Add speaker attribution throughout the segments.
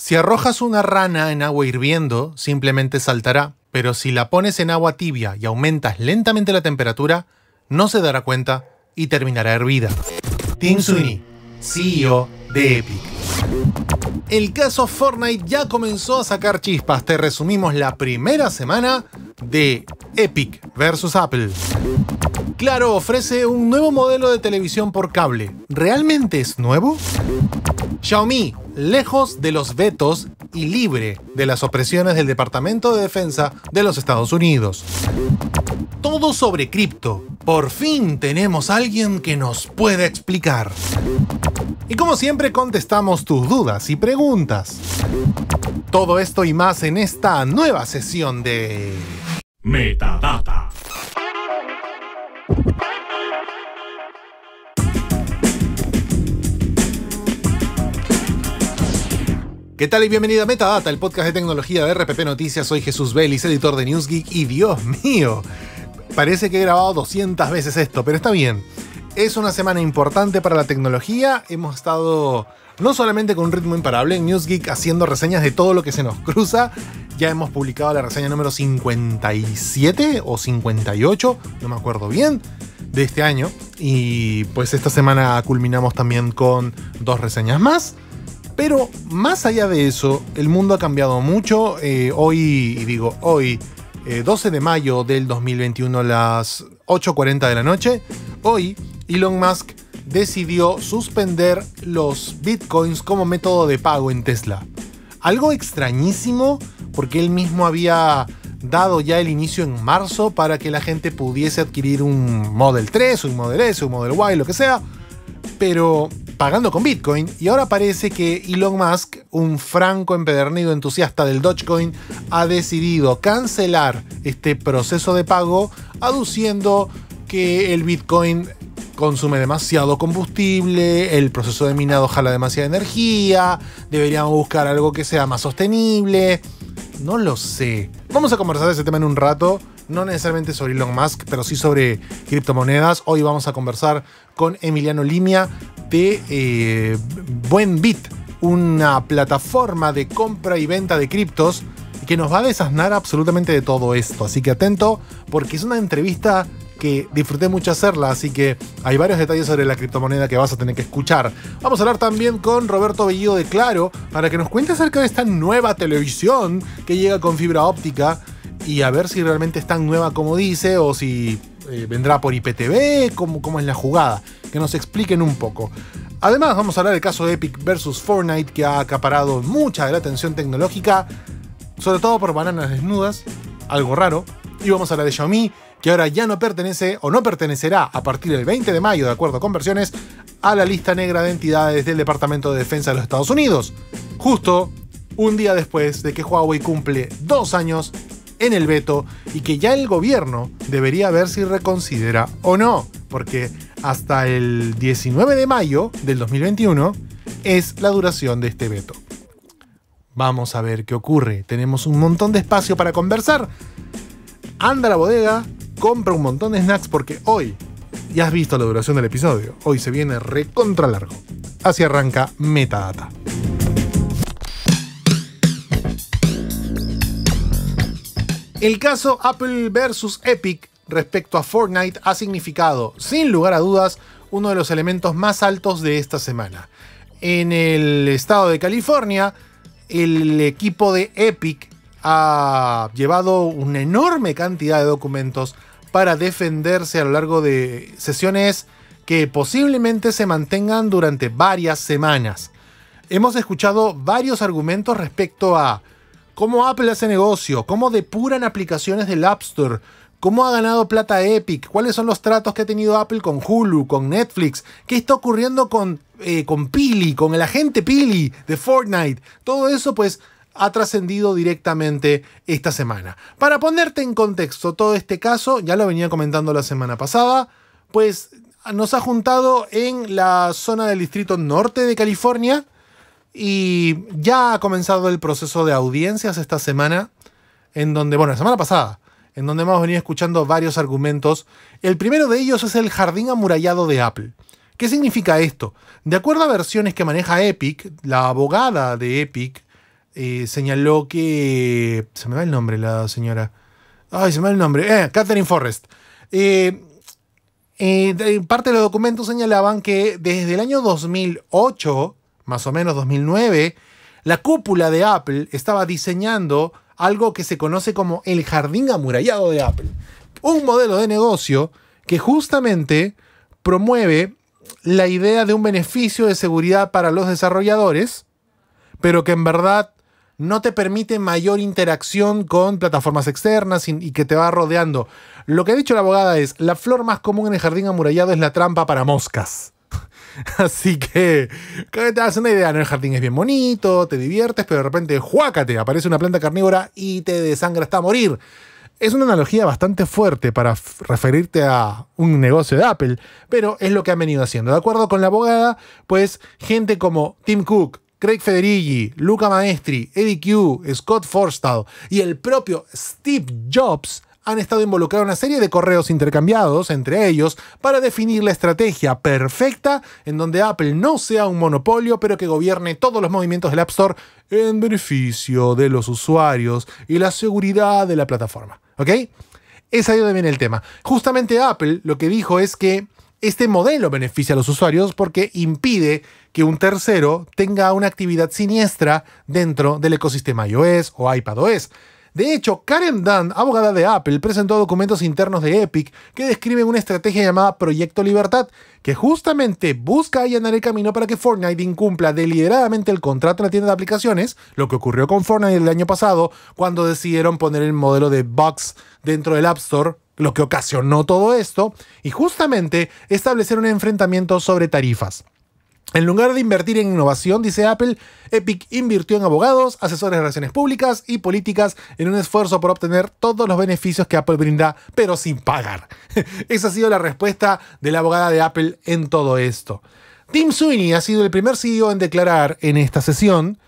Speaker 1: Si arrojas una rana en agua hirviendo, simplemente saltará, pero si la pones en agua tibia y aumentas lentamente la temperatura, no se dará cuenta y terminará hervida. Tim Sweeney, CEO de Epic. El caso Fortnite ya comenzó a sacar chispas. Te resumimos la primera semana de Epic versus Apple. Claro, ofrece un nuevo modelo de televisión por cable. ¿Realmente es nuevo? Xiaomi, lejos de los vetos y libre de las opresiones del Departamento de Defensa de los Estados Unidos. Todo sobre cripto. Por fin tenemos alguien que nos pueda explicar. Y como siempre contestamos tus dudas y preguntas. Todo esto y más en esta nueva sesión de... Metadata. ¿Qué tal y bienvenido a Metadata, el podcast de tecnología de RPP Noticias? Soy Jesús Vélez, editor de NewsGeek, y Dios mío, parece que he grabado 200 veces esto, pero está bien. Es una semana importante para la tecnología, hemos estado no solamente con un ritmo imparable en NewsGeek haciendo reseñas de todo lo que se nos cruza, ya hemos publicado la reseña número 57 o 58, no me acuerdo bien, de este año, y pues esta semana culminamos también con dos reseñas más. Pero más allá de eso, el mundo ha cambiado mucho. Eh, hoy, y digo hoy, 12 eh, de mayo del 2021, a las 8.40 de la noche, hoy Elon Musk decidió suspender los bitcoins como método de pago en Tesla. Algo extrañísimo porque él mismo había dado ya el inicio en marzo para que la gente pudiese adquirir un Model 3, un Model S, un Model Y, lo que sea. Pero pagando con Bitcoin y ahora parece que Elon Musk, un franco empedernido entusiasta del Dogecoin, ha decidido cancelar este proceso de pago aduciendo que el Bitcoin consume demasiado combustible, el proceso de minado jala demasiada energía, deberíamos buscar algo que sea más sostenible. No lo sé. Vamos a conversar de ese tema en un rato, no necesariamente sobre Elon Musk, pero sí sobre criptomonedas. Hoy vamos a conversar con Emiliano Limia de eh, Buen Bit, una plataforma de compra y venta de criptos que nos va a desasnar absolutamente de todo esto. Así que atento, porque es una entrevista que disfruté mucho hacerla, así que hay varios detalles sobre la criptomoneda que vas a tener que escuchar. Vamos a hablar también con Roberto Bellido de Claro para que nos cuente acerca de esta nueva televisión que llega con fibra óptica y a ver si realmente es tan nueva como dice o si eh, vendrá por IPTV, ¿Cómo, cómo es la jugada, que nos expliquen un poco. Además vamos a hablar del caso de Epic versus Fortnite que ha acaparado mucha de la atención tecnológica, sobre todo por bananas desnudas, algo raro. Y vamos a hablar de Xiaomi, que ahora ya no pertenece o no pertenecerá a partir del 20 de mayo, de acuerdo con versiones, a la lista negra de entidades del Departamento de Defensa de los Estados Unidos. Justo un día después de que Huawei cumple dos años en el veto y que ya el gobierno debería ver si reconsidera o no, porque hasta el 19 de mayo del 2021 es la duración de este veto. Vamos a ver qué ocurre. Tenemos un montón de espacio para conversar. Anda a la bodega, compra un montón de snacks porque hoy, ya has visto la duración del episodio, hoy se viene recontra largo. Así arranca Metadata. El caso Apple versus Epic respecto a Fortnite ha significado, sin lugar a dudas, uno de los elementos más altos de esta semana. En el estado de California, el equipo de Epic ha llevado una enorme cantidad de documentos para defenderse a lo largo de sesiones que posiblemente se mantengan durante varias semanas. Hemos escuchado varios argumentos respecto a cómo Apple hace negocio, cómo depuran aplicaciones del App Store, cómo ha ganado plata Epic, cuáles son los tratos que ha tenido Apple con Hulu, con Netflix, qué está ocurriendo con, eh, con Pili, con el agente Pili de Fortnite. Todo eso pues ha trascendido directamente esta semana. Para ponerte en contexto todo este caso, ya lo venía comentando la semana pasada, pues nos ha juntado en la zona del Distrito Norte de California, y ya ha comenzado el proceso de audiencias esta semana, en donde, bueno, la semana pasada, en donde hemos venido escuchando varios argumentos. El primero de ellos es el jardín amurallado de Apple. ¿Qué significa esto? De acuerdo a versiones que maneja Epic, la abogada de Epic eh, señaló que... Se me va el nombre la señora. Ay, se me va el nombre. Eh, Catherine Forrest. Eh, eh parte de los documentos señalaban que desde el año 2008 más o menos 2009, la cúpula de Apple estaba diseñando algo que se conoce como el jardín amurallado de Apple. Un modelo de negocio que justamente promueve la idea de un beneficio de seguridad para los desarrolladores, pero que en verdad no te permite mayor interacción con plataformas externas y, que te va rodeando. Lo que ha dicho la abogada es, la flor más común en el jardín amurallado es la trampa para moscas. Así que, cada te das una idea, ¿no? El jardín es bien bonito, te diviertes, pero de repente, ¡juácate! Aparece una planta carnívora y te desangra hasta morir. Es una analogía bastante fuerte para referirte a un negocio de Apple, pero es lo que han venido haciendo. De acuerdo con la abogada, pues gente como Tim Cook, Craig Federighi, Luca Maestri, Eddie Q, Scott Forstall y el propio Steve Jobs han estado involucrados en una serie de correos intercambiados entre ellos para definir la estrategia perfecta en donde Apple no sea un monopolio, pero que gobierne todos los movimientos del App Store en beneficio de los usuarios y la seguridad de la plataforma. ¿Ok? Es ahí donde viene el tema. Justamente Apple lo que dijo es que este modelo beneficia a los usuarios porque impide que un tercero tenga una actividad siniestra dentro del ecosistema iOS o iPadOS. De hecho, Karen Dunn, abogada de Apple, presentó documentos internos de Epic que describen una estrategia llamada Proyecto Libertad, que justamente busca allanar el camino para que Fortnite incumpla deliberadamente el contrato en la tienda de aplicaciones, lo que ocurrió con Fortnite el año pasado cuando decidieron poner el modelo de Box dentro del App Store lo que ocasionó todo esto, y justamente establecer un enfrentamiento sobre tarifas. En lugar de invertir en innovación, dice Apple, Epic invirtió en abogados, asesores de relaciones públicas y políticas en un esfuerzo por obtener todos los beneficios que Apple brinda, pero sin pagar. Esa ha sido la respuesta de la abogada de Apple en todo esto. Tim Sweeney ha sido el primer CEO en declarar en esta sesión.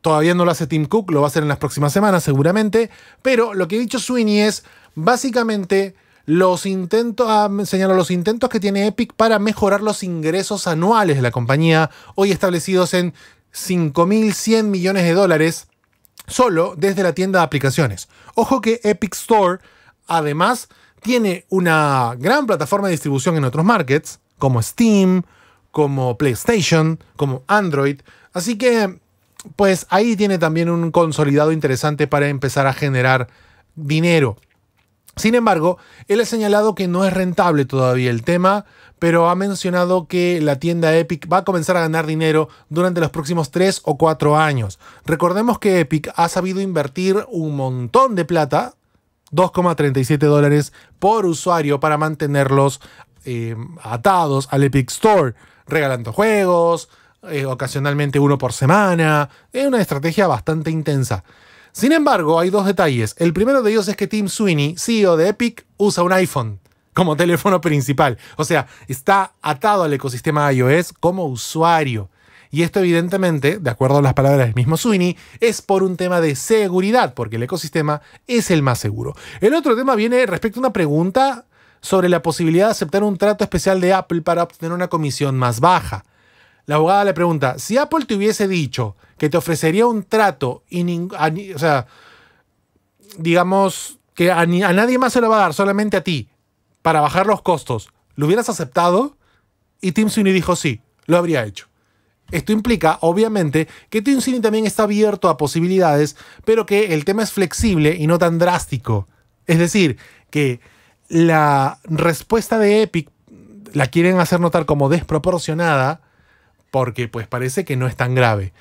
Speaker 1: Todavía no lo hace Tim Cook, lo va a hacer en las próximas semanas seguramente. Pero lo que ha dicho Sweeney es básicamente los intentos, ah, los intentos que tiene Epic para mejorar los ingresos anuales de la compañía, hoy establecidos en 5.100 millones de dólares solo desde la tienda de aplicaciones. Ojo que Epic Store, además, tiene una gran plataforma de distribución en otros markets, como Steam, como PlayStation, como Android. Así que, pues ahí tiene también un consolidado interesante para empezar a generar dinero. Sin embargo, él ha señalado que no es rentable todavía el tema, pero ha mencionado que la tienda Epic va a comenzar a ganar dinero durante los próximos 3 o 4 años. Recordemos que Epic ha sabido invertir un montón de plata, 2,37 dólares por usuario, para mantenerlos eh, atados al Epic Store, regalando juegos, eh, ocasionalmente uno por semana. Es una estrategia bastante intensa. Sin embargo, hay dos detalles. El primero de ellos es que Tim Sweeney, CEO de Epic, usa un iPhone como teléfono principal. O sea, está atado al ecosistema iOS como usuario. Y esto evidentemente, de acuerdo a las palabras del mismo Sweeney, es por un tema de seguridad, porque el ecosistema es el más seguro. El otro tema viene respecto a una pregunta sobre la posibilidad de aceptar un trato especial de Apple para obtener una comisión más baja la abogada le pregunta, si Apple te hubiese dicho que te ofrecería un trato, y o sea, digamos que a, nadie más se lo va a dar, solamente a ti, para bajar los costos, ¿lo hubieras aceptado? Y Tim Sweeney dijo, sí, lo habría hecho. Esto implica, obviamente, que Tim Sweeney también está abierto a posibilidades, pero que el tema es flexible y no tan drástico. Es decir, que la respuesta de Epic la quieren hacer notar como desproporcionada, porque pues parece que no es tan grave.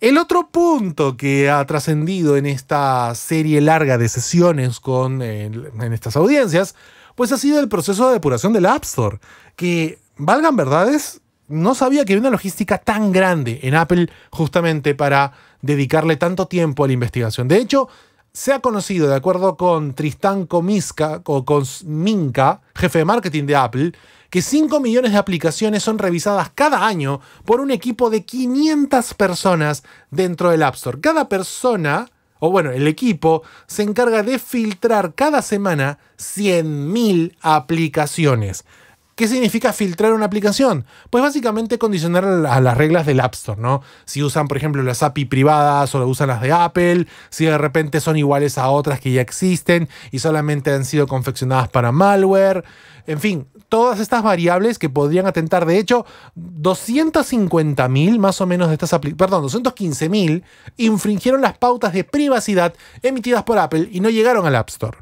Speaker 1: El otro punto que ha trascendido en esta serie larga de sesiones con, eh, en estas audiencias, pues ha sido el proceso de depuración del App Store, que, valgan verdades, no sabía que había una logística tan grande en Apple justamente para dedicarle tanto tiempo a la investigación. De hecho, se ha conocido, de acuerdo con Tristán Comisca, o con Minka, jefe de marketing de Apple, que 5 millones de aplicaciones son revisadas cada año por un equipo de 500 personas dentro del App Store. Cada persona, o bueno, el equipo, se encarga de filtrar cada semana 100.000 aplicaciones. ¿Qué significa filtrar una aplicación? Pues básicamente condicionar a las reglas del App Store, ¿no? Si usan, por ejemplo, las API privadas o usan las de Apple, si de repente son iguales a otras que ya existen y solamente han sido confeccionadas para malware. En fin, todas estas variables que podrían atentar. De hecho, 250.000 más o menos de estas perdón, 215.000 infringieron las pautas de privacidad emitidas por Apple y no llegaron al App Store.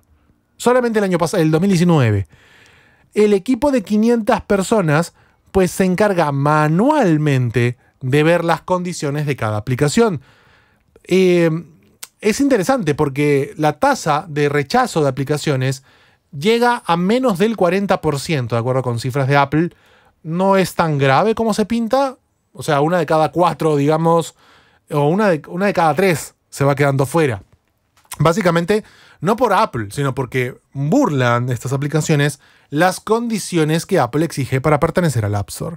Speaker 1: Solamente el año pasado, el 2019. El equipo de 500 personas pues se encarga manualmente de ver las condiciones de cada aplicación. Eh, es interesante porque la tasa de rechazo de aplicaciones llega a menos del 40%, de acuerdo con cifras de Apple. No es tan grave como se pinta. O sea, una de cada cuatro, digamos, o una de, una de cada tres se va quedando fuera. Básicamente, no por Apple, sino porque burlan estas aplicaciones las condiciones que Apple exige para pertenecer al App Store.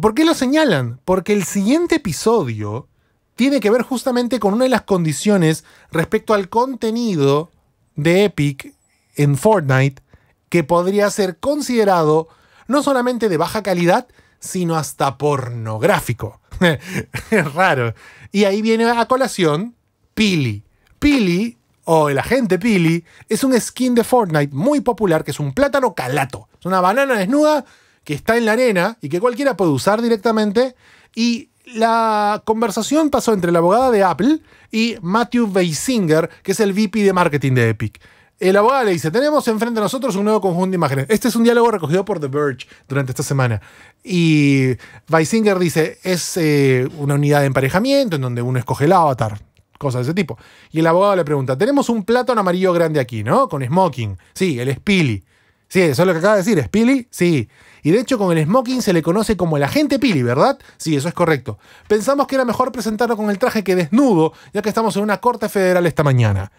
Speaker 1: ¿Por qué lo señalan? Porque el siguiente episodio tiene que ver justamente con una de las condiciones respecto al contenido de Epic en Fortnite que podría ser considerado no solamente de baja calidad, sino hasta pornográfico. es raro. Y ahí viene a colación Pili. Pili, o el agente Pili, es un skin de Fortnite muy popular que es un plátano calato. Es una banana desnuda que está en la arena y que cualquiera puede usar directamente. Y la conversación pasó entre la abogada de Apple y Matthew Weisinger, que es el VP de marketing de Epic. El abogado le dice, tenemos enfrente de nosotros un nuevo conjunto de imágenes. Este es un diálogo recogido por The Verge durante esta semana. Y Weisinger dice, es eh, una unidad de emparejamiento en donde uno escoge el avatar, cosas de ese tipo. Y el abogado le pregunta, tenemos un plátano amarillo grande aquí, ¿no? Con smoking. Sí, el Spilly. Sí, eso es lo que acaba de decir, Pili, sí. Y de hecho con el smoking se le conoce como el agente Pili, ¿verdad? Sí, eso es correcto. Pensamos que era mejor presentarlo con el traje que desnudo, ya que estamos en una corte federal esta mañana.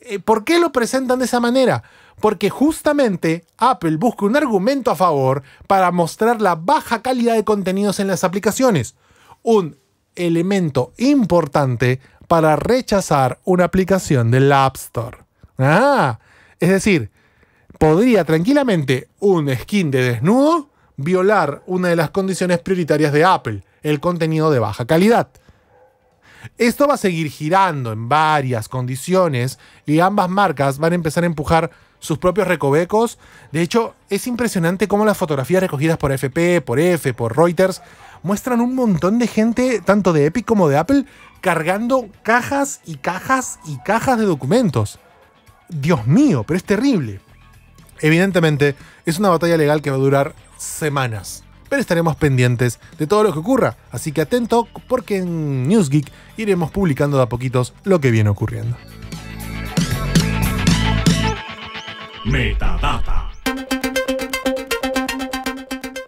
Speaker 1: Eh, ¿Por qué lo presentan de esa manera? Porque justamente Apple busca un argumento a favor para mostrar la baja calidad de contenidos en las aplicaciones. Un elemento importante para rechazar una aplicación del App Store. Ah, es decir, podría tranquilamente un skin de desnudo violar una de las condiciones prioritarias de Apple, el contenido de baja calidad. Esto va a seguir girando en varias condiciones y ambas marcas van a empezar a empujar sus propios recovecos. De hecho, es impresionante cómo las fotografías recogidas por FP, por F, por Reuters, muestran un montón de gente, tanto de Epic como de Apple, cargando cajas y cajas y cajas de documentos. Dios mío, pero es terrible. Evidentemente, es una batalla legal que va a durar semanas pero estaremos pendientes de todo lo que ocurra. Así que atento porque en NewsGeek iremos publicando de a poquitos lo que viene ocurriendo. Metadata.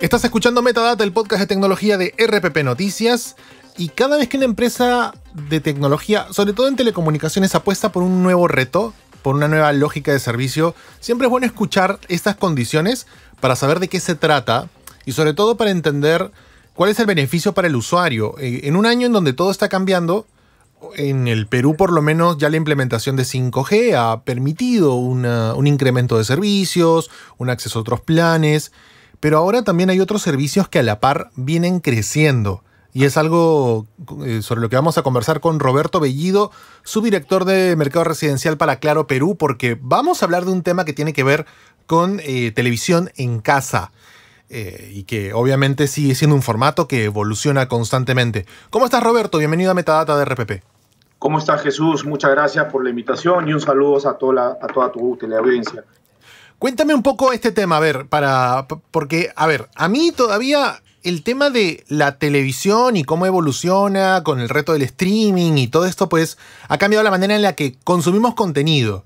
Speaker 1: Estás escuchando Metadata, el podcast de tecnología de RPP Noticias. Y cada vez que una empresa de tecnología, sobre todo en telecomunicaciones, apuesta por un nuevo reto, por una nueva lógica de servicio, siempre es bueno escuchar estas condiciones para saber de qué se trata, y sobre todo para entender cuál es el beneficio para el usuario. Eh, en un año en donde todo está cambiando, en el Perú por lo menos ya la implementación de 5G ha permitido un incremento de servicios, un acceso a otros planes, pero ahora también hay otros servicios que a la par vienen creciendo. Y es algo eh, sobre lo que vamos a conversar con Roberto Bellido, subdirector de Mercado Residencial para Claro Perú, porque vamos a hablar de un tema que tiene que ver con eh, televisión en casa. Eh, y que obviamente sigue siendo un formato que evoluciona constantemente. ¿Cómo estás Roberto? Bienvenido a Metadata de RPP. ¿Cómo
Speaker 2: estás Jesús? Muchas gracias por la invitación y un saludo a toda, a toda tu teleaudiencia.
Speaker 1: Cuéntame un poco este tema, a ver, para. Porque, a ver, a mí todavía el tema de la televisión y cómo evoluciona con el reto del streaming y todo esto, pues, ha cambiado la manera en la que consumimos contenido.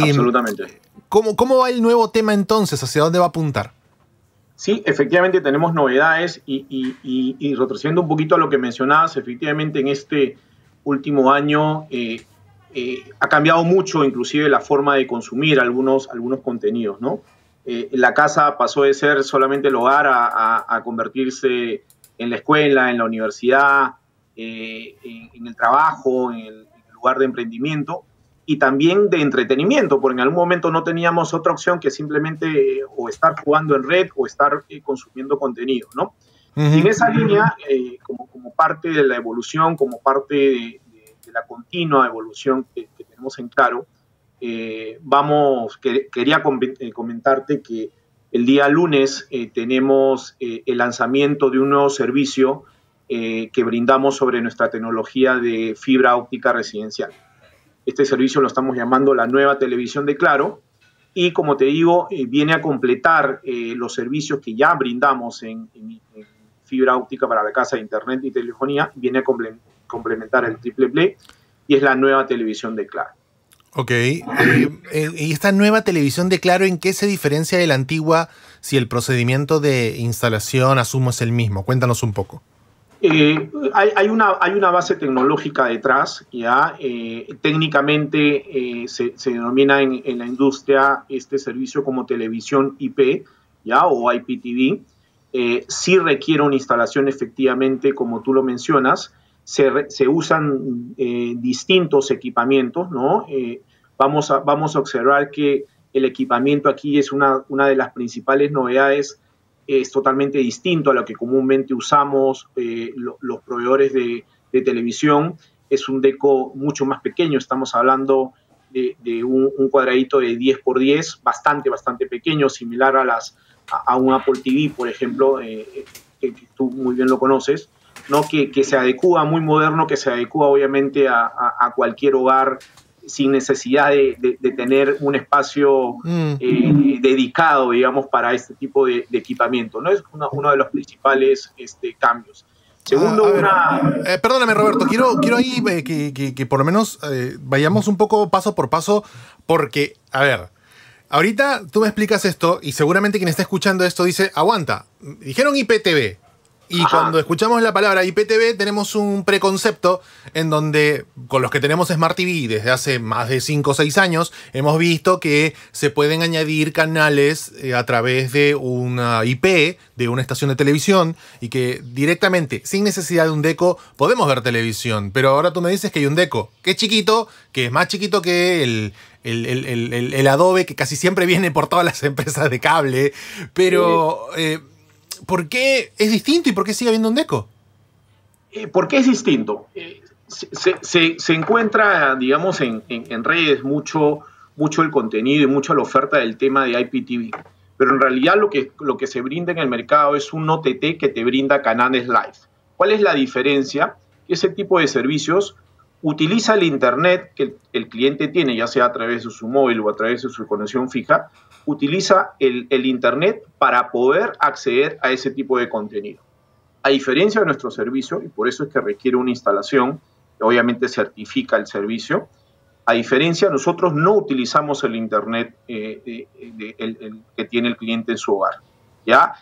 Speaker 1: Absolutamente. ¿cómo, ¿Cómo va el nuevo tema entonces? ¿Hacia dónde va a apuntar? Sí, efectivamente tenemos novedades y,
Speaker 2: y, retrocediendo un poquito a lo que mencionabas, efectivamente en este último año eh, eh, ha cambiado mucho inclusive la forma de consumir algunos, algunos contenidos, ¿no? Eh, la casa pasó de ser solamente el hogar a, convertirse en la escuela, en la universidad, en, el trabajo, en el lugar de emprendimiento y también de entretenimiento, porque en algún momento no teníamos otra opción que simplemente eh, o estar jugando en red o estar eh, consumiendo contenido, ¿no? Y en esa línea, eh, como, como, parte de la evolución, como parte de, la continua evolución que, tenemos en claro, vamos, quería comentarte que el día lunes tenemos el lanzamiento de un nuevo servicio que brindamos sobre nuestra tecnología de fibra óptica residencial. Este servicio lo estamos llamando la nueva televisión de Claro y como te digo, eh, viene a completar eh, los servicios que ya brindamos en, fibra óptica para la casa de internet y telefonía, viene a complementar el triple play y es la nueva televisión de Claro.
Speaker 1: Ok, eh, ¿y esta nueva televisión de Claro en qué se diferencia de la antigua si el procedimiento de instalación, asumo, es el mismo? Cuéntanos un poco.
Speaker 2: Eh, hay, una, hay una base tecnológica detrás, ya eh, técnicamente eh, se, denomina en, la industria este servicio como televisión IP, ya o IPTV. sí requiere una instalación efectivamente, como tú lo mencionas, se, se usan distintos equipamientos, ¿no? vamos, a, vamos a observar que el equipamiento aquí es una, una de las principales novedades es totalmente distinto a lo que comúnmente usamos eh, los proveedores de, televisión. Es un deco mucho más pequeño, estamos hablando de, un, cuadradito de 10 x 10, bastante, bastante pequeño, similar a, las, a, un Apple TV, por ejemplo, eh, eh, que, tú muy bien lo conoces, ¿no? que, que se adecua, muy moderno, que se adecua obviamente a cualquier hogar sin necesidad de, tener un espacio
Speaker 3: mm. eh,
Speaker 2: dedicado, digamos, para este tipo de, equipamiento. ¿no? Es uno de los principales este, cambios.
Speaker 1: Segundo, ah, una... Eh, perdóname, Roberto, quiero, quiero ahí eh, que, por lo menos vayamos un poco paso por paso, porque, a ver, ahorita tú me explicas esto y seguramente quien está escuchando esto dice, aguanta, dijeron IPTV, y cuando escuchamos la palabra IPTV tenemos un preconcepto en donde con los que tenemos Smart TV desde hace más de 5 o 6 años hemos visto que se pueden añadir canales eh, a través de una IP, de una estación de televisión y que directamente, sin necesidad de un deco, podemos ver televisión. Pero ahora tú me dices que hay un deco, que es chiquito, que es más chiquito que el, el, Adobe que casi siempre viene por todas las empresas de cable, pero... Eh, ¿por qué es distinto y por qué sigue habiendo un deco? Eh, ¿Por qué es distinto? Eh, se, encuentra,
Speaker 2: digamos, en, redes mucho, mucho el contenido y mucha la oferta del tema de IPTV. Pero en realidad lo que, lo que se brinda en el mercado es un OTT que te brinda canales live. ¿Cuál es la diferencia? Ese tipo de servicios utiliza el Internet que el, cliente tiene, ya sea a través de su móvil o a través de su conexión fija, utiliza el, Internet para poder acceder a ese tipo de contenido. A diferencia de nuestro servicio, y por eso es que requiere una instalación, que obviamente certifica el servicio, a diferencia, nosotros no utilizamos el Internet eh, eh, eh, que tiene el cliente en su hogar. ¿ya?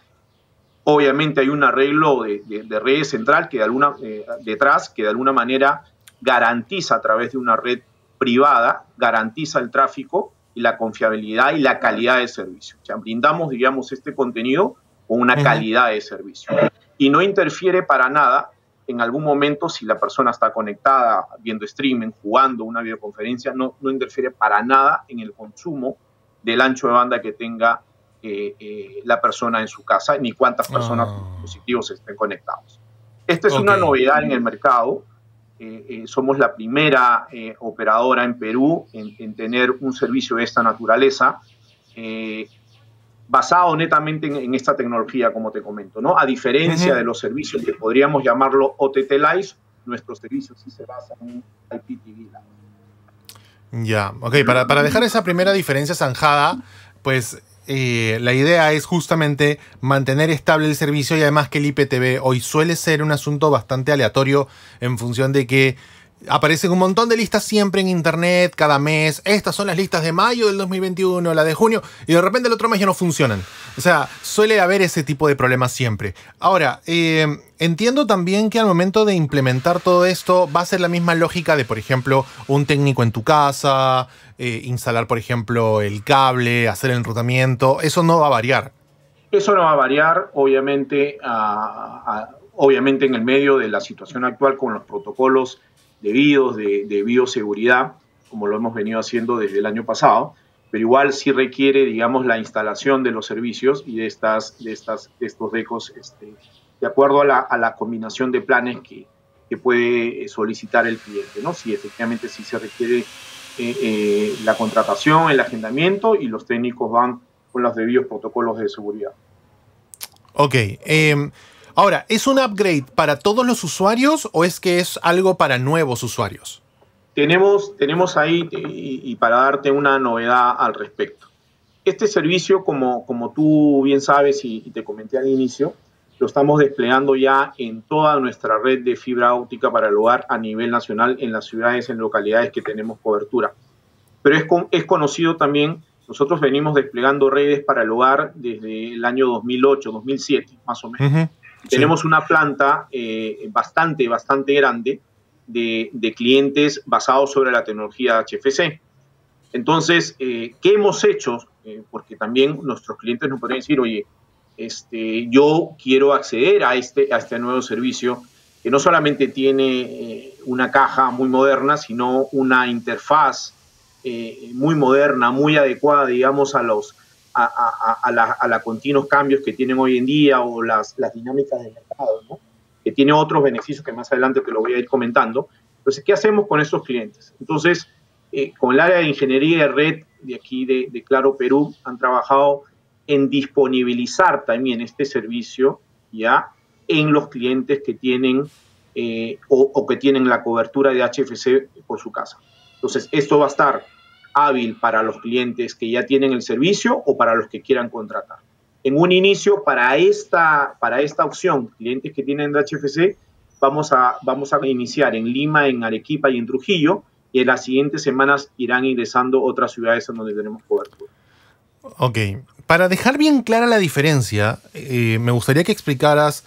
Speaker 2: Obviamente hay un arreglo de, redes central que alguna, detrás que de alguna manera garantiza a través de una red privada, garantiza el tráfico y la confiabilidad y la calidad de servicio. O sea, brindamos, digamos, este contenido con una calidad de servicio. Y no interfiere para nada en algún momento si la persona está conectada, viendo streaming, jugando una videoconferencia, no, no interfiere para nada en el consumo del ancho de banda que tenga eh, eh, la persona en su casa, ni cuántas personas oh. Ah. positivos estén conectados. Esta es una novedad en el mercado eh, eh, somos la primera eh, operadora en Perú en, tener un servicio de esta naturaleza basado netamente en, esta tecnología, como te comento, ¿no? A diferencia de los servicios que podríamos llamarlo OTT Live, nuestros servicios sí se basan en IPTV
Speaker 1: Ya, ok, para, para, dejar esa primera diferencia zanjada, pues eh, la idea es justamente mantener estable el servicio y además que el IPTV hoy suele ser un asunto bastante aleatorio en función de que Aparecen un montón de listas siempre en internet, cada mes. Estas son las listas de mayo del 2021, la de junio, y de repente el otro mes ya no funcionan. O sea, suele haber ese tipo de problemas siempre. Ahora, eh, entiendo también que al momento de implementar todo esto va a ser la misma lógica de, por ejemplo, un técnico en tu casa, eh, instalar, por ejemplo, el cable, hacer el enrutamiento. Eso no va a variar.
Speaker 2: Eso no va a variar, obviamente, obviamente en el medio de la situación actual con los protocolos debidos de, de, bioseguridad, como lo hemos venido haciendo desde el año pasado, pero igual sí requiere, digamos, la instalación de los servicios y de, estas, de, estas, estos decos, este, de acuerdo a la, a la, combinación de planes que, que, puede eh, solicitar el cliente, ¿no? Si efectivamente sí se requiere eh, eh, la contratación, el agendamiento y los técnicos van con los debidos protocolos de seguridad.
Speaker 1: Ok. Em, Ahora, ¿es un upgrade para todos los usuarios o es que es algo para nuevos usuarios?
Speaker 2: Tenemos, tenemos ahí, y, para darte una novedad al respecto. Este servicio, como, como tú bien sabes y, te comenté al inicio, lo estamos desplegando ya en toda nuestra red de fibra óptica para el hogar a nivel nacional en las ciudades, en localidades que tenemos cobertura. Pero es, con, es conocido también, nosotros venimos desplegando redes para el hogar desde el año 2008, 2007, más o menos. Tenemos una planta eh, bastante, bastante grande de, clientes basados sobre la tecnología HFC. Entonces, eh, ¿qué hemos hecho? Eh, porque también nuestros clientes nos pueden decir, oye, este, yo quiero acceder a este, a este nuevo servicio que no solamente tiene una caja muy moderna, sino una interfaz muy moderna, muy adecuada, digamos, a los a, a, continuos cambios que tienen hoy en día o las, dinámicas del mercado, que tiene otros beneficios que más adelante que lo voy a ir comentando. Entonces, ¿qué hacemos con esos clientes? Entonces, eh, con el área de ingeniería de red de aquí de, Claro Perú, han trabajado en disponibilizar también este servicio ya en los clientes que tienen eh, o, o, que tienen la cobertura de HFC por su casa. Entonces, esto va a estar hábil para los clientes que ya tienen el servicio o para los que quieran contratar. En un inicio, para esta, para esta opción, clientes que tienen HFC, vamos a, vamos a iniciar en Lima, en Arequipa y en Trujillo, y en las siguientes semanas irán ingresando otras ciudades en donde tenemos cobertura.
Speaker 1: Ok, para dejar bien clara la diferencia, eh, me gustaría que explicaras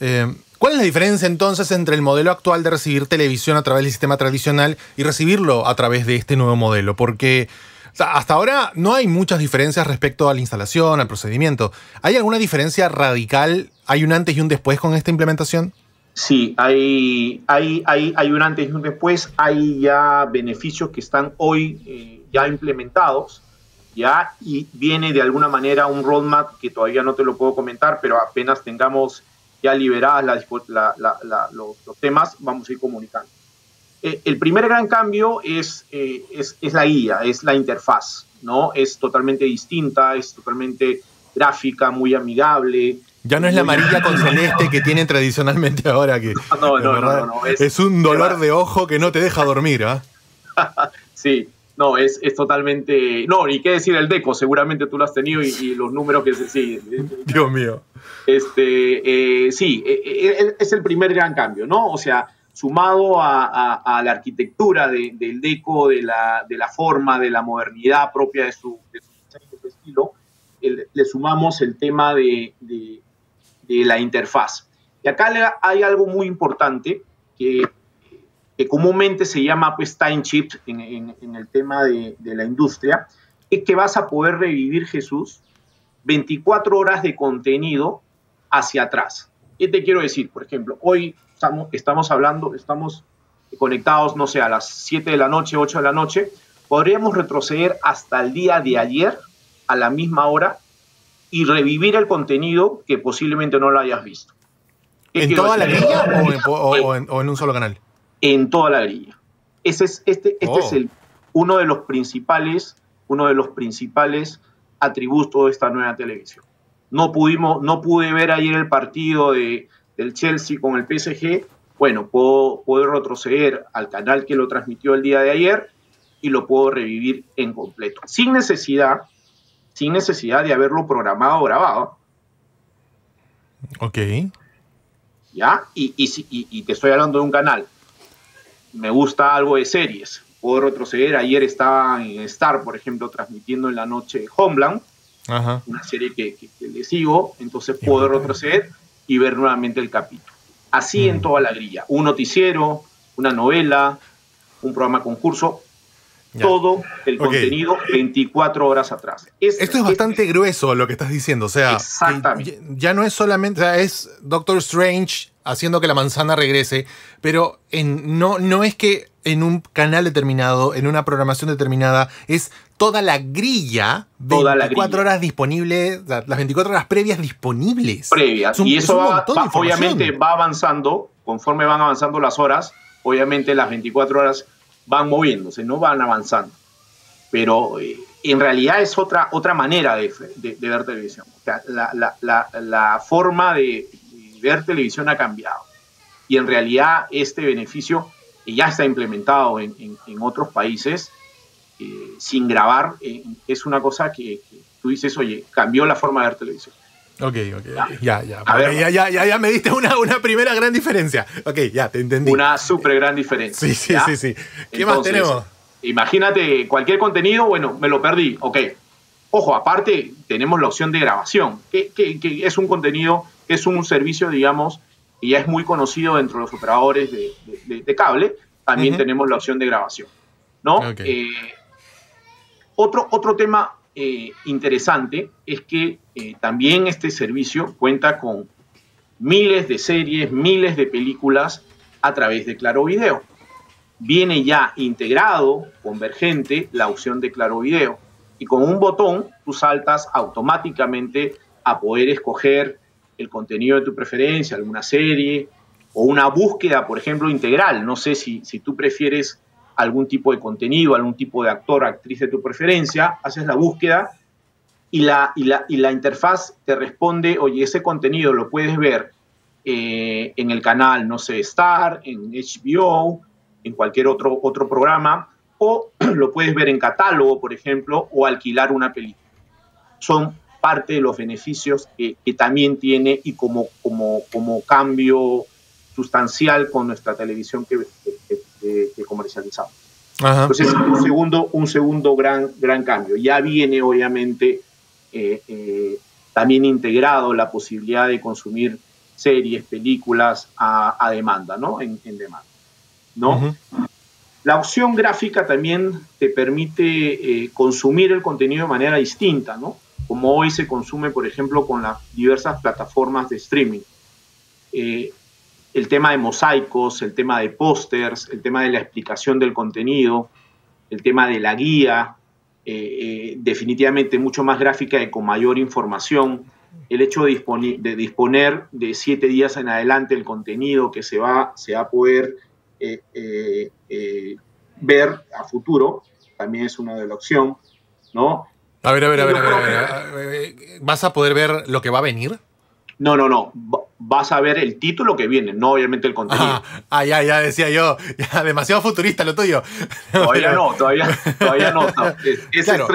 Speaker 1: eh, ¿Cuál es la diferencia entonces entre el modelo actual de recibir televisión a través del sistema tradicional y recibirlo a través de este nuevo modelo? Porque hasta ahora no hay muchas diferencias respecto a la instalación, al procedimiento. ¿Hay alguna diferencia radical? ¿Hay un antes y un después con esta implementación?
Speaker 2: Sí, hay, hay, hay, un antes y un después. Hay ya beneficios que están hoy eh, ya implementados. Ya, y viene de alguna manera un roadmap que todavía no te lo puedo comentar, pero apenas tengamos ya liberadas los, temas, vamos a ir comunicando. Eh, el primer gran cambio es, eh, es, es, la guía, es la interfaz, ¿no? Es totalmente distinta, es totalmente gráfica, muy amigable. Ya no es la amarilla con celeste
Speaker 1: que tienen tradicionalmente ahora. Que, no, no, es, un dolor de ojo que no te deja dormir, ¿ah?
Speaker 2: sí, no, es, es totalmente. No, y qué decir el Deco, seguramente tú lo has tenido y, los números que se. siguen. Eh, eh, Dios mío. Este, eh, sí, es el primer gran cambio, ¿no? O sea, sumado a, la arquitectura del Deco, de la, de la forma, de la modernidad propia de su, estilo, le sumamos el tema de, de la interfaz. Y acá hay algo muy importante que que comúnmente se llama pues, time chip en, el tema de, la industria, es que vas a poder revivir Jesús 24 horas de contenido hacia atrás. ¿Qué te quiero decir? Por ejemplo, hoy estamos, estamos hablando, estamos conectados, no sé, a las 7 de la noche, 8 de la noche, podríamos retroceder hasta el día de ayer a la misma hora y revivir el contenido que posiblemente no lo hayas visto. ¿En toda la línea o en un solo canal? en toda la grilla. Ese es, este, este es oh. el, uno de los principales, uno de los principales atributos de esta nueva televisión. No pudimos, no pude ver ayer el partido de, del Chelsea con el PSG. Bueno, puedo, retroceder al canal que lo transmitió el día de ayer y lo puedo revivir en completo. Sin necesidad, sin necesidad de haberlo programado o grabado. Ok. ¿Ya? y te estoy hablando de un canal me gusta algo de series. Puedo retroceder. Ayer estaba en Star, por ejemplo, transmitiendo en la noche Homeland, una serie que, les le sigo. Entonces puedo retroceder y ver nuevamente el capítulo. Así en mm. toda la grilla. Un noticiero, una novela, un programa concurso, todo el contenido 24 horas atrás.
Speaker 1: Este Esto es bastante grueso lo que estás diciendo, o sea, ya, ya, no es solamente, es Doctor Strange haciendo que la manzana regrese, pero en, no, no es que en un canal determinado, en una programación determinada, es toda la grilla, 24 las horas disponibles, las 24 horas previas disponibles. Previas. y eso obviamente va
Speaker 2: avanzando, conforme van avanzando las horas, obviamente las 24 horas van moviéndose, no van avanzando. Pero eh, en realidad es otra, otra manera de, ver televisión. la, forma de, ver televisión ha cambiado. Y en realidad este beneficio ya está implementado en, en, otros países eh, sin grabar. Eh, es una cosa que, tú dices, oye, cambió la forma de ver televisión.
Speaker 1: Ok, ok, ya, ya. Ya, ya, ya, ya, me diste una, una, primera gran diferencia. Ok, ya, te entendí. Una
Speaker 2: súper gran diferencia. Sí, sí, sí, sí.
Speaker 1: ¿Qué más tenemos?
Speaker 2: Imagínate, cualquier contenido, bueno, me lo perdí, ok. Ojo, aparte tenemos la opción de grabación, que es un contenido es un servicio, digamos, que ya es muy conocido dentro de los operadores de, cable. También tenemos la opción de grabación. ¿no? Eh, otro, otro tema eh, interesante es que eh, también este servicio cuenta con miles de series, miles de películas a través de Claro Video. Viene ya integrado, convergente, la opción de Claro Video. Y con un botón tú saltas automáticamente a poder escoger el contenido de tu preferencia, alguna serie o una búsqueda, por ejemplo, integral. No sé si, si tú prefieres algún tipo de contenido, algún tipo de actor, actriz de tu preferencia, haces la búsqueda y la, y la, interfaz te responde, oye, ese contenido lo puedes ver eh, en el canal, no sé, Star, en HBO, en cualquier otro, otro programa, o lo puedes ver en catálogo, por ejemplo, o alquilar una película. Son parte de los beneficios que, también tiene y como, como, cambio sustancial con nuestra televisión que, comercializamos.
Speaker 1: Entonces, un
Speaker 2: segundo, un segundo gran, gran cambio. Ya viene, obviamente, eh, eh, también integrado la posibilidad de consumir series, películas a, demanda, ¿no? En, demanda, ¿no? La opción gráfica también te permite eh, consumir el contenido de manera distinta, ¿no? como hoy se consume, por ejemplo, con las diversas plataformas de streaming. Eh, el tema de mosaicos, el tema de pósters, el tema de la explicación del contenido, el tema de la guía, eh, eh, definitivamente mucho más gráfica y con mayor información. El hecho de, de, disponer de siete días en adelante el contenido que se va, se va a poder ver a futuro también es una de las opciones, ¿no?
Speaker 1: A ver, a ver, a ver, a ver, eh, eh, eh, ¿Vas a poder ver lo que va a venir?
Speaker 2: No, no, no. Vas a ver el título que viene, no obviamente el contenido.
Speaker 1: Ah, ya, ya decía yo. demasiado futurista lo tuyo. Todavía no,
Speaker 2: todavía, todavía no. Es, claro.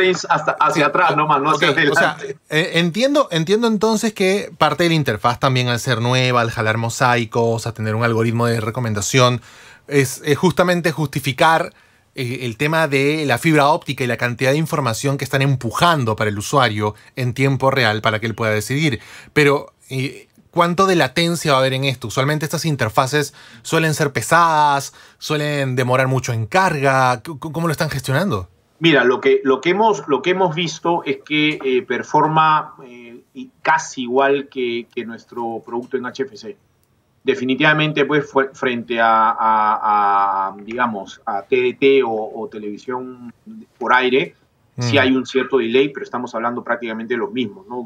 Speaker 2: hacia atrás nomás, no hacia adelante.
Speaker 1: entiendo, entiendo entonces que parte de la interfaz también al ser nueva, al jalar mosaicos, a tener un algoritmo de recomendación, es justamente justificar eh, el tema de la fibra óptica y la cantidad de información que están empujando para el usuario en tiempo real para que él pueda decidir. Pero eh, ¿cuánto de latencia va a haber en esto? Usualmente estas interfaces suelen ser pesadas, suelen demorar mucho en carga. ¿Cómo lo están gestionando?
Speaker 2: Mira, lo que, lo que, hemos, lo que hemos visto es que eh, performa casi igual que, que nuestro producto en HFC definitivamente pues frente a, digamos a TDT o, televisión por aire si sí mm. hay un cierto delay pero estamos hablando prácticamente de los mismos no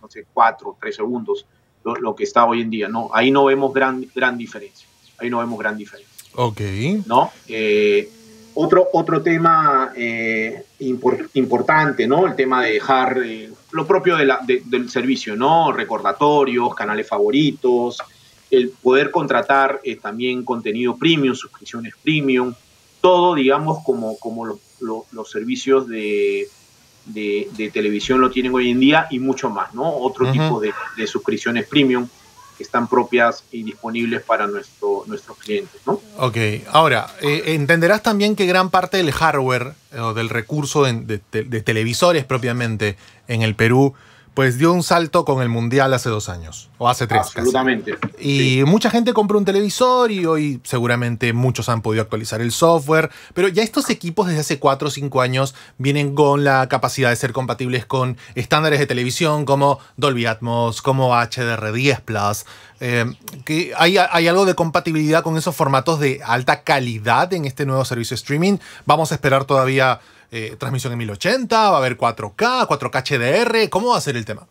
Speaker 2: no sé cuatro tres segundos lo, que está hoy en día no ahí no vemos gran gran diferencia ahí no vemos gran diferencia Ok. no eh, otro otro tema eh, importante no el tema de dejar eh, lo propio de del servicio no recordatorios canales favoritos el poder contratar eh, también contenido premium, suscripciones premium, todo, digamos, como, como los servicios de, de, televisión lo tienen hoy en día y mucho más, ¿no? Otro tipo de, suscripciones premium que están propias y disponibles para nuestro, nuestros clientes, ¿no?
Speaker 1: Ok, ahora, eh, entenderás también que gran parte del hardware eh, o del recurso de, televisores propiamente en el Perú pues dio un salto con el Mundial hace dos años, o hace tres.
Speaker 2: Absolutamente.
Speaker 1: Y mucha gente compró un televisor y hoy seguramente muchos han podido actualizar el software, pero ya estos equipos desde hace cuatro o cinco años vienen con la capacidad de ser compatibles con estándares de televisión como Dolby Atmos, como HDR10 Plus. Eh, que hay, hay, algo de compatibilidad con esos formatos de alta calidad en este nuevo servicio streaming. Vamos a esperar todavía eh, transmisión en 1080, va a haber 4K, 4K HDR, ¿cómo va a ser el tema?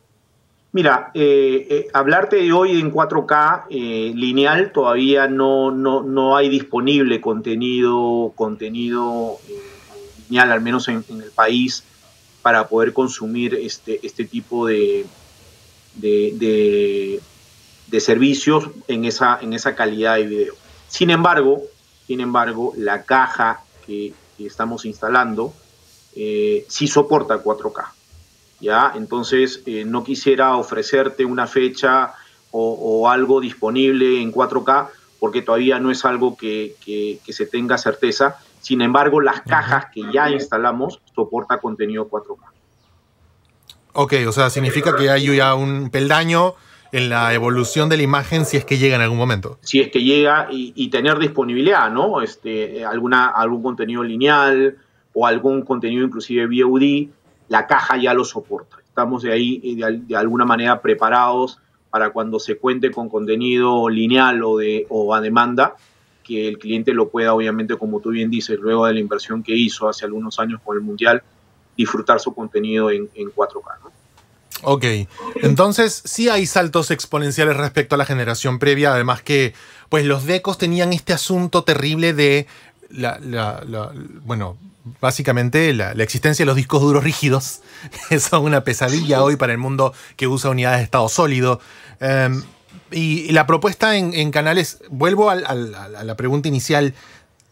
Speaker 2: Mira, eh, eh, hablarte hoy en 4K lineal todavía no, no, hay disponible contenido, contenido lineal, al menos en, el país, para poder consumir este, este tipo de, de, servicios en esa, en esa calidad de video. Sin embargo, sin embargo, la caja que estamos instalando, eh, sí soporta 4K. ¿ya? Entonces, eh, no quisiera ofrecerte una fecha o, algo disponible en 4K porque todavía no es algo que, se tenga certeza. Sin embargo, las cajas que ya instalamos soporta contenido 4K.
Speaker 1: Ok, o sea, significa que hay ya un peldaño en la evolución de la imagen si es que llega en algún momento.
Speaker 2: Si es que llega y, y tener disponibilidad, ¿no? Este, alguna, algún contenido lineal, o algún contenido inclusive VOD, la caja ya lo soporta. Estamos de ahí eh, de, alguna manera preparados para cuando se cuente con contenido lineal o, de, o a demanda, que el cliente lo pueda, obviamente, como tú bien dices, luego de la inversión que hizo hace algunos años con el Mundial, disfrutar su contenido en, en 4K.
Speaker 1: Ok, entonces sí hay saltos exponenciales respecto a la generación previa, además que pues los decos tenían este asunto terrible de la, bueno, básicamente la, existencia de los discos duros rígidos, son una pesadilla hoy para el mundo que usa unidades de estado sólido. Em, y, la propuesta en, canales, vuelvo a la pregunta inicial,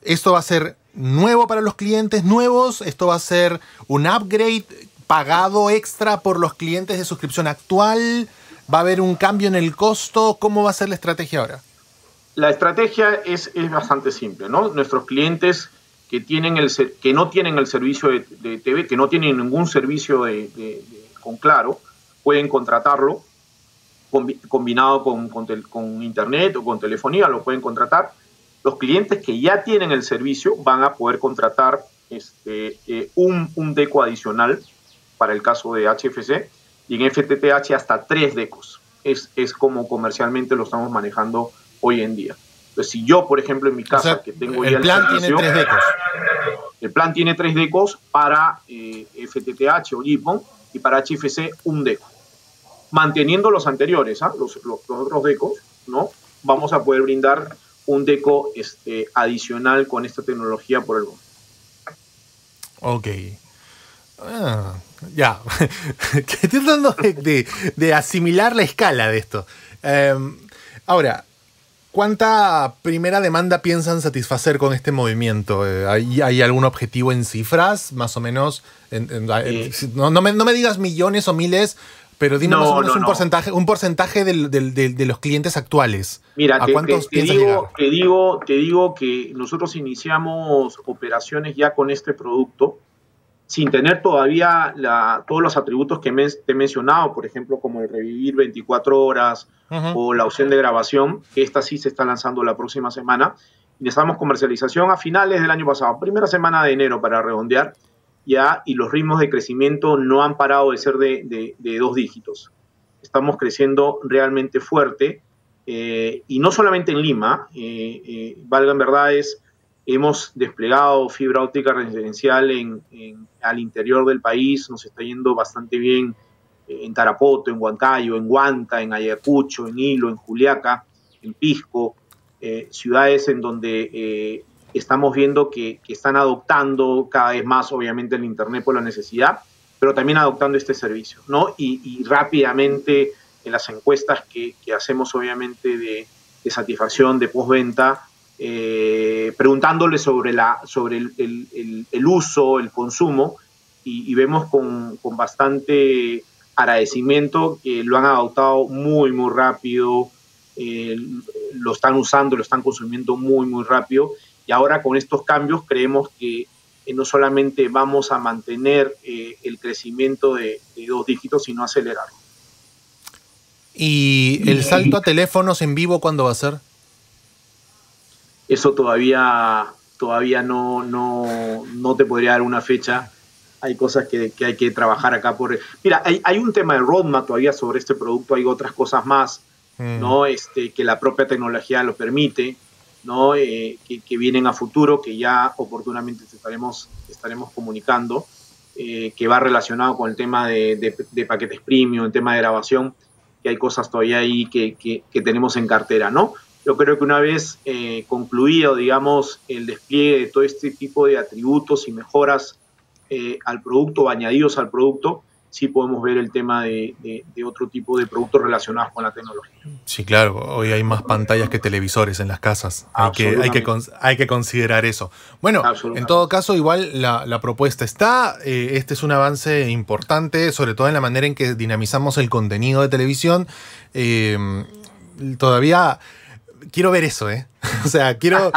Speaker 1: ¿esto va a ser nuevo para los clientes nuevos? ¿Esto va a ser un upgrade pagado extra por los clientes de suscripción actual? ¿Va a haber un cambio en el costo? ¿Cómo va a ser la estrategia ahora?
Speaker 2: La estrategia es, es bastante simple, ¿no? Nuestros clientes que, tienen el, que no tienen el servicio de, TV, que no tienen ningún servicio de, con Claro, pueden contratarlo combinado con, con, Internet o con telefonía, lo pueden contratar. Los clientes que ya tienen el servicio van a poder contratar este, eh, un, un deco adicional para el caso de HFC y en FTTH hasta tres decos. Es, es como comercialmente lo estamos manejando hoy en día. Entonces, si yo, por ejemplo, en mi casa, que tengo el ya plan el plan tiene tres decos. El plan tiene tres decos para FTTH eh, o y para HFC un deco. Manteniendo los anteriores, ¿ah? los, otros decos, ¿no? Vamos a poder brindar un deco este, adicional con esta tecnología por el momento.
Speaker 1: Ok. Ah, ya. Estoy tratando de, asimilar la escala de esto. Em, ahora, ¿Cuánta primera demanda piensan satisfacer con este movimiento? Eh, ¿Hay, algún objetivo en cifras, más o menos? Eh. no, me, digas millones o miles, pero dime más o menos un porcentaje, un porcentaje de los clientes actuales. Mira, ¿A cuántos
Speaker 2: digo, te digo, te digo que nosotros iniciamos operaciones ya con este producto sin tener todavía todos los atributos que te he mencionado, por ejemplo, como el revivir 24 horas o la opción de grabación, que esta sí se está lanzando la próxima semana. Necesitamos comercialización a finales del año pasado, primera semana de enero para redondear, ya, y los ritmos de crecimiento no han parado de ser de, dos dígitos. Estamos creciendo realmente fuerte, eh, y no solamente en Lima, eh, eh, valga en verdad, es Hemos desplegado fibra óptica residencial al interior del país, nos está yendo bastante bien eh, en Tarapoto, en Huancayo, en Guanta, en Ayacucho, en Hilo, en Juliaca, en Pisco, eh, ciudades en donde eh, estamos viendo que, están adoptando cada vez más, obviamente, el Internet por la necesidad, pero también adoptando este servicio, ¿no? Y, rápidamente en las encuestas que, hacemos, obviamente, de, de satisfacción de postventa, eh, preguntándole sobre, la, sobre el, el, uso, el consumo, y, vemos con, con, bastante agradecimiento que lo han adoptado muy, muy rápido, eh, lo están usando, lo están consumiendo muy, muy rápido, y ahora con estos cambios creemos que no solamente vamos a mantener eh, el crecimiento de, de dos dígitos, sino acelerarlo.
Speaker 1: ¿Y el salto a teléfonos en vivo cuándo va a ser?
Speaker 2: eso todavía, todavía no, no, no te podría dar una fecha. Hay cosas que, hay que trabajar acá por... Mira, hay, un tema de roadmap todavía sobre este producto, hay otras cosas más, mm. ¿no? Este, que la propia tecnología lo permite, ¿no? Eh, que, vienen a futuro, que ya oportunamente estaremos, estaremos comunicando, eh, que va relacionado con el tema de, paquetes premium, el tema de grabación, que hay cosas todavía ahí que tenemos en cartera, ¿no? Yo creo que una vez eh, concluido, digamos, el despliegue de todo este tipo de atributos y mejoras eh, al producto o añadidos al producto, sí podemos ver el tema de, otro tipo de productos relacionados con la tecnología.
Speaker 1: Sí, claro, hoy hay más pantallas que televisores en las casas. Hay que, hay que, considerar eso. Bueno, en todo caso, igual la, propuesta está. Eh, este es un avance importante, sobre todo en la manera en que dinamizamos el contenido de televisión. todavía quiero ver eso, ¿eh? O sea, quiero,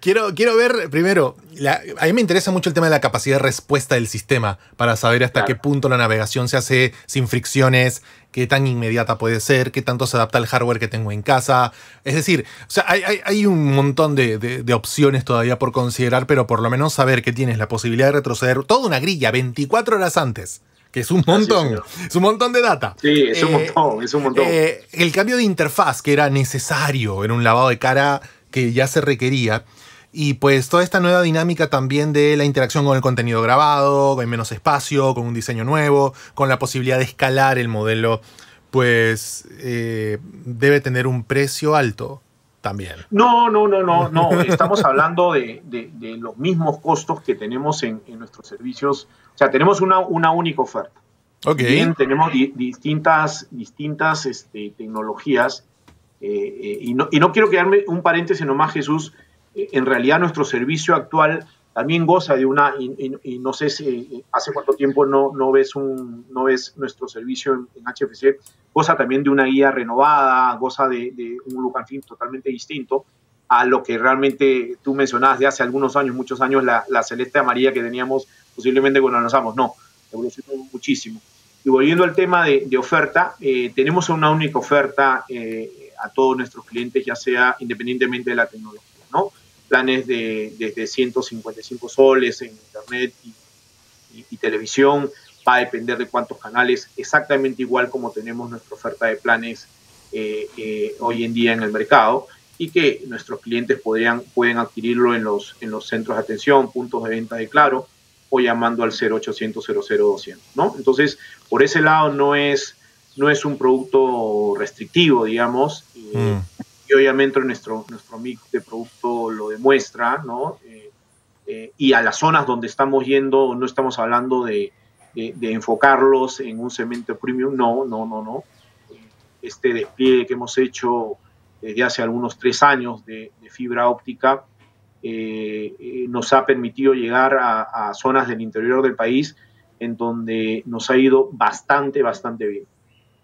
Speaker 1: quiero, quiero ver, primero, la, a mí me interesa mucho el tema de la capacidad de respuesta del sistema para saber hasta qué punto la navegación se hace sin fricciones, qué tan inmediata puede ser, qué tanto se adapta al hardware que tengo en casa. Es decir, o sea, hay, un montón de, de, opciones todavía por considerar, pero por lo menos saber que tienes la posibilidad de retroceder toda una grilla 24 horas antes que es un montón, es, un montón de data. Sí, es un eh, montón, es un montón. Eh, el cambio de interfaz que era necesario, en un lavado de cara que ya se requería. Y pues toda esta nueva dinámica también de la interacción con el contenido grabado, con menos espacio, con un diseño nuevo, con la posibilidad de escalar el modelo, pues eh, debe tener un precio alto también.
Speaker 2: No, no, no, no, no. Estamos hablando de, los mismos costos que tenemos en, en nuestros servicios o sea, tenemos una, una única oferta. Okay. Bien, tenemos distintas, distintas este, tecnologías. Eh, eh, y, no, y, no, quiero quedarme un paréntesis nomás, Jesús. Eh, en realidad, nuestro servicio actual también goza de una. Y, no sé si hace cuánto tiempo no, no, ves, un, no ves nuestro servicio en, HFC. Goza también de una guía renovada, goza de, un look and feel totalmente distinto a lo que realmente tú mencionabas de hace algunos años, muchos años, la, la celeste amarilla que teníamos posiblemente cuando lanzamos, no, evolucionó muchísimo. Y volviendo al tema de, oferta, eh, tenemos una única oferta eh, a todos nuestros clientes, ya sea independientemente de la tecnología, ¿no? Planes de desde 155 soles en internet y, televisión, va a depender de cuántos canales, exactamente igual como tenemos nuestra oferta de planes eh, hoy en día en el mercado y que nuestros clientes podrían, pueden adquirirlo en los, en los centros de atención, puntos de venta de Claro, o llamando al 0800 00200, ¿no? Entonces, por ese lado no es, no es un producto restrictivo, digamos, y mm. obviamente nuestro, nuestro mix de producto lo demuestra, ¿no? Eh, eh, y a las zonas donde estamos yendo, no estamos hablando de, de, enfocarlos en un cemento premium, no, no, no, no. Este despliegue que hemos hecho desde hace algunos tres años de, de fibra óptica, eh, eh, nos ha permitido llegar a, zonas del interior del país en donde nos ha ido bastante, bastante bien.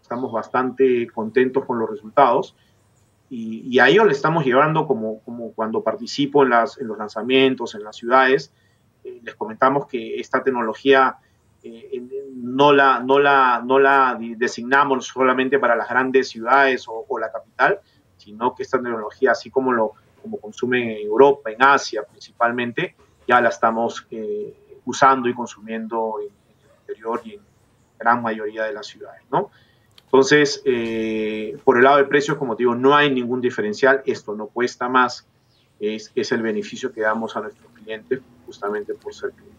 Speaker 2: Estamos bastante contentos con los resultados y, a ello le estamos llevando como, como cuando participo en, en los lanzamientos, en las ciudades. Eh, les comentamos que esta tecnología no, la, no, la, no la designamos solamente para las grandes ciudades o, o la capital, sino que esta tecnología, así como lo, como consumen en Europa, en Asia principalmente, ya la estamos eh, usando y consumiendo en, el interior y en gran mayoría de las ciudades, ¿no? Entonces, eh, por el lado de precios, como te digo, no hay ningún diferencial, esto no cuesta más, es, es el beneficio que damos a nuestros clientes justamente por ser clientes.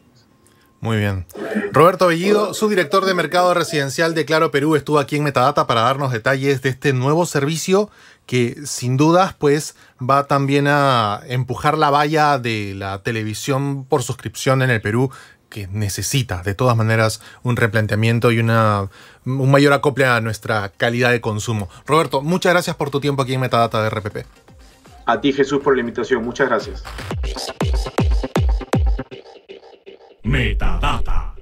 Speaker 1: Muy bien. Roberto Bellido, subdirector de Mercado Residencial de Claro Perú, estuvo aquí en Metadata para darnos detalles de este nuevo servicio que sin dudas pues va también a empujar la valla de la televisión por suscripción en el Perú que necesita de todas maneras un replanteamiento y una, un mayor acople a nuestra calidad de consumo. Roberto, muchas gracias por tu tiempo aquí en Metadata de RPP.
Speaker 2: A ti Jesús por la invitación, muchas gracias.
Speaker 1: Metadata.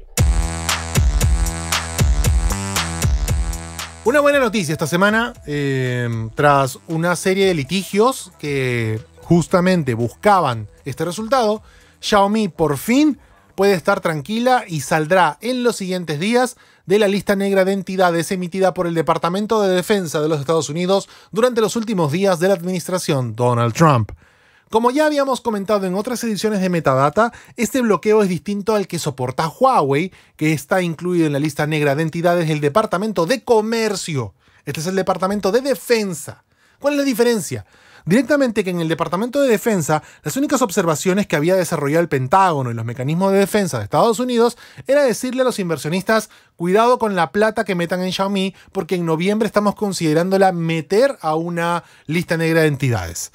Speaker 1: Una buena noticia esta semana, eh, tras una serie de litigios que justamente buscaban este resultado, Xiaomi por fin puede estar tranquila y saldrá en los siguientes días de la lista negra de entidades emitida por el Departamento de Defensa de los Estados Unidos durante los últimos días de la administración Donald Trump. Como ya habíamos comentado en otras ediciones de Metadata, este bloqueo es distinto al que soporta Huawei, que está incluido en la lista negra de entidades del Departamento de Comercio. Este es el Departamento de Defensa. ¿Cuál es la diferencia? Directamente que en el Departamento de Defensa, las únicas observaciones que había desarrollado el Pentágono y los mecanismos de defensa de Estados Unidos era decirle a los inversionistas, cuidado con la plata que metan en Xiaomi, porque en noviembre estamos considerándola meter a una lista negra de entidades.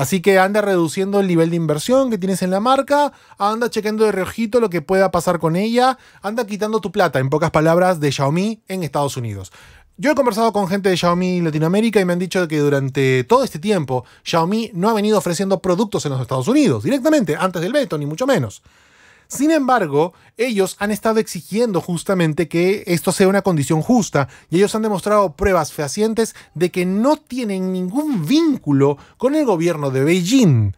Speaker 1: Así que anda reduciendo el nivel de inversión que tienes en la marca, anda chequeando de reojito lo que pueda pasar con ella, anda quitando tu plata, en pocas palabras, de Xiaomi en Estados Unidos. Yo he conversado con gente de Xiaomi Latinoamérica y me han dicho que durante todo este tiempo Xiaomi no ha venido ofreciendo productos en los Estados Unidos directamente, antes del veto, ni mucho menos. Sin embargo, ellos han estado exigiendo justamente que esto sea una condición justa y ellos han demostrado pruebas fehacientes de que no tienen ningún vínculo con el gobierno de Beijing.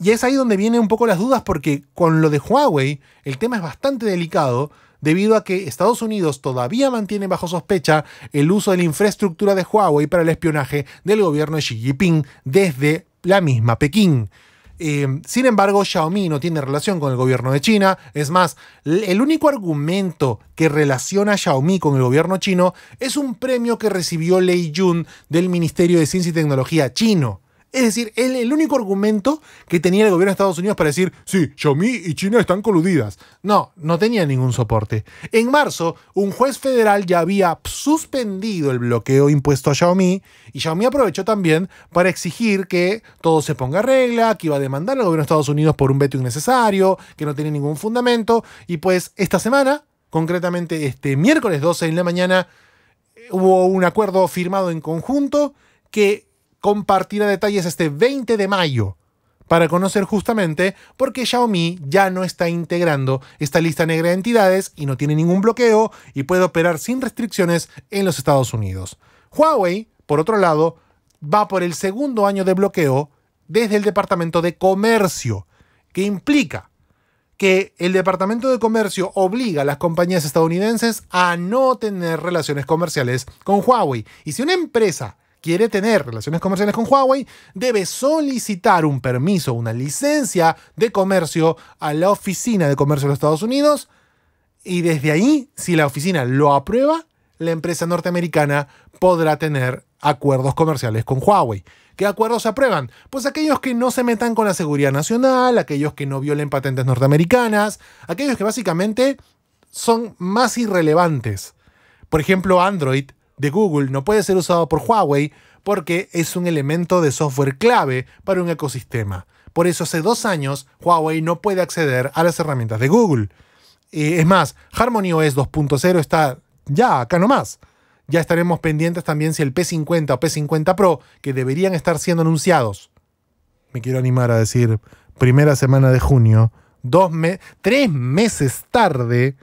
Speaker 1: Y es ahí donde vienen un poco las dudas porque con lo de Huawei el tema es bastante delicado debido a que Estados Unidos todavía mantiene bajo sospecha el uso de la infraestructura de Huawei para el espionaje del gobierno de Xi Jinping desde la misma Pekín. Eh, sin embargo, Xiaomi no tiene relación con el gobierno de China. Es más, el único argumento que relaciona Xiaomi con el gobierno chino es un premio que recibió Lei Jun del Ministerio de Ciencia y Tecnología chino. Es decir, el único argumento que tenía el gobierno de Estados Unidos para decir, sí, Xiaomi y China están coludidas. No, no tenía ningún soporte. En marzo, un juez federal ya había suspendido el bloqueo impuesto a Xiaomi y Xiaomi aprovechó también para exigir que todo se ponga regla, que iba a demandar al gobierno de Estados Unidos por un veto innecesario, que no tiene ningún fundamento. Y pues esta semana, concretamente este miércoles 12 en la mañana, hubo un acuerdo firmado en conjunto que compartirá detalles este 20 de mayo para conocer justamente por qué Xiaomi ya no está integrando esta lista negra de entidades y no tiene ningún bloqueo y puede operar sin restricciones en los Estados Unidos. Huawei, por otro lado, va por el segundo año de bloqueo desde el Departamento de Comercio, que implica que el Departamento de Comercio obliga a las compañías estadounidenses a no tener relaciones comerciales con Huawei. Y si una empresa quiere tener relaciones comerciales con Huawei, debe solicitar un permiso, una licencia de comercio a la Oficina de Comercio de los Estados Unidos y desde ahí, si la oficina lo aprueba, la empresa norteamericana podrá tener acuerdos comerciales con Huawei. ¿Qué acuerdos se aprueban? Pues aquellos que no se metan con la seguridad nacional, aquellos que no violen patentes norteamericanas, aquellos que básicamente son más irrelevantes. Por ejemplo, Android de Google no puede ser usado por Huawei porque es un elemento de software clave para un ecosistema. Por eso hace dos años Huawei no puede acceder a las herramientas de Google. es más, Harmony OS 2.0 está ya acá nomás. Ya estaremos pendientes también si el P50 o P50 Pro, que deberían estar siendo anunciados, me quiero animar a decir, primera semana de junio, tres meses tarde,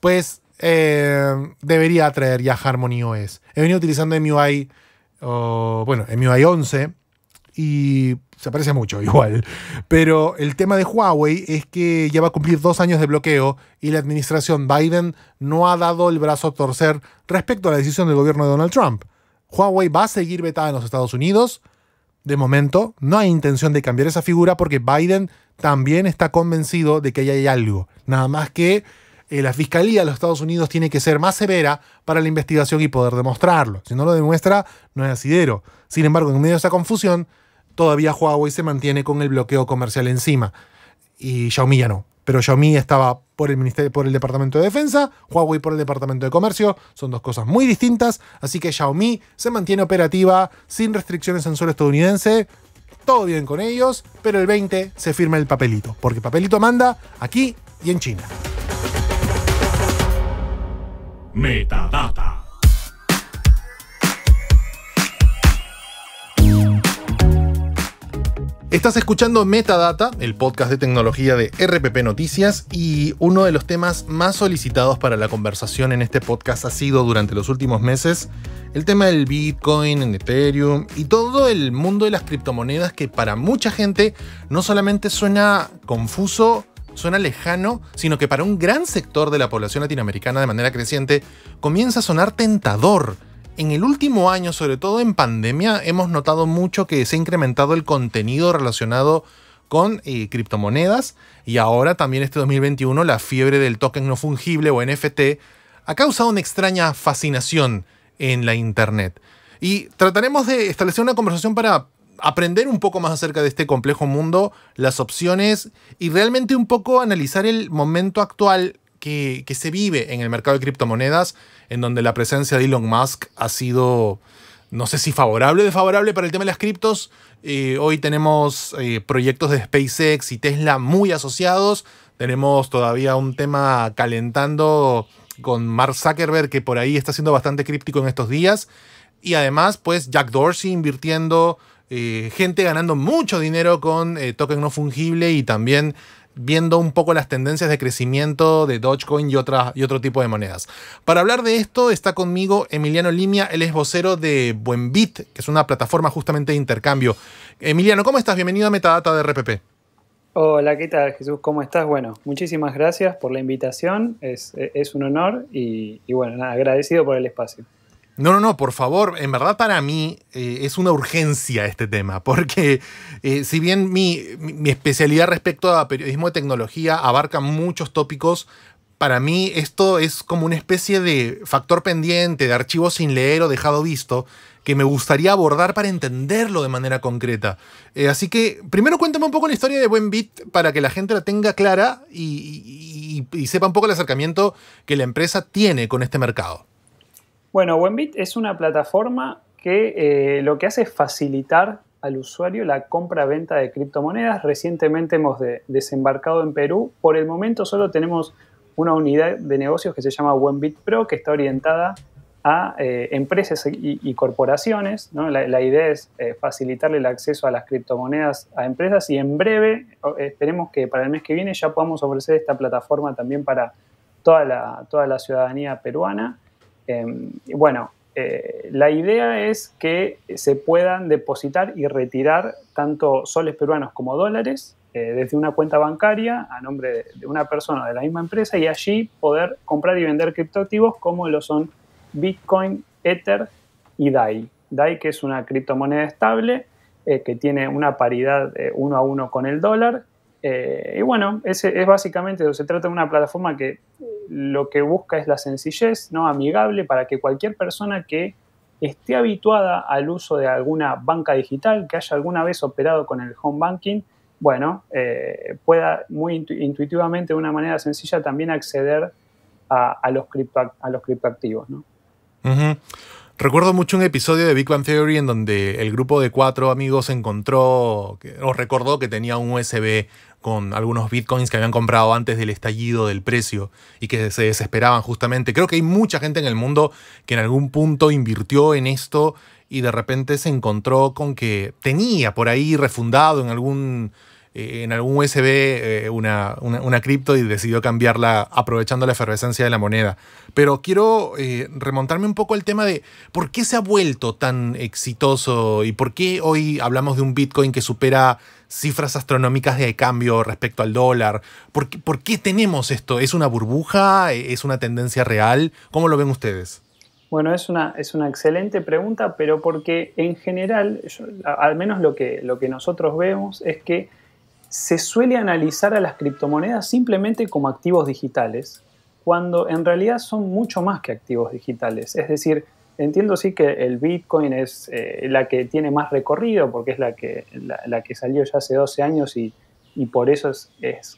Speaker 1: pues eh, debería traer ya Harmony OS. He venido utilizando MUI, bueno, MUI 11 y se parece mucho igual. Pero el tema de Huawei es que ya va a cumplir dos años de bloqueo y la administración Biden no ha dado el brazo a torcer respecto a la decisión del gobierno de Donald Trump. Huawei va a seguir vetada en los Estados Unidos. De momento, no hay intención de cambiar esa figura porque Biden también está convencido de que ahí hay algo. Nada más que eh, la Fiscalía de los Estados Unidos tiene que ser más severa para la investigación y poder demostrarlo. Si no lo demuestra, no es asidero. Sin embargo, en medio de esa confusión, todavía Huawei se mantiene con el bloqueo comercial encima. Y Xiaomi ya no. Pero Xiaomi estaba por el, Ministerio, por el Departamento de Defensa, Huawei por el Departamento de Comercio. Son dos cosas muy distintas. Así que Xiaomi se mantiene operativa sin restricciones en suelo estadounidense. Todo bien con ellos, pero el 20 se firma el papelito, porque papelito manda aquí y en China.
Speaker 4: Metadata.
Speaker 1: Estás escuchando Metadata, el podcast de tecnología de RPP Noticias, y uno de los temas más solicitados para la conversación en este podcast ha sido durante los últimos meses el tema del Bitcoin, en Ethereum y todo el mundo de las criptomonedas que para mucha gente no solamente suena confuso, suena lejano, sino que para un gran sector de la población latinoamericana de manera creciente comienza a sonar tentador. En el último año, sobre todo en pandemia, hemos notado mucho que se ha incrementado el contenido relacionado con eh, criptomonedas y ahora también este 2021 la fiebre del token no fungible o NFT ha causado una extraña fascinación en la Internet. Y trataremos de establecer una conversación para aprender un poco más acerca de este complejo mundo, las opciones y realmente un poco analizar el momento actual que, se vive en el mercado de criptomonedas, en donde la presencia de Elon Musk ha sido, no sé si favorable o desfavorable para el tema de las criptos. Eh, hoy tenemos eh, proyectos de SpaceX y Tesla muy asociados. Tenemos todavía un tema calentando con Mark Zuckerberg que por ahí está siendo bastante críptico en estos días. Y además, pues Jack Dorsey invirtiendo eh, gente ganando mucho dinero con eh, token no fungible y también viendo un poco las tendencias de crecimiento de Dogecoin y, y otro tipo de monedas. Para hablar de esto está conmigo Emiliano Limia, él es vocero de Buenbit, que es una plataforma justamente de intercambio. Emiliano, ¿cómo estás? Bienvenido a Metadata de RPP.
Speaker 5: Hola, ¿qué tal Jesús? ¿Cómo estás? Bueno, muchísimas gracias por la invitación, es, un honor y, y bueno, agradecido por el espacio.
Speaker 1: No, no, no, por favor, en verdad para mí eh, es una urgencia este tema, porque eh, si bien mi, especialidad respecto a periodismo de tecnología abarca muchos tópicos, para mí esto es como una especie de factor pendiente, de archivo sin leer o dejado visto, que me gustaría abordar para entenderlo de manera concreta. Eh, así que primero cuéntame un poco la historia de Buen Bit para que la gente la tenga clara y sepa un poco el acercamiento que la empresa tiene con este mercado.
Speaker 5: Bueno, Wembit es una plataforma que eh, lo que hace es facilitar al usuario la compra-venta de criptomonedas. Recientemente hemos desembarcado en Perú. Por el momento solo tenemos una unidad de negocios que se llama Wembit Pro, que está orientada a eh, empresas y, corporaciones. La, idea es eh, facilitarle el acceso a las criptomonedas a empresas y en breve, esperemos que para el mes que viene ya podamos ofrecer esta plataforma también para toda toda la ciudadanía peruana. Em, bueno, eh, la idea es que se puedan depositar y retirar tanto soles peruanos como dólares eh, desde una cuenta bancaria a nombre de una persona de la misma empresa y allí poder comprar y vender criptoactivos como lo son Bitcoin, Ether y DAI. DAI que es una criptomoneda estable eh, que tiene una paridad uno a uno con el dólar eh, y bueno, es, es básicamente, se trata de una plataforma que lo que busca es la sencillez, ¿no? amigable, para que cualquier persona que esté habituada al uso de alguna banca digital, que haya alguna vez operado con el home banking, bueno, eh, pueda muy intuitivamente, de una manera sencilla, también acceder a, los, cripto a los criptoactivos. ¿no?
Speaker 1: Recuerdo mucho un episodio de Big Bang Theory en donde el grupo de cuatro amigos encontró o recordó que tenía un USB con algunos bitcoins que habían comprado antes del estallido del precio y que se desesperaban justamente. Creo que hay mucha gente en el mundo que en algún punto invirtió en esto y de repente se encontró con que tenía por ahí refundado en algún, eh, en algún USB eh, una, una, cripto y decidió cambiarla aprovechando la efervescencia de la moneda. Pero quiero eh, remontarme un poco al tema de por qué se ha vuelto tan exitoso y por qué hoy hablamos de un bitcoin que supera cifras astronómicas de cambio respecto al dólar. ¿Por qué, tenemos esto? ¿Es una burbuja? ¿Es una tendencia real? ¿Cómo lo ven ustedes?
Speaker 5: Bueno, es una, es una excelente pregunta, pero porque en general, al menos lo que, lo que nosotros vemos es que se suele analizar a las criptomonedas simplemente como activos digitales, cuando en realidad son mucho más que activos digitales. Es decir, Entiendo sí que el Bitcoin es eh, la que tiene más recorrido porque es la que, la, que salió ya hace 12 años y, por eso es,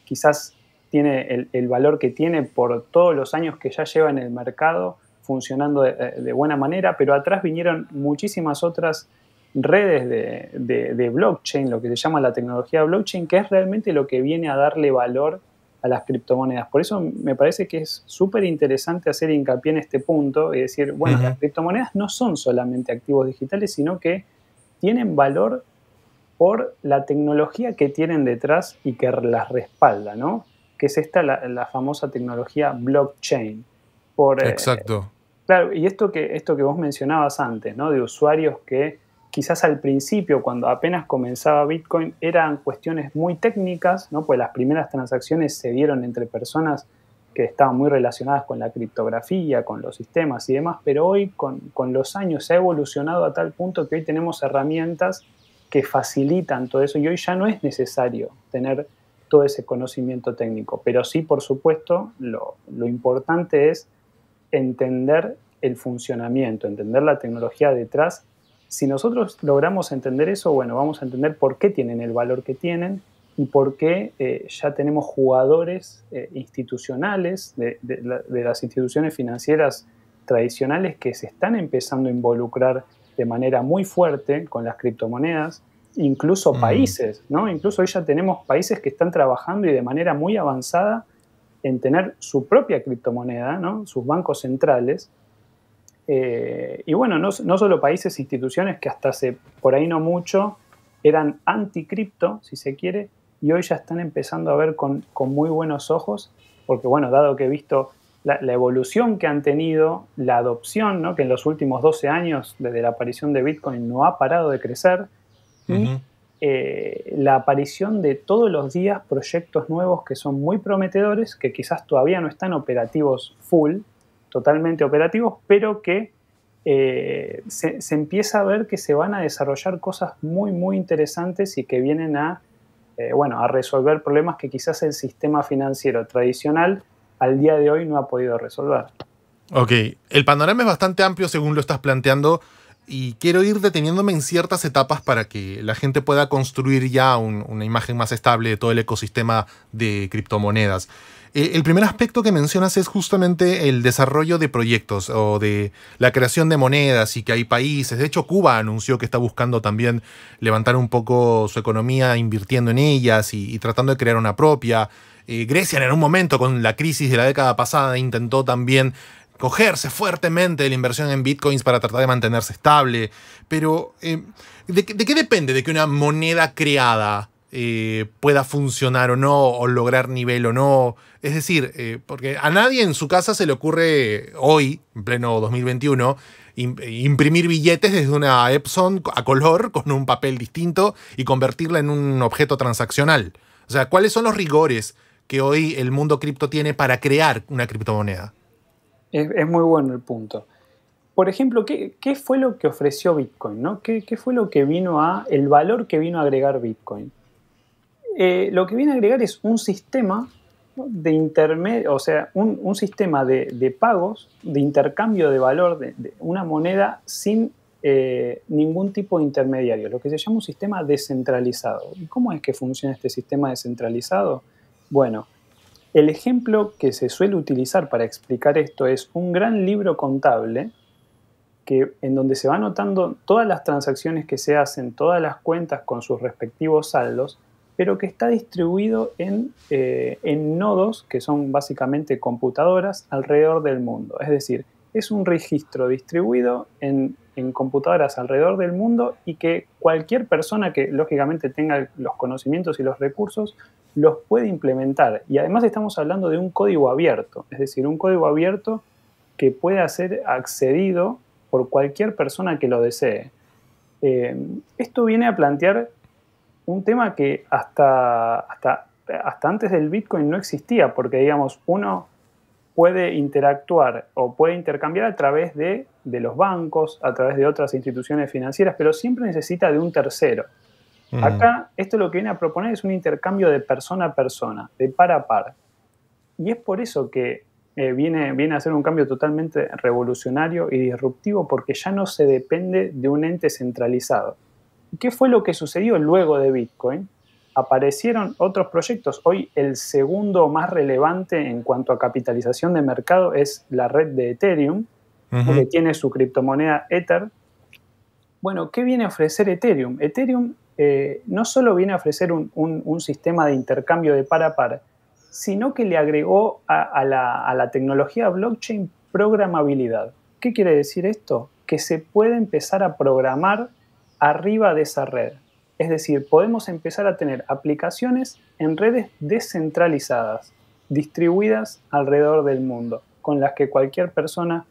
Speaker 5: quizás tiene el, valor que tiene por todos los años que ya lleva en el mercado funcionando de, buena manera, pero atrás vinieron muchísimas otras redes de, de, de blockchain, lo que se llama la tecnología blockchain, que es realmente lo que viene a darle valor las criptomonedas. Por eso me parece que es súper interesante hacer hincapié en este punto y decir, bueno, las criptomonedas no son solamente activos digitales, sino que tienen valor por la tecnología que tienen detrás y que las respalda, ¿no? Que es esta la, famosa tecnología blockchain. Por, eh,
Speaker 1: Exacto.
Speaker 5: claro, y esto que, esto que vos mencionabas antes, ¿no? De usuarios que quizás al principio, cuando apenas comenzaba Bitcoin, eran cuestiones muy técnicas, ¿no? pues las primeras transacciones se dieron entre personas que estaban muy relacionadas con la criptografía, con los sistemas y demás, pero hoy con, los años se ha evolucionado a tal punto que hoy tenemos herramientas que facilitan todo eso y hoy ya no es necesario tener todo ese conocimiento técnico, pero sí, por supuesto, lo, lo importante es entender el funcionamiento, entender la tecnología detrás si nosotros logramos entender eso, bueno, vamos a entender por qué tienen el valor que tienen y por qué eh, ya tenemos jugadores eh, institucionales de, las instituciones financieras tradicionales que se están empezando a involucrar de manera muy fuerte con las criptomonedas, incluso mm. países, ¿no? Incluso hoy ya tenemos países que están trabajando y de manera muy avanzada en tener su propia criptomoneda, ¿no? Sus bancos centrales, eh, y bueno, no, no, solo países, instituciones que hasta hace por ahí no mucho eran anticripto, si se quiere, y hoy ya están empezando a ver con, muy buenos ojos, porque bueno, dado que he visto la, evolución que han tenido, la adopción, que en los últimos 12 años, desde la aparición de Bitcoin, no ha parado de crecer, y eh, la aparición de todos los días proyectos nuevos que son muy prometedores, que quizás todavía no están operativos full, totalmente operativos, pero que eh, se, empieza a ver que se van a desarrollar cosas muy, muy interesantes y que vienen a, eh, bueno, a resolver problemas que quizás el sistema financiero tradicional al día de hoy no ha podido resolver.
Speaker 1: Ok, el panorama es bastante amplio según lo estás planteando y quiero ir deteniéndome en ciertas etapas para que la gente pueda construir ya una imagen más estable de todo el ecosistema de criptomonedas. Eh, el primer aspecto que mencionas es justamente el desarrollo de proyectos o de la creación de monedas y que hay países. De hecho, Cuba anunció que está buscando también levantar un poco su economía invirtiendo en ellas y, tratando de crear una propia. Eh, Grecia en un momento con la crisis de la década pasada intentó también cogerse fuertemente de la inversión en bitcoins para tratar de mantenerse estable. Pero, eh, ¿de, qué depende de que una moneda creada eh, pueda funcionar o no, o lograr nivel o no. Es decir, eh, porque a nadie en su casa se le ocurre hoy, en pleno 2021, imprimir billetes desde una Epson a color con un papel distinto y convertirla en un objeto transaccional. O sea, ¿cuáles son los rigores que hoy el mundo cripto tiene para crear una criptomoneda?
Speaker 5: Es, muy bueno el punto. Por ejemplo, ¿qué, fue lo que ofreció Bitcoin? ¿no? ¿Qué fue lo que vino a, el valor que vino a agregar Bitcoin? Eh, lo que viene a agregar es un sistema de intermedio, o sea, un, sistema de, pagos, de intercambio de valor de, una moneda sin eh, ningún tipo de intermediario, lo que se llama un sistema descentralizado. ¿Y cómo es que funciona este sistema descentralizado? Bueno, el ejemplo que se suele utilizar para explicar esto es un gran libro contable que, en donde se va anotando todas las transacciones que se hacen, todas las cuentas con sus respectivos saldos, pero que está distribuido eh, en, nodos, que son básicamente computadoras, alrededor del mundo. Es decir, es un registro distribuido en, computadoras alrededor del mundo y que cualquier persona que lógicamente tenga los conocimientos y los recursos los puede implementar. Y además estamos hablando de un código abierto, es decir, un código abierto que pueda ser accedido por cualquier persona que lo desee. Eh, esto viene a plantear un tema que hasta, hasta, antes del Bitcoin no existía, porque digamos, uno puede interactuar o puede intercambiar a través de, los bancos, a través de otras instituciones financieras, pero siempre necesita de un tercero. Acá esto lo que viene a proponer es un intercambio de persona a persona, de par a par. Y es por eso que eh, viene, viene a ser un cambio totalmente revolucionario y disruptivo porque ya no se depende de un ente centralizado. ¿Qué fue lo que sucedió luego de Bitcoin? Aparecieron otros proyectos. Hoy el segundo más relevante en cuanto a capitalización de mercado es la red de Ethereum, que tiene su criptomoneda Ether. Bueno, ¿qué viene a ofrecer Ethereum? Ethereum eh, no solo viene a ofrecer un, sistema de intercambio de par a par, sino que le agregó a la tecnología blockchain programabilidad. ¿Qué quiere decir esto? Que se puede empezar a programar arriba de esa red. Es decir, podemos empezar a tener aplicaciones en redes descentralizadas, distribuidas alrededor del mundo, con las que cualquier persona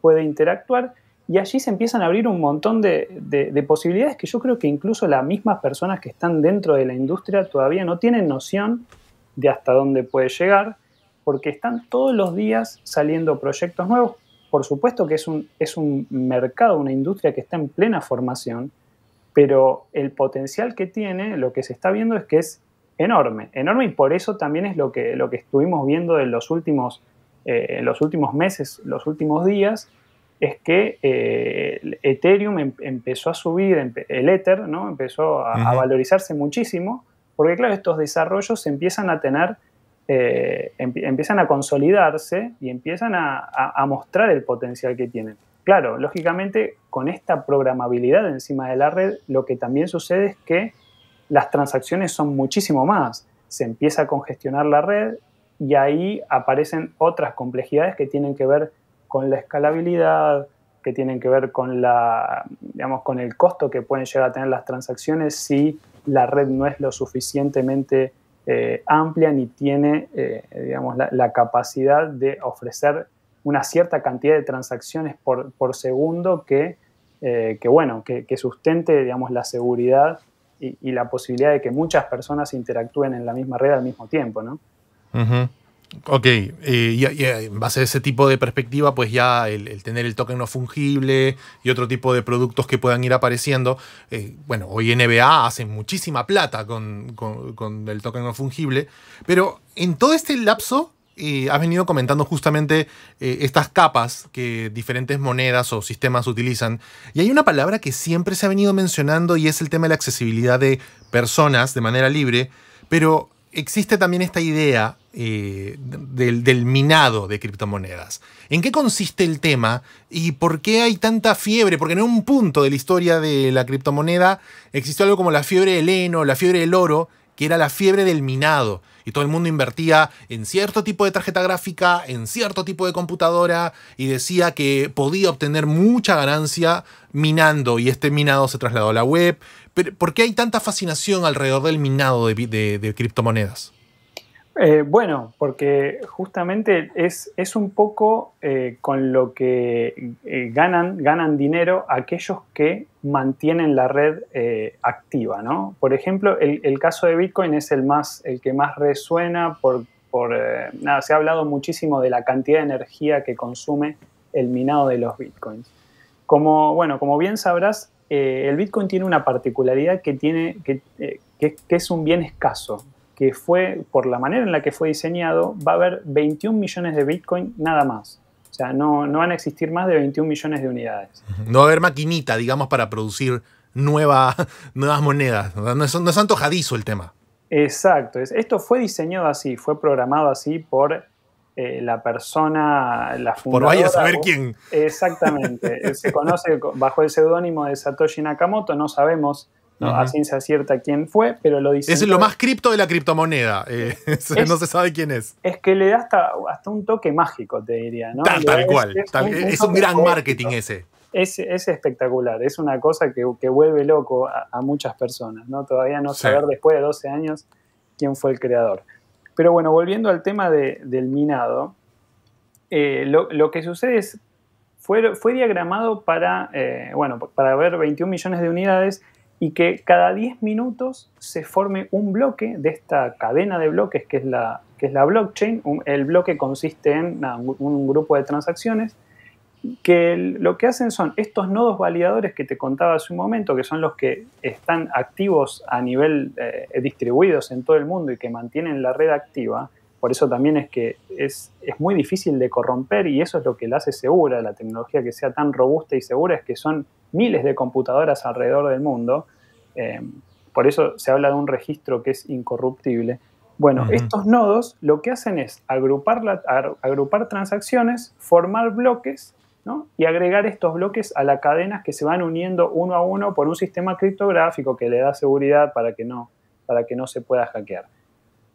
Speaker 5: puede interactuar y allí se empiezan a abrir un montón de, de, posibilidades que yo creo que incluso las mismas personas que están dentro de la industria todavía no tienen noción de hasta dónde puede llegar, porque están todos los días saliendo proyectos nuevos por supuesto que es un, es un mercado, una industria que está en plena formación, pero el potencial que tiene, lo que se está viendo es que es enorme, enorme y por eso también es lo que, lo que estuvimos viendo en los últimos, eh, los últimos meses, los últimos días, es que eh, Ethereum em, empezó a subir, em, el Ether ¿no? empezó a, a, valorizarse muchísimo, porque claro, estos desarrollos empiezan a tener eh, empiezan a consolidarse y empiezan a, mostrar el potencial que tienen. Claro, lógicamente con esta programabilidad encima de la red, lo que también sucede es que las transacciones son muchísimo más. Se empieza a congestionar la red y ahí aparecen otras complejidades que tienen que ver con la escalabilidad, que tienen que ver con, la, digamos, con el costo que pueden llegar a tener las transacciones si la red no es lo suficientemente eh, amplia ni tiene, eh, digamos, la, capacidad de ofrecer una cierta cantidad de transacciones por, por segundo que, eh, que bueno, que, sustente, digamos, la seguridad y, la posibilidad de que muchas personas interactúen en la misma red al mismo tiempo, ¿no?
Speaker 1: Ok, eh, y, eh, en base a ese tipo de perspectiva, pues ya el, tener el token no fungible y otro tipo de productos que puedan ir apareciendo, eh, bueno, hoy NBA hace muchísima plata con, el token no fungible, pero en todo este lapso has venido comentando justamente estas capas que diferentes monedas o sistemas utilizan, y hay una palabra que siempre se ha venido mencionando y es el tema de la accesibilidad de personas de manera libre, pero existe también esta idea eh, del, minado de criptomonedas. ¿En qué consiste el tema y por qué hay tanta fiebre? Porque en un punto de la historia de la criptomoneda existió algo como la fiebre del heno, la fiebre del oro, que era la fiebre del minado. Y todo el mundo invertía en cierto tipo de tarjeta gráfica, en cierto tipo de computadora, y decía que podía obtener mucha ganancia minando. Y este minado se trasladó a la web. Pero, ¿Por qué hay tanta fascinación alrededor del minado de criptomonedas?
Speaker 5: Eh, bueno, porque justamente es, un poco eh, con lo que eh, ganan, ganan dinero aquellos que mantienen la red activa, ¿no? Por ejemplo, el, caso de Bitcoin es el, más, el que más resuena por, nada, se ha hablado muchísimo de la cantidad de energía que consume el minado de los Bitcoins. Como, bueno, como bien sabrás, el Bitcoin tiene una particularidad que, tiene, que, que es un bien escaso que fue, por la manera en la que fue diseñado, va a haber 21 millones de Bitcoin nada más. O sea, no, no van a existir más de 21 millones de unidades.
Speaker 1: No va a haber maquinita, digamos, para producir nueva, nuevas monedas. No es, no es antojadizo el
Speaker 5: tema. Exacto. Esto fue diseñado así, fue programado así por eh, la persona, la fundadora. Por vaya a saber quién. Exactamente. Se conoce bajo el seudónimo de Satoshi Nakamoto, no sabemos Así se acierta a ciencia cierta quién fue, pero lo dice. Es lo
Speaker 1: más cripto de la criptomoneda, eh, no se
Speaker 5: sabe quién es. Es que le da hasta, hasta un toque mágico, te diría, ¿no? Tal, cual, es, un, gran marketing ese. Es, espectacular, es una cosa que, vuelve loco a, muchas personas, ¿no? Todavía no saber después de 12 años quién fue el creador. Pero bueno, volviendo al tema del minado, eh, lo, que sucede es, fue, fue diagramado para, eh, bueno, para ver 21 millones de unidades y que cada 10 minutos se forme un bloque de esta cadena de bloques que es la, que es la blockchain. el bloque consiste en un, grupo de transacciones que lo que hacen son estos nodos validadores que te contaba hace un momento, que son los que están activos a nivel eh, distribuidos en todo el mundo y que mantienen la red activa, por eso también es que es, muy difícil de corromper y eso es lo que la hace segura, la tecnología que sea tan robusta y segura es que son miles de computadoras alrededor del mundo. Eh, por eso se habla de un registro que es incorruptible. Bueno, estos nodos lo que hacen es agrupar, la, agrupar transacciones, formar bloques ¿no? y agregar estos bloques a las cadenas que se van uniendo uno a uno por un sistema criptográfico que le da seguridad para que no, para que no se pueda hackear.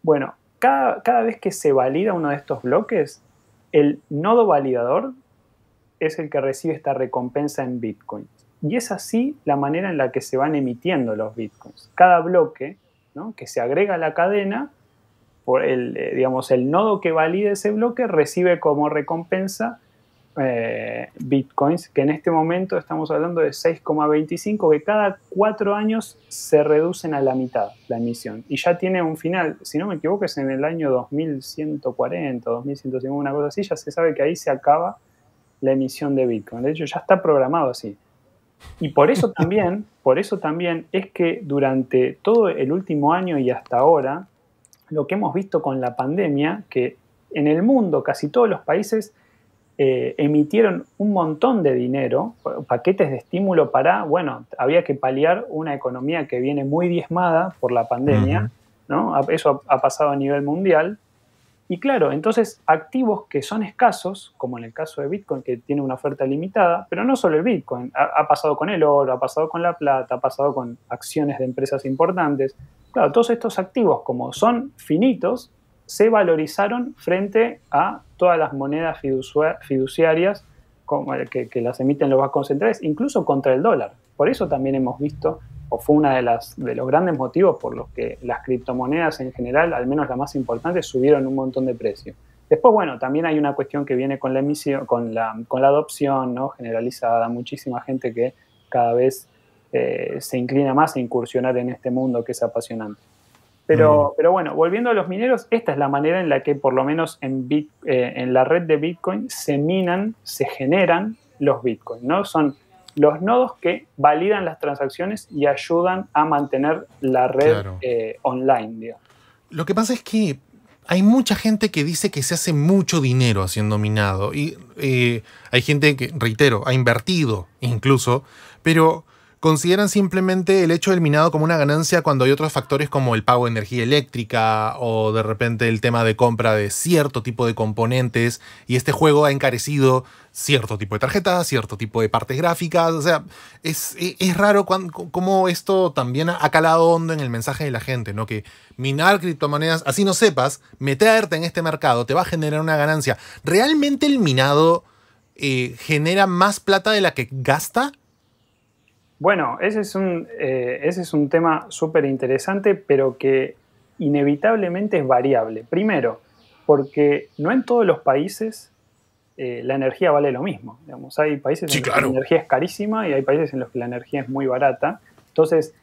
Speaker 5: Bueno, cada, vez que se valida uno de estos bloques, el nodo validador es el que recibe esta recompensa en Bitcoin. Y es así la manera en la que se van emitiendo los Bitcoins. Cada bloque que se agrega a la cadena, por el, eh, digamos, el nodo que valide ese bloque recibe como recompensa eh, bitcoins, que en este momento estamos hablando de 6,25, que cada cuatro años se reducen a la mitad la emisión. Y ya tiene un final, si no me equivoco, es en el año 2140, 2150, una cosa así, ya se sabe que ahí se acaba la emisión de bitcoin. De hecho, ya está programado así. Y por eso también, por eso también es que durante todo el último año y hasta ahora, lo que hemos visto con la pandemia, que en el mundo, casi todos los países, eh, emitieron un montón de dinero, paquetes de estímulo para, bueno, había que paliar una economía que viene muy diezmada por la pandemia, ¿no? Eso ha, pasado a nivel mundial. Y claro, entonces activos que son escasos, como en el caso de Bitcoin, que tiene una oferta limitada, pero no solo el Bitcoin, ha, pasado con el oro, ha pasado con la plata, ha pasado con acciones de empresas importantes. Claro, todos estos activos, como son finitos, se valorizaron frente a todas las monedas fiduciarias que, que, las emiten los bancos centrales, incluso contra el dólar. Por eso también hemos visto, o fue uno de, de los grandes motivos por los que las criptomonedas en general, al menos las más importantes, subieron un montón de precio. Después, bueno, también hay una cuestión que viene con la emisión, con la, con la adopción ¿no? generalizada, muchísima gente que cada vez eh, se inclina más a incursionar en este mundo que es apasionante. Pero, pero bueno, volviendo a los mineros, esta es la manera en la que por lo menos eh, en, la red de Bitcoin se minan, se generan los Bitcoin, ¿no? Son los nodos que validan las transacciones y ayudan a mantener la red eh, online.
Speaker 1: Lo que pasa es que hay mucha gente que dice que se hace mucho dinero haciendo minado y eh, hay gente que, reitero, ha invertido incluso, pero consideran simplemente el hecho del minado como una ganancia cuando hay otros factores como el pago de energía eléctrica o de repente el tema de compra de cierto tipo de componentes y este juego ha encarecido cierto tipo de tarjetas, cierto tipo de partes gráficas, o sea, es, es raro cómo esto también ha calado hondo en el mensaje de la gente, ¿no? Que minar criptomonedas, así no sepas, meterte en este mercado te va a generar una ganancia. ¿Realmente el minado eh, genera más plata de la que gasta?
Speaker 5: Bueno, ese es un, eh, ese es un tema súper interesante, pero que inevitablemente es variable. Primero, porque no en todos los países eh, la energía vale lo mismo. hay países en los que la energía es carísima y hay países en los que la energía es muy barata. Entonces,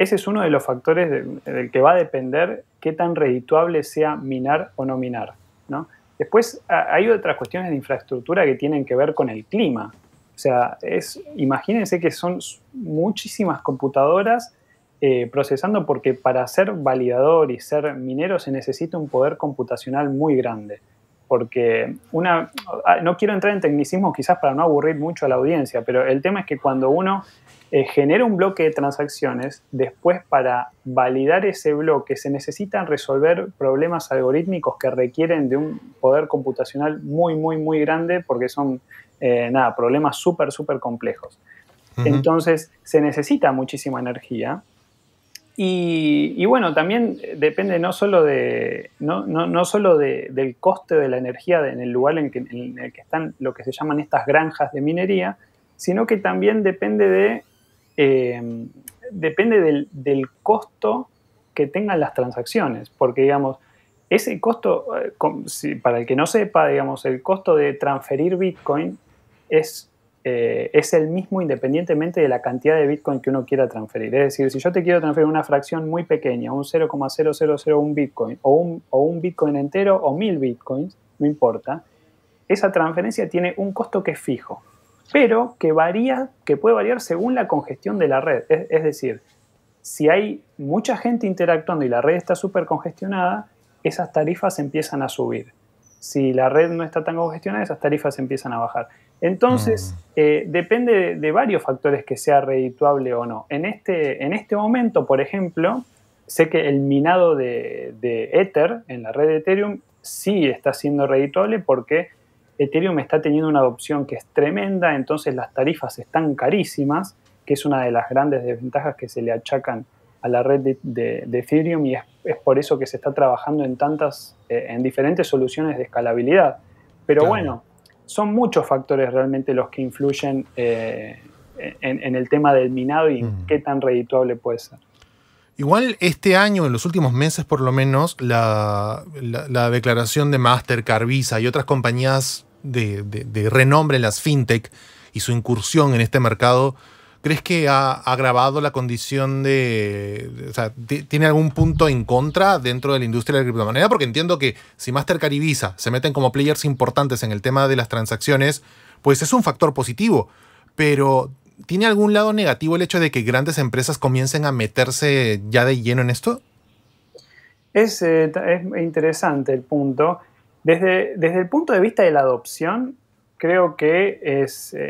Speaker 5: ese es uno de los factores del que va a depender qué tan redituable sea minar o no minar. ¿no? Después, hay otras cuestiones de infraestructura que tienen que ver con el clima. O sea, es, imagínense que son muchísimas computadoras eh, procesando porque para ser validador y ser minero se necesita un poder computacional muy grande. Porque una, ah, no quiero entrar en tecnicismo quizás para no aburrir mucho a la audiencia, pero el tema es que cuando uno eh, genera un bloque de transacciones, después para validar ese bloque se necesitan resolver problemas algorítmicos que requieren de un poder computacional muy, muy, muy grande porque son eh, nada, problemas súper, súper complejos. Entonces se necesita muchísima energía. Y, bueno, también depende no solo, de, no, no, del coste de la energía en el lugar en, el que están lo que se llaman estas granjas de minería, sino que también depende, de, eh, depende del, del costo que tengan las transacciones. Porque, digamos, ese costo, eh, para el que no sepa, digamos, el costo de transferir Bitcoin es, eh, es el mismo independientemente de la cantidad de Bitcoin que uno quiera transferir. Es decir, si yo te quiero transferir una fracción muy pequeña, un 0,0001 Bitcoin o un, o un Bitcoin entero o mil Bitcoins, no importa, esa transferencia tiene un costo que es fijo, pero que varía, que puede variar según la congestión de la red. Es, es decir, si hay mucha gente interactuando y la red está súper congestionada, esas tarifas empiezan a subir. Si la red no está tan congestionada, esas tarifas empiezan a bajar. Entonces, mm. eh, depende de, varios factores que sea redituable o no. Este, en este, momento, por ejemplo, sé que el minado de, de Ether en la red de Ethereum sí está siendo redituable porque Ethereum está teniendo una adopción que es tremenda, entonces las tarifas están carísimas, que es una de las grandes desventajas que se le achacan a la red de, Ethereum y es, por eso que se está trabajando en tantas, eh, en diferentes soluciones de escalabilidad. Pero bueno, son muchos factores realmente los que influyen eh, en, el tema del minado y mm. qué tan redituable puede ser.
Speaker 1: Igual este año, en los últimos meses por lo menos, la, declaración de Mastercard, Visa y otras compañías de, de renombre, las fintech, y su incursión en este mercado ¿Crees que ha agravado la condición de... O sea, ¿tiene algún punto en contra dentro de la industria de la criptomoneda? Porque entiendo que si Mastercard y Visa se meten como players importantes en el tema de las transacciones, pues es un factor positivo. Pero ¿tiene algún lado negativo el hecho de que grandes empresas comiencen a meterse ya de lleno en esto?
Speaker 5: Es, eh, interesante el punto. Desde, desde el punto de vista de la adopción, creo que eh,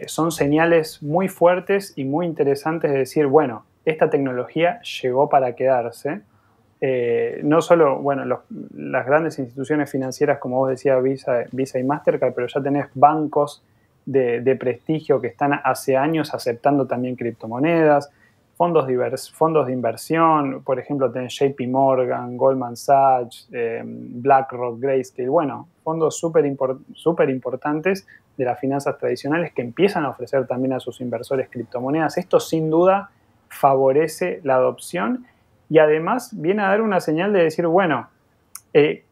Speaker 5: son señales muy fuertes y muy interesantes de decir, bueno, esta tecnología llegó para quedarse. Eh, no solo, bueno, las grandes instituciones financieras, como vos decías, Visa, Visa y Mastercard, pero ya tenés bancos de, prestigio que están hace años aceptando también criptomonedas, fondos, divers, fondos de inversión, por ejemplo, tenés JP Morgan, Goldman Sachs, eh, BlackRock, Grayscale, bueno, fondos súper importantes de las finanzas tradicionales que empiezan a ofrecer también a sus inversores criptomonedas. Esto sin duda favorece la adopción y además viene a dar una señal de decir, bueno, eh,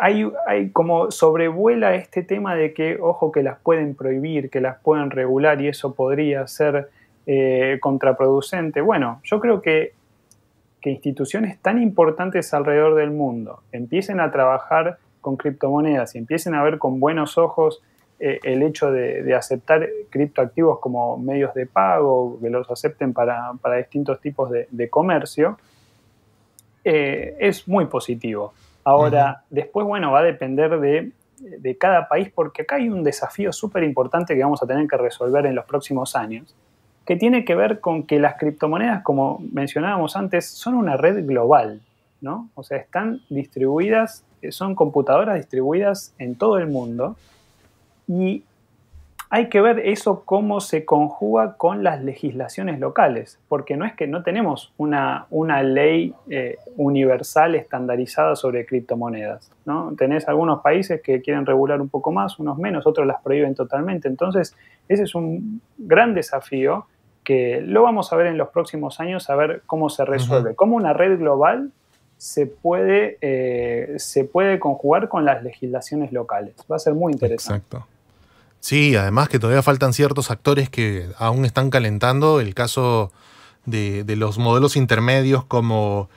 Speaker 5: hay, hay, como sobrevuela este tema de que, ojo, que las pueden prohibir, que las pueden regular y eso podría ser eh, contraproducente. Bueno, yo creo que, que instituciones tan importantes alrededor del mundo empiecen a trabajar con criptomonedas y empiecen a ver con buenos ojos eh, el hecho de, aceptar criptoactivos como medios de pago, que los acepten para, distintos tipos de, comercio, eh, es muy positivo. Ahora, después, bueno, va a depender de, cada país, porque acá hay un desafío súper importante que vamos a tener que resolver en los próximos años, que tiene que ver con que las criptomonedas, como mencionábamos antes, son una red global, ¿no? O sea, están distribuidas, eh, son computadoras distribuidas en todo el mundo y hay que ver eso cómo se conjuga con las legislaciones locales, porque no es que no tenemos una, ley eh, universal estandarizada sobre criptomonedas. ¿no? Tenés algunos países que quieren regular un poco más, unos menos, otros las prohíben totalmente. Entonces, ese es un gran desafío que lo vamos a ver en los próximos años, a ver cómo se resuelve, cómo una red global se puede, eh, se puede conjugar con las legislaciones locales. Va a ser muy interesante. Exacto.
Speaker 1: Sí, además que todavía faltan ciertos actores que aún están calentando. El caso de, los modelos intermedios como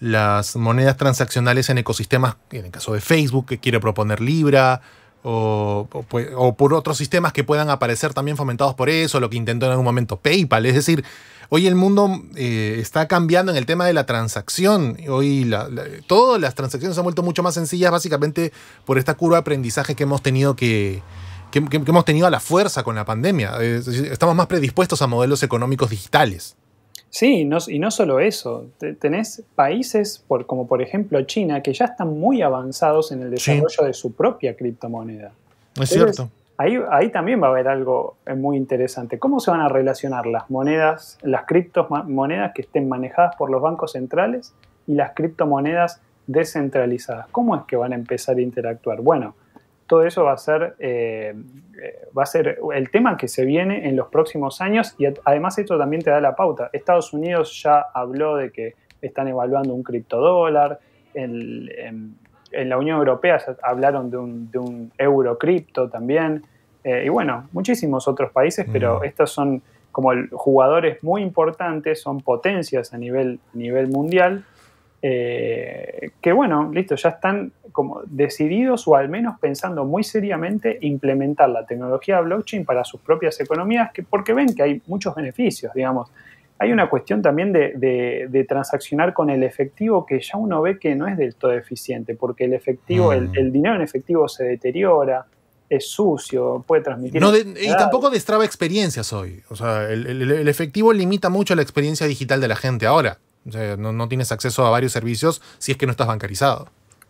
Speaker 1: las monedas transaccionales en ecosistemas, en el caso de Facebook, que quiere proponer Libra, o, por otros sistemas que puedan aparecer también fomentados por eso, lo que intentó en algún momento PayPal. Es decir, hoy el mundo eh, está cambiando en el tema de la transacción. Hoy todas las transacciones se han vuelto mucho más sencillas básicamente por esta curva de aprendizaje que hemos tenido que, que, hemos tenido a la fuerza con la pandemia. Estamos más predispuestos a modelos económicos digitales.
Speaker 5: Sí, no, y no solo eso. Tenés países como por ejemplo China que ya están muy avanzados en el desarrollo de su propia criptomoneda. Es cierto. Ahí, ahí, también va a haber algo eh, muy interesante. ¿Cómo se van a relacionar las monedas, las criptomonedas que estén manejadas por los bancos centrales y las criptomonedas descentralizadas? ¿Cómo es que van a empezar a interactuar? Bueno, todo eso va a ser, eh, eh, va a ser el tema que se viene en los próximos años y además esto también te da la pauta. Estados Unidos ya habló de que están evaluando un criptodólar, dólar em, en, la Unión Europea ya hablaron de un, eurocripto euro también, eh, y bueno, muchísimos otros países, pero estos son como jugadores muy importantes, son potencias a nivel, a nivel mundial eh, que bueno, listo, ya están como decididos o al menos pensando muy seriamente implementar la tecnología blockchain para sus propias economías, que, porque ven que hay muchos beneficios, digamos. Hay una cuestión también de, transaccionar con el efectivo que ya uno ve que no es del todo eficiente, porque el efectivo, el, mm. dinero en efectivo se deteriora, es sucio, puede transmitir. No y
Speaker 1: tampoco destraba experiencias hoy. O sea, el, el, efectivo limita mucho la experiencia digital de la gente ahora no, tienes acceso a varios servicios si es que no estás bancarizado.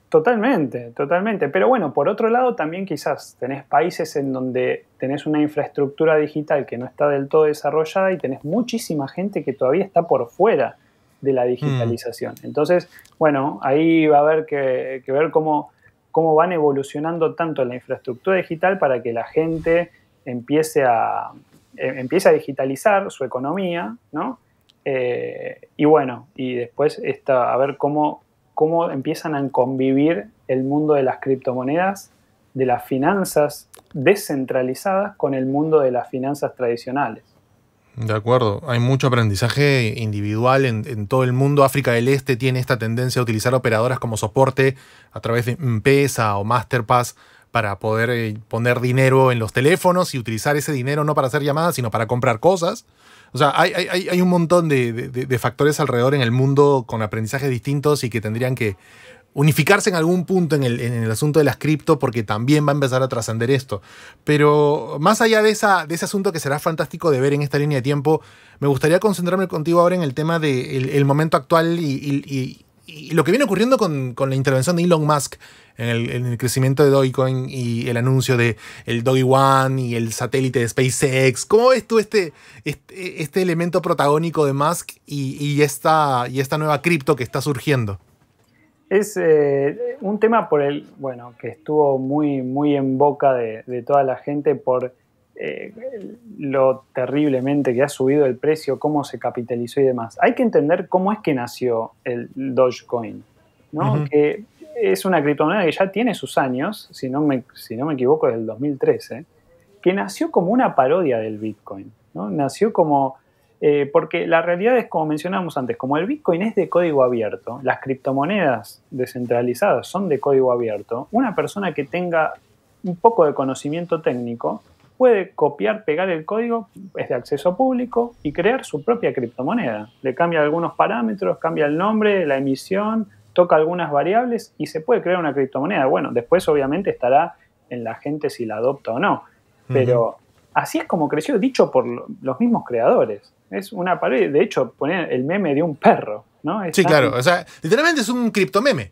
Speaker 5: Totalmente, totalmente. Pero bueno, por otro lado también quizás tenés países en donde tenés una infraestructura digital que no está del todo desarrollada y tenés muchísima gente que todavía está por fuera de la mm. digitalización. Entonces, bueno, ahí va a haber que, ver cómo, cómo van evolucionando tanto la infraestructura digital para que la gente empiece a, em, empiece a digitalizar su economía, ¿no? Eh, y bueno, y después está a ver cómo, cómo empiezan a convivir el mundo de las criptomonedas, de las finanzas descentralizadas con el mundo de las finanzas tradicionales.
Speaker 1: De acuerdo, hay mucho aprendizaje individual en, todo el mundo. África del Este tiene esta tendencia a utilizar operadoras como soporte a través de Mpesa pesa o Masterpass para poder eh, poner dinero en los teléfonos y utilizar ese dinero no para hacer llamadas, sino para comprar cosas. O sea, hay, hay, un montón de, factores alrededor en el mundo con aprendizajes distintos y que tendrían que unificarse en algún punto en el, asunto de las cripto porque también va a empezar a trascender esto. Pero más allá de, esa, ese asunto que será fantástico de ver en esta línea de tiempo, me gustaría concentrarme contigo ahora en el tema del de el momento actual y y lo que viene ocurriendo con, la intervención de Elon Musk en el, crecimiento de Dogecoin y el anuncio de el Doge One y el satélite de SpaceX. ¿Cómo ves tú este, este, este elemento protagónico de Musk y, y, esta, y esta nueva cripto que está surgiendo?
Speaker 5: Es eh, un tema por el, bueno, que estuvo muy, muy en boca de, de toda la gente por eh, lo terriblemente que ha subido el precio, cómo se capitalizó y demás. Hay que entender cómo es que nació el Dogecoin, Que es una criptomoneda que ya tiene sus años, si no me, si no me equivoco, del 2013, que nació como una parodia del Bitcoin, Nació como... Eh, porque la realidad es, como mencionábamos antes, como el Bitcoin es de código abierto, las criptomonedas descentralizadas son de código abierto, una persona que tenga un poco de conocimiento técnico puede copiar, pegar el código, es de acceso público y crear su propia criptomoneda. Le cambia algunos parámetros, cambia el nombre, la emisión, toca algunas variables y se puede crear una criptomoneda. Bueno, después obviamente estará en la gente si la adopta o no. Pero así es como creció, dicho por los mismos creadores. Es una pared, de hecho, poner el meme de un perro, ¿no? sí, claro, o sea, literalmente es un criptomeme.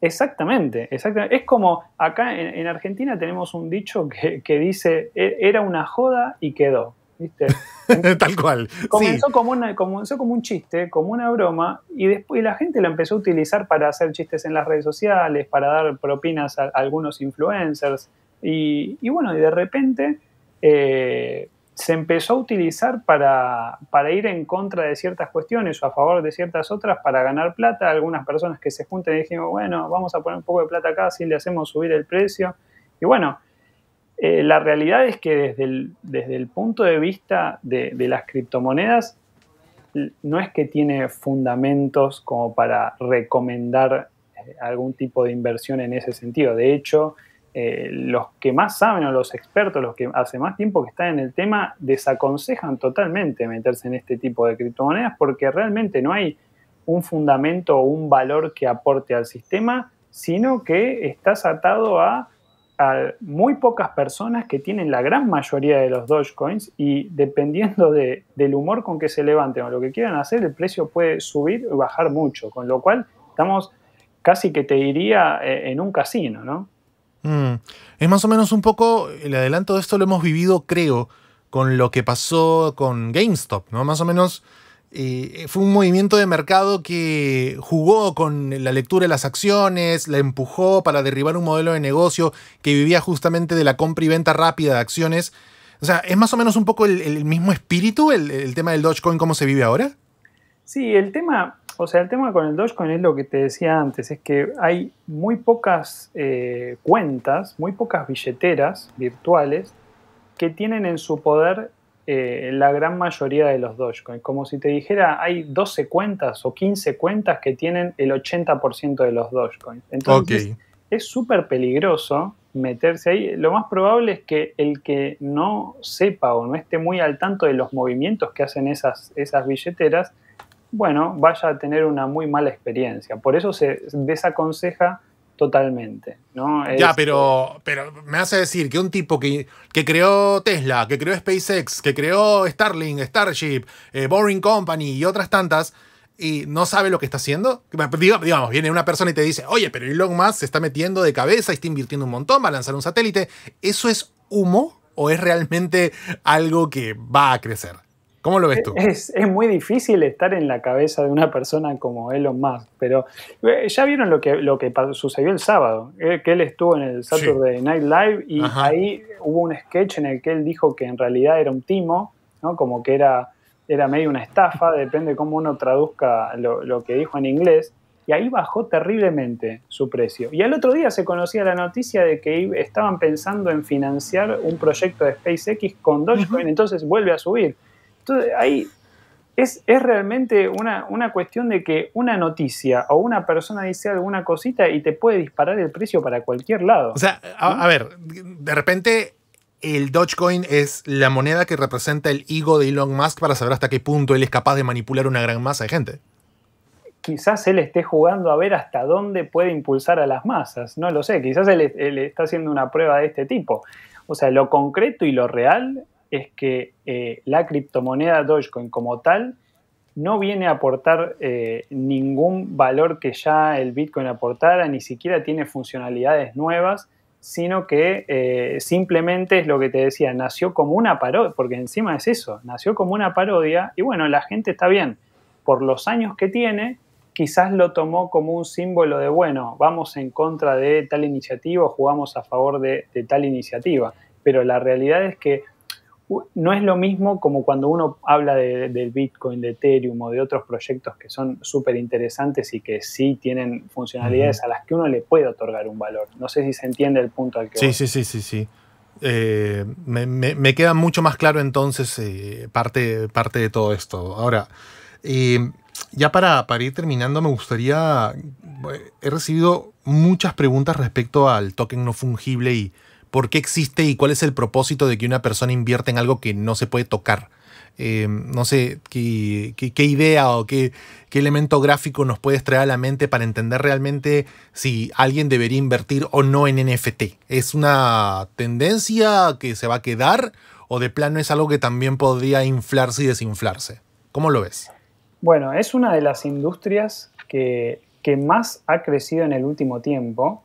Speaker 5: Exactamente, exactamente. Es como acá en, Argentina tenemos un dicho que, dice, e-, era una joda y quedó. ¿viste?
Speaker 3: Tal cual. Comenzó,
Speaker 5: como una, comenzó como un chiste, como una broma, y después la gente la empezó a utilizar para hacer chistes en las redes sociales, para dar propinas a, algunos influencers. Y, bueno, y de repente eh, se empezó a utilizar para, para, ir en contra de ciertas cuestiones o a favor de ciertas otras para ganar plata. Algunas personas que se juntan y dijimos, bueno, vamos a poner un poco de plata acá, si le hacemos subir el precio. Y bueno, eh, la realidad es que desde el, desde el punto de vista de, de, las criptomonedas, no es que tiene fundamentos como para recomendar eh, algún tipo de inversión en ese sentido. De hecho, eh, los que más saben o los expertos, los que hace más tiempo que están en el tema, desaconsejan totalmente meterse en este tipo de criptomonedas porque realmente no hay un fundamento o un valor que aporte al sistema, sino que estás atado a, muy pocas personas que tienen la gran mayoría de los Dogecoins y dependiendo del humor con que se levanten o lo que quieran hacer, el precio puede subir o bajar mucho, con lo cual estamos casi que te diría eh, en un casino, ¿no?
Speaker 1: Mm. Es más o menos un poco, el adelanto de esto lo hemos vivido, creo, con lo que pasó con GameStop, ¿no? Más o menos eh, fue un movimiento de mercado que jugó con la lectura de las acciones, la empujó para derribar un modelo de negocio que vivía justamente de la compra y venta rápida de acciones. O sea, ¿es más o menos un poco el, mismo espíritu el, el tema del Dogecoin como se vive ahora?
Speaker 5: Sí, el tema o sea, el tema con el Dogecoin es lo que te decía antes, es que hay muy pocas eh, cuentas, muy pocas billeteras virtuales que tienen en su poder eh, la gran mayoría de los Dogecoin. Como si te dijera, hay 12 cuentas o 15 cuentas que tienen el 80% de los Dogecoin. Entonces, es súper peligroso meterse ahí. Lo más probable es que el que no sepa o no esté muy al tanto de los movimientos que hacen esas, esas billeteras, bueno, vaya a tener una muy mala experiencia. Por eso se desaconseja totalmente. ¿no? ya, pero,
Speaker 1: eh, pero me hace decir que un tipo que, que creó Tesla, que creó SpaceX, que creó Starlink, Starship, eh, Boring Company y otras tantas, y no sabe lo que está haciendo. Digamos, viene una persona y te dice, oye, pero Elon Musk se está metiendo de cabeza y está invirtiendo un montón, va a lanzar un satélite. ¿Eso es humo o es realmente algo que va a crecer?
Speaker 5: ¿Cómo lo ves tú? Es, muy difícil estar en la cabeza de una persona como Elon Musk, pero eh, ya vieron lo que, sucedió el sábado, eh, que él estuvo en el Saturday Night Live y ahí hubo un sketch en el que él dijo que en realidad era un timo, ¿no? como que era, medio una estafa, depende cómo uno traduzca lo, que dijo en inglés y ahí bajó terriblemente su precio. Y al otro día se conocía la noticia de que estaban pensando en financiar un proyecto de SpaceX con Dogecoin, entonces vuelve a subir. Entonces, ahí es, realmente una, cuestión de que una noticia o una persona dice alguna cosita y te puede disparar el precio para cualquier lado. O sea, a, ver,
Speaker 1: de repente el Dogecoin es la moneda que representa el ego de Elon Musk para saber hasta qué punto él es capaz de manipular una gran masa de gente.
Speaker 5: Quizás él esté jugando a ver hasta dónde puede impulsar a las masas, no lo sé, quizás él, él está haciendo una prueba de este tipo. O sea, lo concreto y lo real es que eh, la criptomoneda Dogecoin como tal no viene a aportar eh, ningún valor que ya el Bitcoin aportara, ni siquiera tiene funcionalidades nuevas, sino que eh, simplemente es lo que te decía, nació como una parodia, porque encima es eso, nació como una parodia y bueno, la gente está bien, por los años que tiene, quizás lo tomó como un símbolo de, bueno, vamos en contra de tal iniciativa o jugamos a favor de tal iniciativa, pero la realidad es que no es lo mismo como cuando uno habla del Bitcoin, de Ethereum o de otros proyectos que son súper interesantes y que sí tienen funcionalidades a las que uno le puede otorgar un valor. No sé si se entiende el punto al que... Sí,
Speaker 1: sí, sí, sí, sí. Eh, me, queda mucho más claro entonces eh, parte, parte, de todo esto. Ahora, eh, ya para, para ir terminando, me gustaría... He recibido muchas preguntas respecto al token no fungible y por qué existe y cuál es el propósito de que una persona invierta en algo que no se puede tocar. Eh, no sé qué, idea o qué, elemento gráfico nos puede extraer a la mente para entender realmente si alguien debería invertir o no en NFT. ¿Es una tendencia que se va a quedar o de plano es algo que también podría inflarse y desinflarse? ¿Cómo lo ves?
Speaker 5: Bueno, es una de las industrias que, más ha crecido en el último tiempo,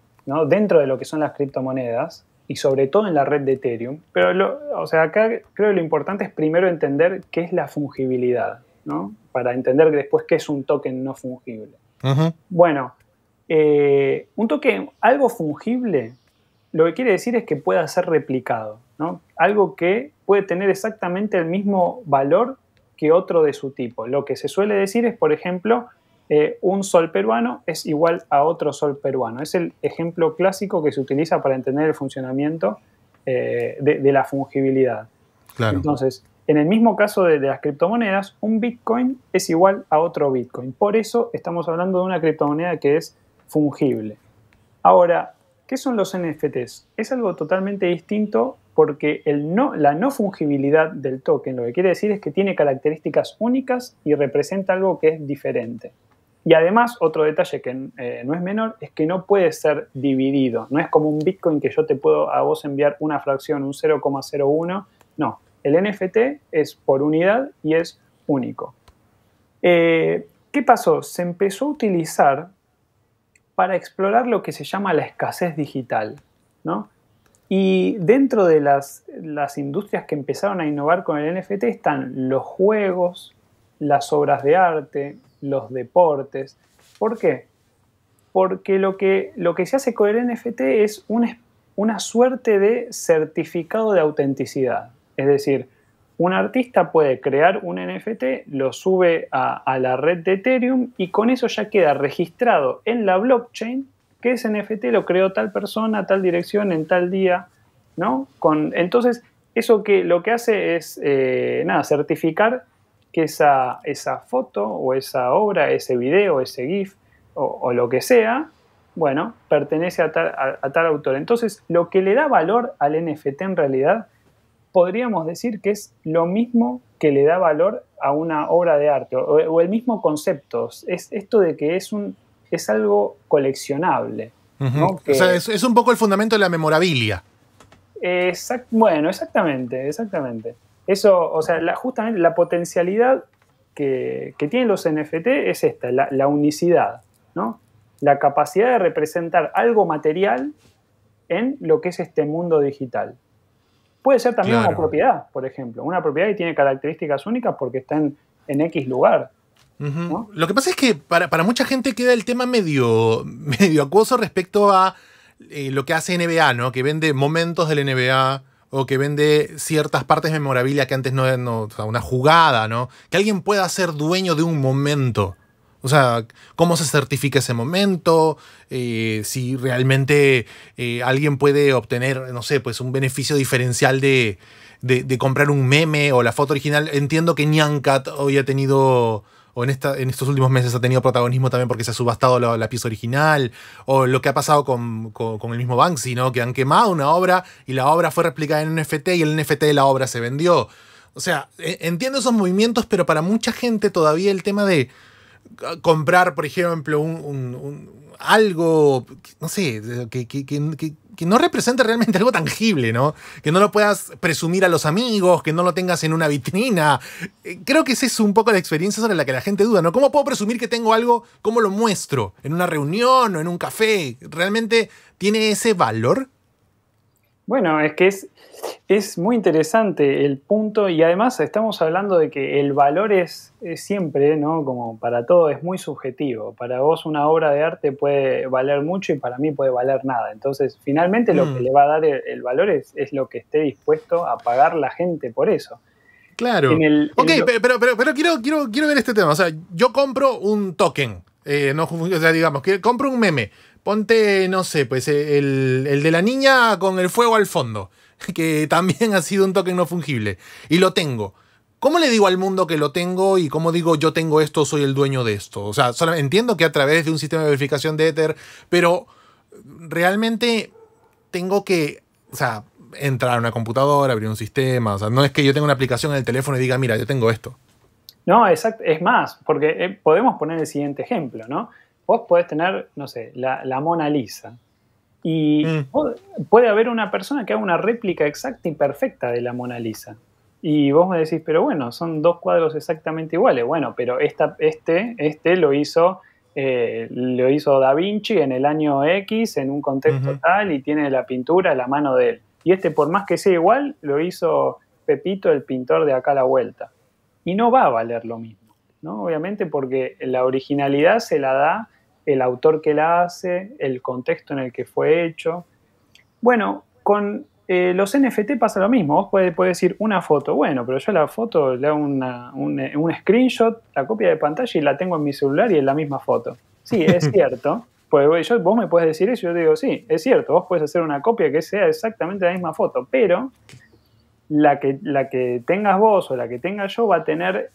Speaker 5: dentro de lo que son las criptomonedas y sobre todo en la red de Ethereum. Pero o sea, acá creo que lo importante es primero entender qué es la fungibilidad, Para entender después qué es un token no fungible. Bueno, eh, un token, algo fungible, lo que quiere decir es que pueda ser replicado, ¿no? Algo que puede tener exactamente el mismo valor que otro de su tipo. Lo que se suele decir es, por ejemplo, eh, un sol peruano es igual a otro sol peruano. Es el ejemplo clásico que se utiliza para entender el funcionamiento eh, de, la fungibilidad. Entonces, en el mismo caso de, las criptomonedas, un Bitcoin es igual a otro Bitcoin. Por eso estamos hablando de una criptomoneda que es fungible. Ahora, ¿qué son los NFTs? Es algo totalmente distinto porque la no fungibilidad del token lo que quiere decir es que tiene características únicas y representa algo que es diferente. Y además, otro detalle que eh, no es menor es que no puede ser dividido. No es como un Bitcoin que yo te puedo a vos enviar una fracción, un 0,01. No, el NFT es por unidad y es único. Eh, ¿Qué pasó? Se empezó a utilizar para explorar lo que se llama la escasez digital. Y dentro de las, las industrias que empezaron a innovar con el NFT están los juegos, las obras de arte, los deportes. ¿Por qué? Porque lo que, lo que se hace con el NFT es una, una suerte de certificado de autenticidad. Es decir, un artista puede crear un NFT, lo sube a, la red de Ethereum y con eso ya queda registrado en la blockchain que ese NFT lo creó tal persona, tal dirección, en tal día, ¿no? Con, entonces, eso que lo que hace es, eh, nada, certificar que esa, esa foto o esa obra, ese video, ese GIF o, lo que sea, bueno, pertenece a tal, autor. Entonces, lo que le da valor al NFT en realidad, podríamos decir que es lo mismo que le da valor a una obra de arte o, el mismo concepto. Es esto de que es, un, es algo coleccionable.
Speaker 1: es, un poco el fundamento de la memorabilia.
Speaker 5: bueno, exactamente, exactamente. Eso, o sea, justamente la potencialidad que, que, tienen los NFT es esta, la, unicidad, ¿no? La capacidad de representar algo material en lo que es este mundo digital. Puede ser también como una propiedad, por ejemplo, una propiedad que tiene características únicas porque está en, X lugar.
Speaker 1: Lo que pasa es que para, mucha gente queda el tema medio, medio acuoso respecto a eh, lo que hace NBA, ¿no? Que vende momentos del NBA, o que vende ciertas partes de memorabilia que antes no, no o sea, una jugada, ¿no? Que alguien pueda ser dueño de un momento. O sea, cómo se certifica ese momento, eh, si realmente eh, alguien puede obtener, no sé, pues un beneficio diferencial de, de, comprar un meme o la foto original. Entiendo que Cat hoy ha tenido o en, esta, en estos últimos meses ha tenido protagonismo también porque se ha subastado la, pieza original, o lo que ha pasado con, el mismo Banksy, ¿no? que han quemado una obra y la obra fue replicada en un NFT y el NFT de la obra se vendió. O sea, e, entiendo esos movimientos, pero para mucha gente todavía el tema de comprar, por ejemplo, algo, no sé, que que no representa realmente algo tangible, ¿no? Que no lo puedas presumir a los amigos, que no lo tengas en una vitrina. Eh, creo que esa es un poco la experiencia sobre la que la gente duda, ¿no? ¿Cómo puedo presumir que tengo algo? ¿Cómo lo muestro? ¿En una reunión o en un
Speaker 5: café? ¿Realmente tiene ese valor? Bueno, es que es, es muy interesante el punto y además estamos hablando de que el valor es, siempre, ¿no? Como para todo, es muy subjetivo. Para vos una obra de arte puede valer mucho y para mí puede valer nada. Entonces, finalmente lo mm. que le va a dar el, valor es, lo que esté dispuesto a pagar la gente por eso.
Speaker 1: Claro. ok, pero, pero, pero, quiero, quiero, quiero ver este tema. O sea, yo compro un token. Eh, no, o sea, digamos, compro un meme. Ponte, no sé, pues el, el de la niña con el fuego al fondo. que también ha sido un token no fungible. Y lo tengo. ¿Cómo le digo al mundo que lo tengo y cómo digo yo tengo esto, soy el dueño de esto? O sea, entiendo que a través de un sistema de verificación de Ether, pero mm, realmente tengo que, entrar a una computadora, abrir un sistema, o sea, no es que yo tenga una aplicación en el teléfono y diga, mira, yo tengo esto.
Speaker 5: No, exacto, es más, porque eh, podemos poner el siguiente ejemplo, ¿no? Vos podés tener, no sé, la, la Mona Lisa, y mm. puede haber una persona que haga una réplica exacta y perfecta de la Mona Lisa. Y vos me decís, pero bueno, son dos cuadros exactamente iguales. Bueno, pero este, este lo hizo eh, lo hizo Da Vinci en el año X, en un contexto tal, y tiene la pintura a la mano de él. Y este, por más que sea igual, lo hizo Pepito, el pintor de acá a la vuelta. Y no va a valer lo mismo, ¿no? Obviamente porque la originalidad se la da el autor que la hace, el contexto en el que fue hecho. Bueno, con eh, los NFT pasa lo mismo. Vos podés, decir una foto, bueno, pero yo la foto le hago una, un, screenshot, la copia de pantalla y la tengo en mi celular y es la misma foto. Sí, es cierto. Pues vos me puedes decir eso, yo te digo, sí, es cierto, vos puedes hacer una copia que sea exactamente la misma foto, pero la que, la que tengas vos o la que tenga yo va a tener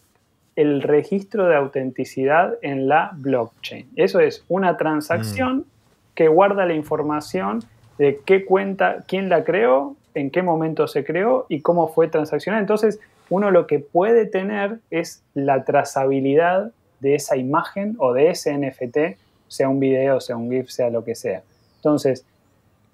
Speaker 5: el registro de autenticidad en la blockchain. Eso es una transacción mm. que guarda la información de qué cuenta, quién la creó, en qué momento se creó y cómo fue transaccionada. Entonces, uno lo que puede tener es la trazabilidad de esa imagen o de ese NFT, sea un video, sea un GIF, sea lo que sea. Entonces,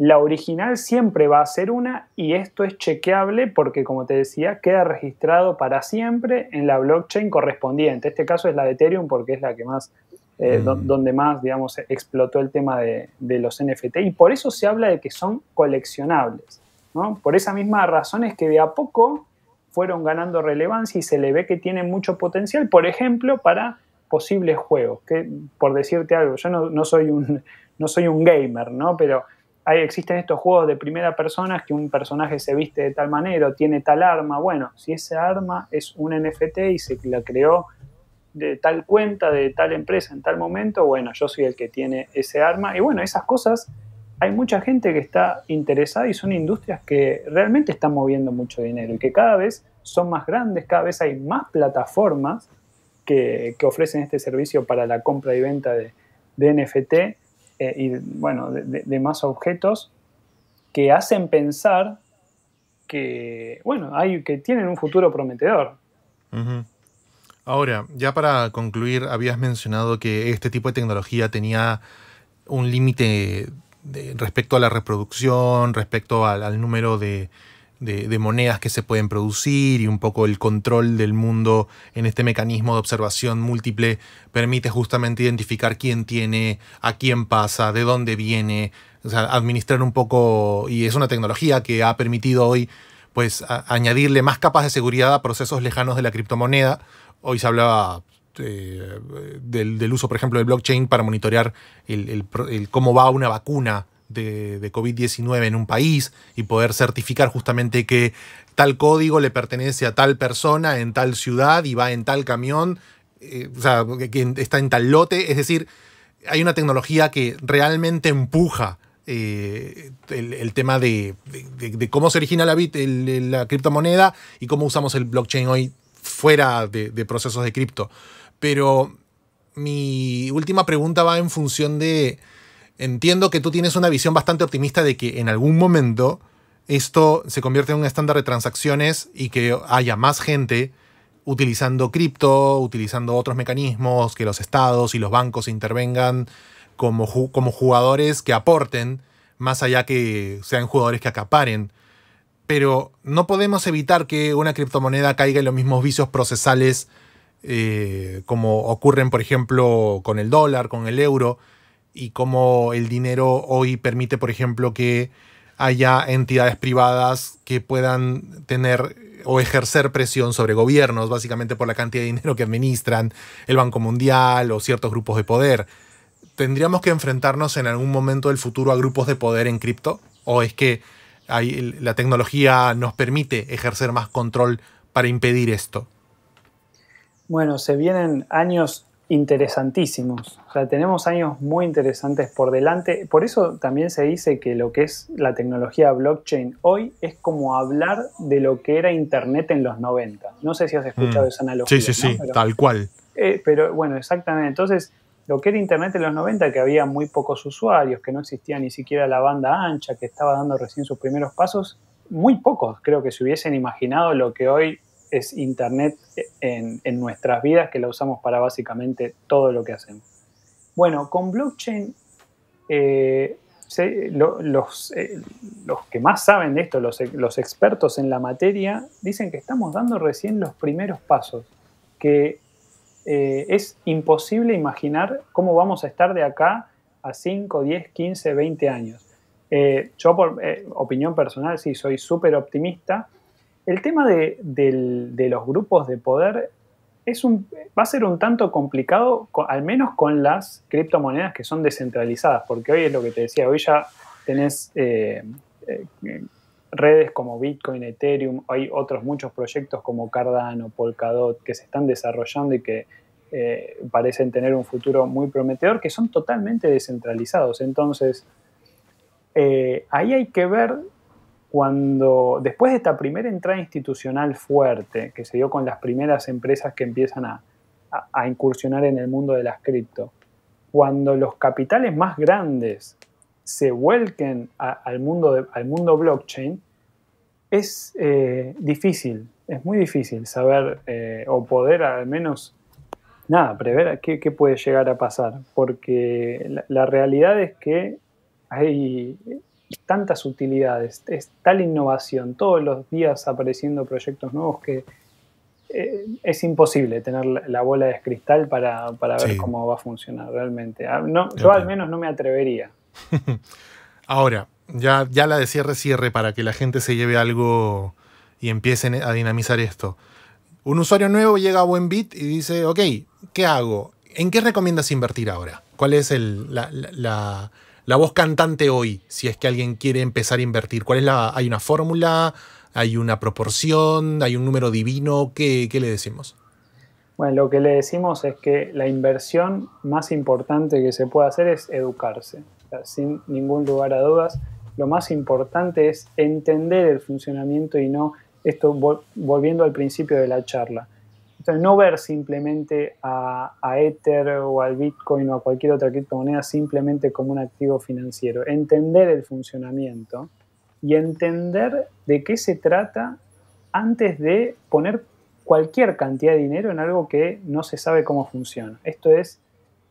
Speaker 5: la original siempre va a ser una y esto es chequeable porque, como te decía, queda registrado para siempre en la blockchain correspondiente. Este caso es la de Ethereum porque es la que más, eh, mm. donde más, digamos, explotó el tema de, los NFT y por eso se habla de que son coleccionables. Por esa misma razón es que de a poco fueron ganando relevancia y se le ve que tienen mucho potencial, por ejemplo, para posibles juegos. Que, por decirte algo, yo no, no soy, un, no soy un gamer, ¿no? Pero existen estos juegos de primera persona que un personaje se viste de tal manera o tiene tal arma. Bueno, si esa arma es un NFT y se la creó de tal cuenta, de tal empresa en tal momento, bueno, yo soy el que tiene ese arma. Y bueno, esas cosas, hay mucha gente que está interesada y son industrias que realmente están moviendo mucho dinero y que cada vez son más grandes, cada vez hay más plataformas que, ofrecen este servicio para la compra y venta de, de NFT eh, y bueno, de, más objetos que hacen pensar que, bueno, hay, que tienen un futuro prometedor.
Speaker 1: Ahora, ya para concluir, habías mencionado que este tipo de tecnología tenía un límite respecto a la reproducción, respecto al número de, de, monedas que se pueden producir y un poco el control del mundo en este mecanismo de observación múltiple permite justamente identificar quién tiene, a quién pasa, de dónde viene, o sea, administrar un poco, y es una tecnología que ha permitido hoy pues añadirle más capas de seguridad a procesos lejanos de la criptomoneda. Hoy se hablaba eh, del, uso, por ejemplo, del blockchain para monitorear el cómo va una vacuna de, COVID-19 en un país y poder certificar justamente que tal código le pertenece a tal persona en tal ciudad y va en tal camión, eh, o sea, que está en tal lote. Es decir, hay una tecnología que realmente empuja eh, el, tema de, cómo se origina la, la criptomoneda y cómo usamos el blockchain hoy fuera de procesos de cripto. Pero mi última pregunta va en función de entiendo que tú tienes una visión bastante optimista de que en algún momento esto se convierte en un estándar de transacciones y que haya más gente utilizando cripto, utilizando otros mecanismos, que los estados y los bancos intervengan como, jugadores que aporten, más allá que sean jugadores que acaparen. Pero no podemos evitar que una criptomoneda caiga en los mismos vicios procesales eh, como ocurren, por ejemplo, con el dólar, con el euro, y cómo el dinero hoy permite, por ejemplo, que haya entidades privadas que puedan tener o ejercer presión sobre gobiernos, básicamente por la cantidad de dinero que administran el Banco Mundial o ciertos grupos de poder. ¿Tendríamos que enfrentarnos en algún momento del futuro a grupos de poder en cripto? ¿O es que la tecnología nos permite ejercer más control para impedir esto?
Speaker 5: Bueno, se vienen años interesantísimos. O sea, tenemos años muy interesantes por delante. Por eso también se dice que lo que es la tecnología blockchain hoy es como hablar de lo que era Internet en los 90. No sé si has escuchado mm. esa analogía. Sí, sí, sí, tal cual. Eh, pero bueno, exactamente. Entonces, lo que era Internet en los 90, que había muy pocos usuarios, que no existía ni siquiera la banda ancha, que estaba dando recién sus primeros pasos, muy pocos creo que se hubiesen imaginado lo que hoy es Internet en, nuestras vidas, que la usamos para básicamente todo lo que hacemos. Bueno, con blockchain, eh, eh, los, que más saben de esto, los, expertos en la materia, dicen que estamos dando recién los primeros pasos, que eh, es imposible imaginar cómo vamos a estar de acá a 5, 10, 15, 20 años. yo por opinión personal sí soy súper optimista, el tema de, los grupos de poder va a ser un tanto complicado, al menos con las criptomonedas que son descentralizadas, porque hoy es lo que te decía, hoy ya tenés eh, eh, redes como Bitcoin, Ethereum, hay otros muchos proyectos como Cardano, Polkadot, que se están desarrollando y que eh, parecen tener un futuro muy prometedor, que son totalmente descentralizados. Entonces, ahí hay que ver cuando después de esta primera entrada institucional fuerte que se dio con las primeras empresas que empiezan a, incursionar en el mundo de las cripto, cuando los capitales más grandes se vuelquen al, mundo al mundo blockchain, es eh, difícil, es muy difícil saber eh, o poder al menos, nada, prever qué, puede llegar a pasar, porque la realidad es que hay tantas utilidades, es tal innovación, todos los días apareciendo proyectos nuevos que eh, es imposible tener la bola de cristal para, ver cómo va a funcionar realmente. Ah, no, yo al menos no me atrevería.
Speaker 1: Ahora, ya, ya la de cierre cierre para que la gente se lleve algo y empiecen a dinamizar esto. Un usuario nuevo llega a Buenbit y dice, ok, ¿qué hago? ¿En qué recomiendas invertir ahora? ¿Cuál es la la voz cantante hoy, si es que alguien quiere empezar a invertir? ¿Cuál es la, ¿Hay una fórmula? ¿Hay una proporción? ¿Hay un número divino? ¿Qué, qué le decimos?
Speaker 5: Bueno, lo que le decimos es que la inversión más importante que se puede hacer es educarse. sin ningún lugar a dudas, lo más importante es entender el funcionamiento y no esto volviendo al principio de la charla. Entonces, no ver simplemente a, a, Ether o al Bitcoin o a cualquier otra criptomoneda simplemente como un activo financiero. Entender el funcionamiento y entender de qué se trata antes de poner cualquier cantidad de dinero en algo que no se sabe cómo funciona. Esto es,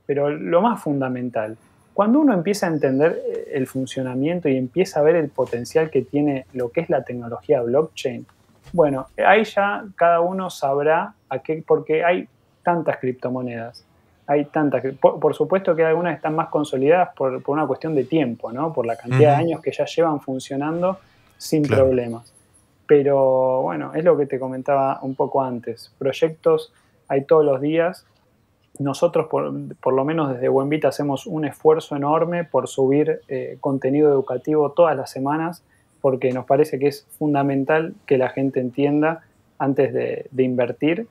Speaker 5: pero lo más fundamental. Cuando uno empieza a entender eh, el funcionamiento y empieza a ver el potencial que tiene lo que es la tecnología blockchain, bueno, ahí ya cada uno sabrá a qué, porque hay tantas criptomonedas. Hay tantas. Por, supuesto que algunas están más consolidadas por, una cuestión de tiempo, ¿no? Por la cantidad de años que ya llevan funcionando sin problemas. Pero bueno, es lo que te comentaba un poco antes. Proyectos hay todos los días. Nosotros, por, lo menos desde Buenvita, hacemos un esfuerzo enorme por subir eh, contenido educativo todas las semanas porque nos parece que es fundamental que la gente entienda antes de, invertir.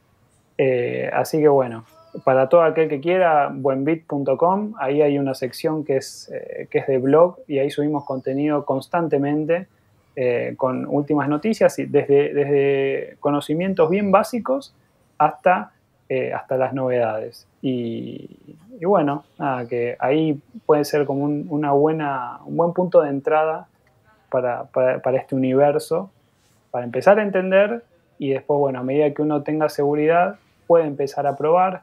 Speaker 5: Eh, así que bueno, para todo aquel que quiera, buenbit.com, ahí hay una sección que es, eh, que es de blog y ahí subimos contenido constantemente eh, con últimas noticias, desde, desde conocimientos bien básicos hasta, hasta las novedades. Y, bueno, que ahí puede ser como una buena, un buen punto de entrada para, para, este universo, para empezar a entender y después, bueno, a medida que uno tenga seguridad, puede empezar a probar.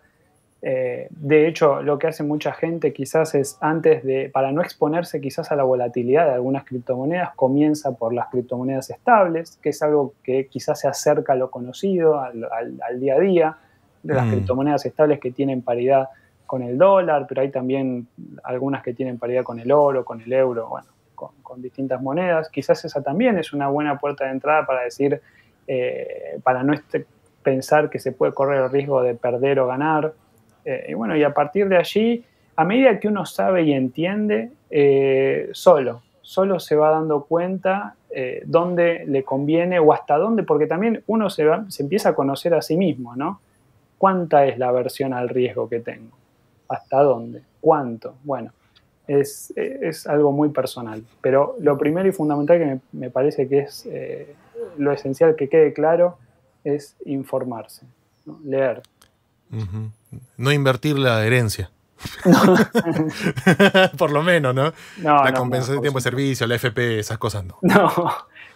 Speaker 5: Eh, de hecho, lo que hace mucha gente quizás es antes de, para no exponerse quizás a la volatilidad de algunas criptomonedas, comienza por las criptomonedas estables, que es algo que quizás se acerca a lo conocido, al, día a día, de las mm. criptomonedas estables que tienen paridad con el dólar, pero hay también algunas que tienen paridad con el oro, con el euro, bueno, con, distintas monedas. Quizás esa también es una buena puerta de entrada para decir, eh, para no este, pensar que se puede correr el riesgo de perder o ganar. Eh, y bueno, y a partir de allí, a medida que uno sabe y entiende, eh, solo, solo se va dando cuenta dónde le conviene o hasta dónde, porque también uno se, va, se empieza a conocer a sí mismo, ¿no? ¿Cuánta es la versión al riesgo que tengo? ¿Hasta dónde? ¿Cuánto? Bueno, es, algo muy personal. Pero lo primero y fundamental que me, parece que es eh, lo esencial que quede claro es informarse, leer.
Speaker 1: No invertir la herencia. por lo menos, ¿no? la compensación de tiempo de servicio, la FP, esas cosas, ¿no?
Speaker 5: No,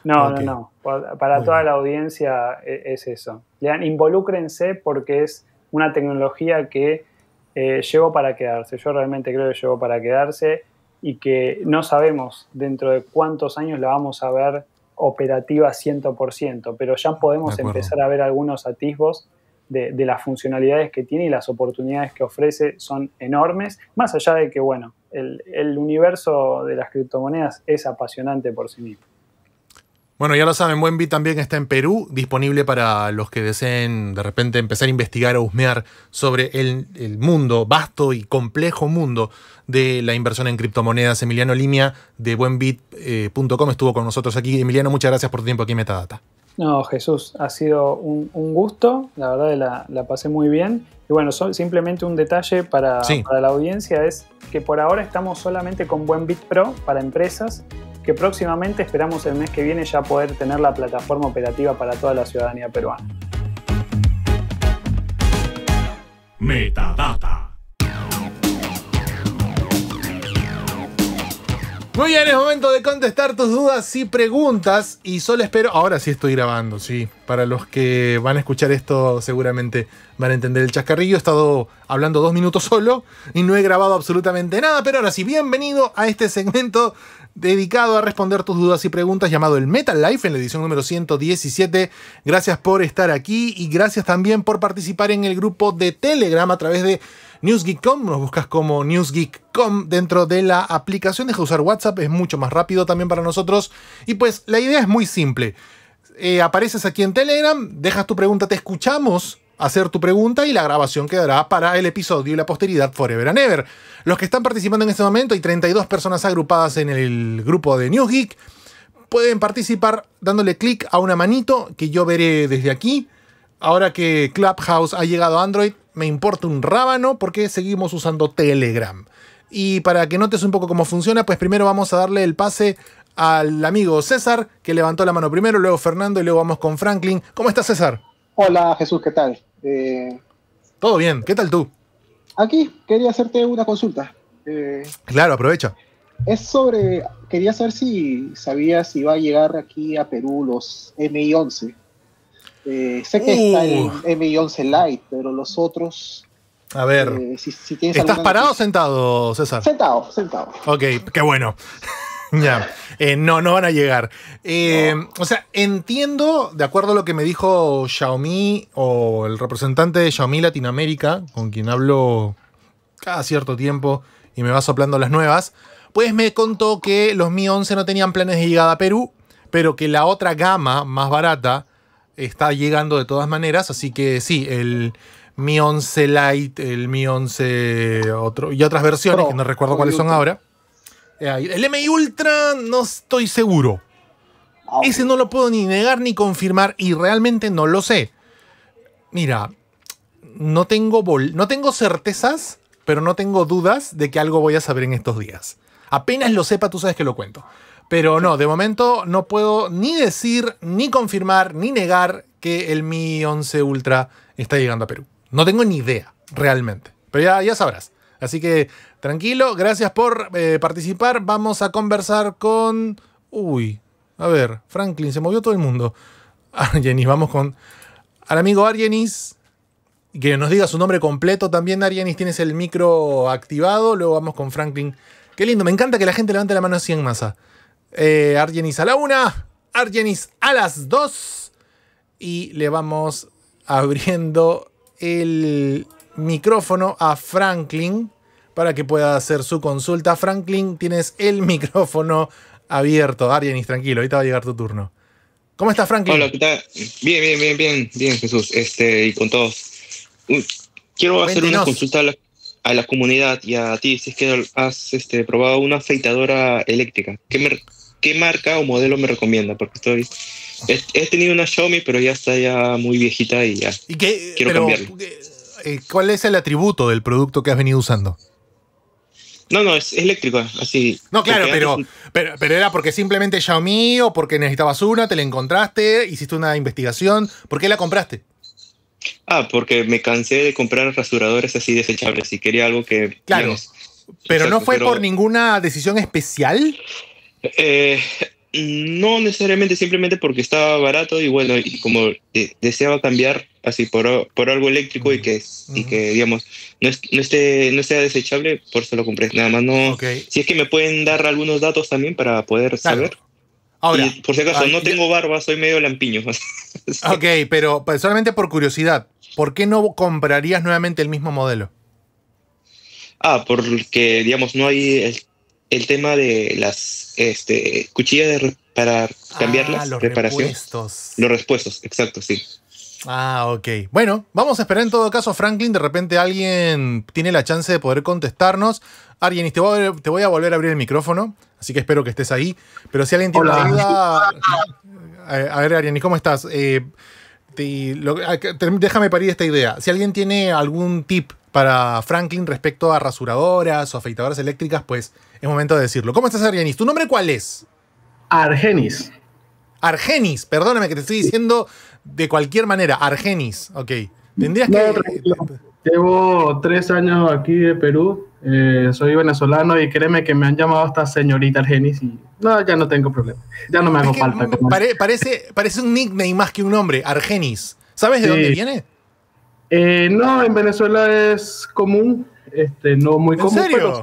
Speaker 5: no, no, Para toda la audiencia e, es, eso. Lean, involúcrense porque es una tecnología que eh, llegó para quedarse. Yo realmente creo que llegó para quedarse y que no sabemos dentro de cuántos años la vamos a ver operativa 100%, pero ya podemos empezar a ver algunos atisbos de, las funcionalidades que tiene y las oportunidades que ofrece son enormes, más allá de que, bueno, el, el universo de las criptomonedas es apasionante por sí mismo.
Speaker 1: Bueno, ya lo saben, Buenbit también está en Perú, disponible para los que deseen de repente empezar a investigar o husmear sobre el, mundo, vasto y complejo mundo de la inversión en criptomonedas. Emiliano Limia de buenbit.com eh, estuvo con nosotros aquí. Emiliano, muchas gracias por tu tiempo aquí en Metadata.
Speaker 5: No, Jesús, ha sido un, gusto, la verdad la, pasé muy bien. Y bueno, simplemente un detalle para, la audiencia es que por ahora estamos solamente con Buenbit Pro para empresas que próximamente esperamos el mes que viene ya poder tener la plataforma operativa para toda la ciudadanía peruana.
Speaker 3: Metadata.
Speaker 1: Muy bien, es momento de contestar tus dudas y preguntas. Y solo espero. Ahora sí estoy grabando, sí. Para los que van a escuchar esto, seguramente van a entender el chascarrillo. He estado hablando dos minutos solo y no he grabado absolutamente nada. Pero ahora sí, bienvenido a este segmento dedicado a responder tus dudas y preguntas llamado el Metal Life en la edición número 117. Gracias por estar aquí y gracias también por participar en el grupo de Telegram a través de NewsGeek.com, nos buscas como NewsGeek.com dentro de la aplicación, deja de usar WhatsApp, es mucho más rápido también para nosotros. Y pues la idea es muy simple. Eh, apareces aquí en Telegram, dejas tu pregunta, te escuchamos hacer tu pregunta y la grabación quedará para el episodio y la posteridad Forever and Ever. Los que están participando en este momento, hay 32 personas agrupadas en el grupo de NewsGeek, pueden participar dándole clic a una manito que yo veré desde aquí. Ahora que Clubhouse ha llegado a Android, me importa un rábano porque seguimos usando Telegram. Y para que notes un poco cómo funciona, pues primero vamos a darle el pase al amigo César, que levantó la mano primero, luego Fernando y luego vamos con Franklin. ¿Cómo estás, César?
Speaker 6: Hola, Jesús, ¿qué tal? Eh, Todo bien, ¿qué tal tú? Aquí, quería hacerte una consulta.
Speaker 1: Eh, claro, aprovecha.
Speaker 6: Es sobre, quería saber si sabías si va a llegar aquí a Perú los MI-11. Este,
Speaker 1: sé que está el
Speaker 6: M11 Lite, pero los otros.
Speaker 1: A ver. Eh, ¿Estás parado o sentado, César? Sentado, sentado. Ok, qué bueno. Ya, eh, no, no van a llegar. Eh, o sea, entiendo, de acuerdo a lo que me dijo Xiaomi o el representante de Xiaomi Latinoamérica, con quien hablo cada cierto tiempo y me va soplando las nuevas, pues me contó que los Mi 11 no tenían planes de llegada a Perú, pero que la otra gama más barata está llegando de todas maneras, así que sí, el Mi 11 Lite, el Mi 11 otro, y otras versiones, que no recuerdo cuáles son ahora. El MI Ultra no estoy seguro. Ah, Ese no lo puedo ni negar ni confirmar y realmente no lo sé. Mira, no tengo, no tengo certezas, pero no tengo dudas de que algo voy a saber en estos días. Apenas lo sepa, tú sabes que lo cuento. Pero no, de momento no puedo ni decir, ni confirmar, ni negar que el Mi 11 Ultra está llegando a Perú. No tengo ni idea, realmente. Pero ya, ya sabrás. Así que tranquilo, gracias por eh, participar. Vamos a conversar con... Uy, a ver, Franklin, se movió todo el mundo. Argenis, vamos con... Al amigo Argenis, que nos diga su nombre completo también, Arjenis, tienes el micro activado. Luego vamos con Franklin. Qué lindo, me encanta que la gente levante la mano así en masa. Eh, Argenis a la una, Argenis a las dos Y le vamos abriendo el micrófono a Franklin para que pueda hacer su consulta. Franklin, tienes el micrófono abierto. Argenis, tranquilo, ahorita va a llegar tu turno. ¿Cómo estás, Franklin? Hola, ¿qué tal?
Speaker 7: Bien, bien, bien, bien, bien, Jesús. Este, y con todos. Quiero hacer una consulta a la a la comunidad y a ti si es que has este, probado una afeitadora eléctrica. ¿Qué, marca o modelo me recomienda? Porque estoy... He, tenido una Xiaomi, pero ya está ya muy viejita y ya... quiero
Speaker 1: eh, ¿Cuál es el atributo del producto que has venido usando? No, no, es eléctrico así. No, claro, pero, pero, pero, era porque simplemente Xiaomi o porque necesitabas una, te la encontraste, hiciste una investigación. ¿Por qué la compraste?
Speaker 7: Ah, porque me cansé de comprar rasuradores así desechables y quería algo que... Claro. pero no fue por
Speaker 1: ninguna decisión especial.
Speaker 7: Eh, no necesariamente, simplemente porque estaba barato y bueno, y como eh, deseaba cambiar así por, algo eléctrico y, mm, que, que, digamos, no, esté, no sea desechable, por eso lo compré. Nada más no... Si es que me pueden dar algunos datos también para poder saber. Ahora, por si acaso, ah, no tengo barba, soy medio lampiño.
Speaker 1: ok, pero solamente por curiosidad, ¿por qué no comprarías nuevamente el mismo modelo?
Speaker 7: Ah, porque, digamos, no hay el, tema de las este, cuchillas para cambiarlas, ah, los Repuestos. Los repuestos, exacto, sí.
Speaker 1: Ah, ok. Bueno, vamos a esperar en todo caso, Franklin. De repente alguien tiene la chance de poder contestarnos. Alguien, te te voy a volver a abrir el micrófono. Así que espero que estés ahí. Pero si alguien tiene alguna... Eh, a ver, Ariani, ¿cómo estás? Eh, ah, déjame parir esta idea. Si alguien tiene algún tip para Franklin respecto a rasuradoras o afeitadoras eléctricas, pues es momento de decirlo. ¿Cómo estás, Arianis? ¿Tu nombre cuál es? Argenis. Argenis, perdóname que te estoy diciendo de cualquier manera. Argenis, ok.
Speaker 4: Tendrías que. Llevo tres años aquí de Perú, eh, soy venezolano y créeme que me han llamado hasta señorita Argenis y no, ya no tengo problema, ya no me hago falta. parece,
Speaker 1: parece un nickname más que un
Speaker 4: nombre, Argenis. ¿Sabes de dónde viene? Eh, no, en Venezuela es común, este, no muy común. Pero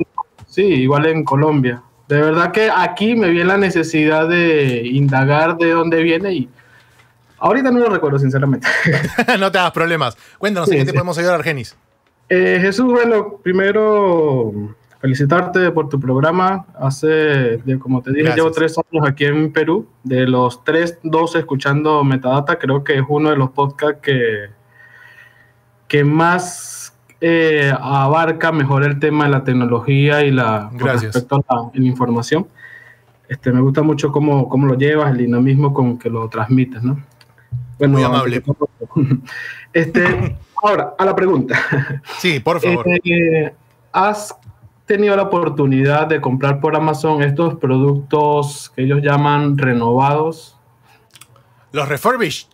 Speaker 4: sí, igual en Colombia. De verdad que aquí me viene la necesidad de indagar de dónde viene y Ahorita no lo recuerdo, sinceramente. no te hagas problemas. Cuéntanos, qué te podemos ayudar, Argenis? Eh, Jesús, bueno, primero felicitarte por tu programa. Hace, como te dije, llevo tres años aquí en Perú. De los tres, dos escuchando Metadata, creo que es uno de los podcasts que, que más eh, abarca mejor el tema de la tecnología y la respecto a información. Este, me gusta mucho cómo, cómo lo llevas, el dinamismo con que lo transmites, ¿no? Muy amable. Este, ahora, a la pregunta. Sí, por favor. Eh, ¿Has tenido la oportunidad de comprar por Amazon estos productos que ellos llaman renovados? Los refurbished.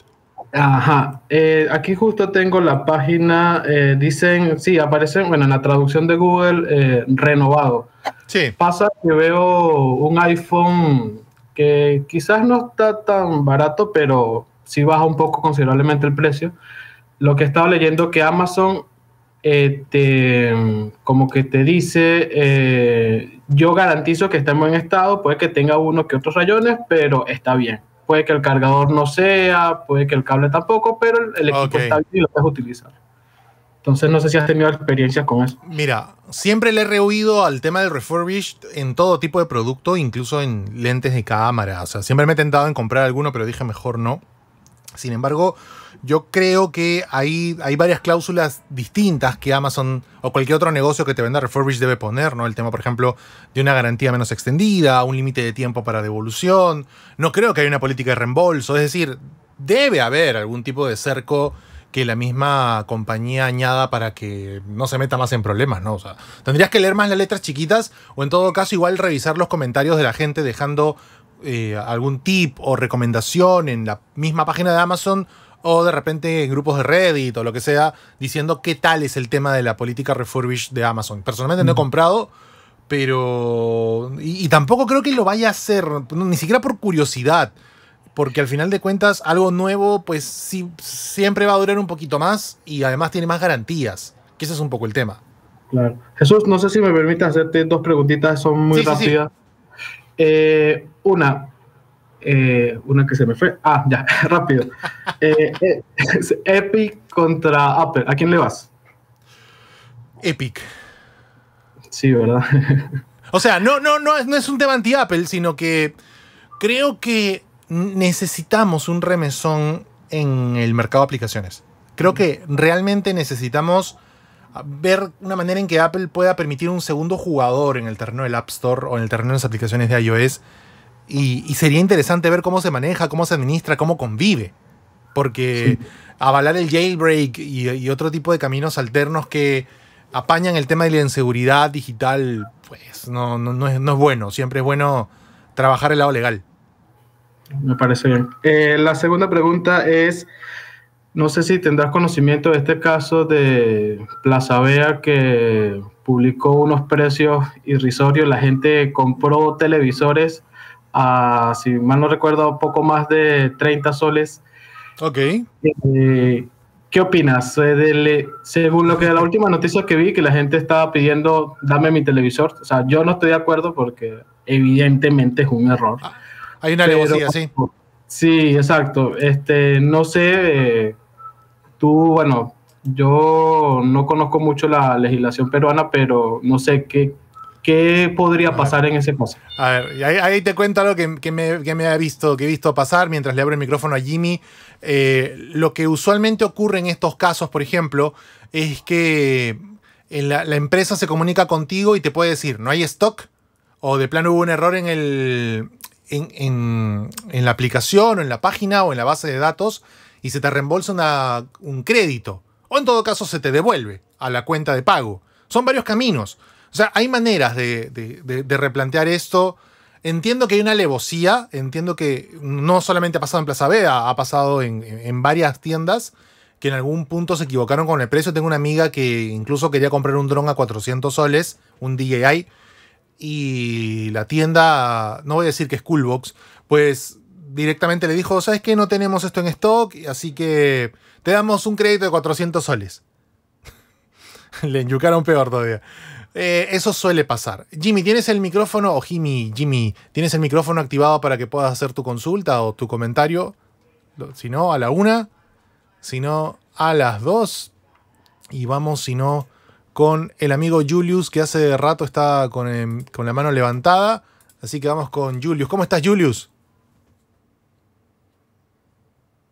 Speaker 4: Ajá. Eh, aquí justo tengo la página, eh, dicen, sí, aparecen, bueno, en la traducción de Google, renovado. Sí. Pasa que veo un iPhone que quizás no está tan barato, pero si baja un poco considerablemente el precio. Lo que estaba leyendo que Amazon este, como que te dice, eh, yo garantizo que está en buen estado, puede que tenga uno que otros rayones, pero está bien. Puede que el cargador no sea, puede que el cable tampoco, pero el, equipo está bien y lo puedes utilizar. Entonces no sé si has tenido experiencias con eso.
Speaker 1: Mira, siempre le he rehuido al tema del refurbished en todo tipo de producto, incluso en lentes de cámara. O sea, siempre me he tentado en comprar alguno, pero dije mejor no. Sin embargo, yo creo que hay, hay varias cláusulas distintas que Amazon o cualquier otro negocio que te venda refurbish debe poner, ¿no? El tema, por ejemplo, de una garantía menos extendida, un límite de tiempo para devolución. No creo que haya una política de reembolso. Es decir, debe haber algún tipo de cerco que la misma compañía añada para que no se meta más en problemas, ¿no? O sea, tendrías que leer más las letras chiquitas o en todo caso igual revisar los comentarios de la gente dejando eh, algún tip o recomendación en la misma página de Amazon o de repente en grupos de Reddit o lo que sea, diciendo qué tal es el tema de la política refurbish de Amazon. Personalmente no he comprado, pero... Y, tampoco creo que lo vaya a hacer, ni siquiera por curiosidad, porque al final de cuentas algo nuevo pues sí, siempre va a durar un poquito más y además tiene más garantías, que ese es un poco el tema.
Speaker 4: Claro. Jesús, no sé si me permite hacerte dos preguntitas, son muy rápidas. Eh, una, eh, una que se me fue. Ah, ya, rápido. Eh, eh, Epic contra Apple. ¿A quién le vas? Epic. Sí, ¿verdad?
Speaker 1: o sea, no, no, no, no es un tema anti-Apple, sino que creo que necesitamos un remesón en el mercado de aplicaciones. Creo que realmente necesitamos ver una manera en que Apple pueda permitir un segundo jugador en el terreno del App Store o en el terreno de las aplicaciones de iOS. Y, sería interesante ver cómo se maneja, cómo se administra, cómo convive. Porque avalar el jailbreak y, otro tipo de caminos alternos que apañan el tema de la inseguridad digital, pues no, no, no, es, no es bueno. Siempre es bueno
Speaker 4: trabajar el lado legal. Me parece bien. Eh, la segunda pregunta es, no sé si tendrás conocimiento de este caso de Plaza Vea que publicó unos precios irrisorios. La gente compró televisores a, si mal no recuerdo, poco más de 30 soles. Ok. Eh, ¿Qué opinas? Eh, según lo que la última noticia que vi, que la gente estaba pidiendo, dame mi televisor. O sea, yo no estoy de acuerdo porque evidentemente es un error. Ah, hay una sí. Sí, exacto. Este, no sé eh, tú, bueno, yo no conozco mucho la legislación peruana, pero no sé qué, ¿Qué podría pasar en ese caso? A ver,
Speaker 1: ahí, te cuento algo que, me, ha visto, que he visto pasar mientras le abro el micrófono a Jimmy. Eh, lo que usualmente ocurre en estos casos, por ejemplo, es que eh, la, empresa se comunica contigo y te puede decir, no hay stock, o de plano hubo un error en, el, en la aplicación, o en la página, o en la base de datos y se te reembolsa un crédito. O en todo caso se te devuelve a la cuenta de pago. Son varios caminos. O sea, hay maneras de, replantear esto. Entiendo que hay una alevosía, entiendo que no solamente ha pasado en Plaza Vea, ha pasado en, en varias tiendas que en algún punto se equivocaron con el precio. Tengo una amiga que incluso quería comprar un dron a 400 soles, un DJI, y la tienda, no voy a decir que es Coolbox, pues directamente le dijo, ¿sabes qué? No tenemos esto en stock, así que te damos un crédito de 400 soles. le enyucaron peor todavía. Eh, eso suele pasar. Jimmy, ¿tienes el micrófono? O Jimmy, Jimmy, ¿tienes el micrófono activado para que puedas hacer tu consulta o tu comentario? Si no, a la una. Si no, a las dos. Y vamos, si no, con el amigo Julius, que hace rato está con, em, con la mano levantada. Así que vamos con Julius. ¿Cómo estás, Julius?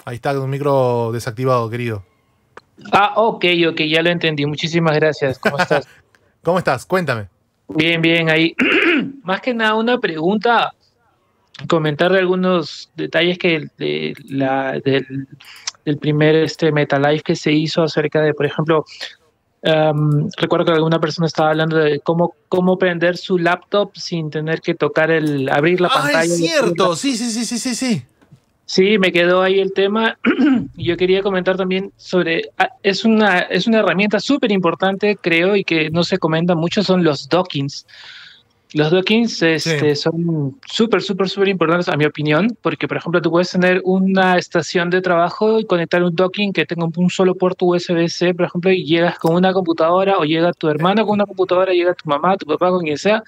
Speaker 1: Ahí está, un micro desactivado, querido.
Speaker 8: Ah, ok, ok, ya lo entendí. Muchísimas gracias. ¿Cómo
Speaker 1: estás? ¿Cómo estás? Cuéntame.
Speaker 8: Bien, bien, ahí. Más que nada, una pregunta, comentar algunos detalles que de, la, del, primer este, MetaLife que se hizo acerca de, por ejemplo, em, recuerdo que alguna persona estaba hablando de cómo, cómo prender su laptop sin tener que tocar el, abrir la pantalla. Ah, es cierto, sí,
Speaker 1: sí, sí, sí, sí, sí.
Speaker 8: Sí, me quedó ahí el tema. Yo quería comentar también sobre, ah, es una, es una herramienta súper importante, creo, y que no se comenta mucho, son los dockings. Los dockings este, son súper, súper, súper importantes, a mi opinión, porque, por ejemplo, tú puedes tener una estación de trabajo y conectar un docking que tenga un solo puerto USB-C, por ejemplo, y llegas con una computadora, o llega tu hermano con una computadora, llega tu mamá, tu papá, con quien sea,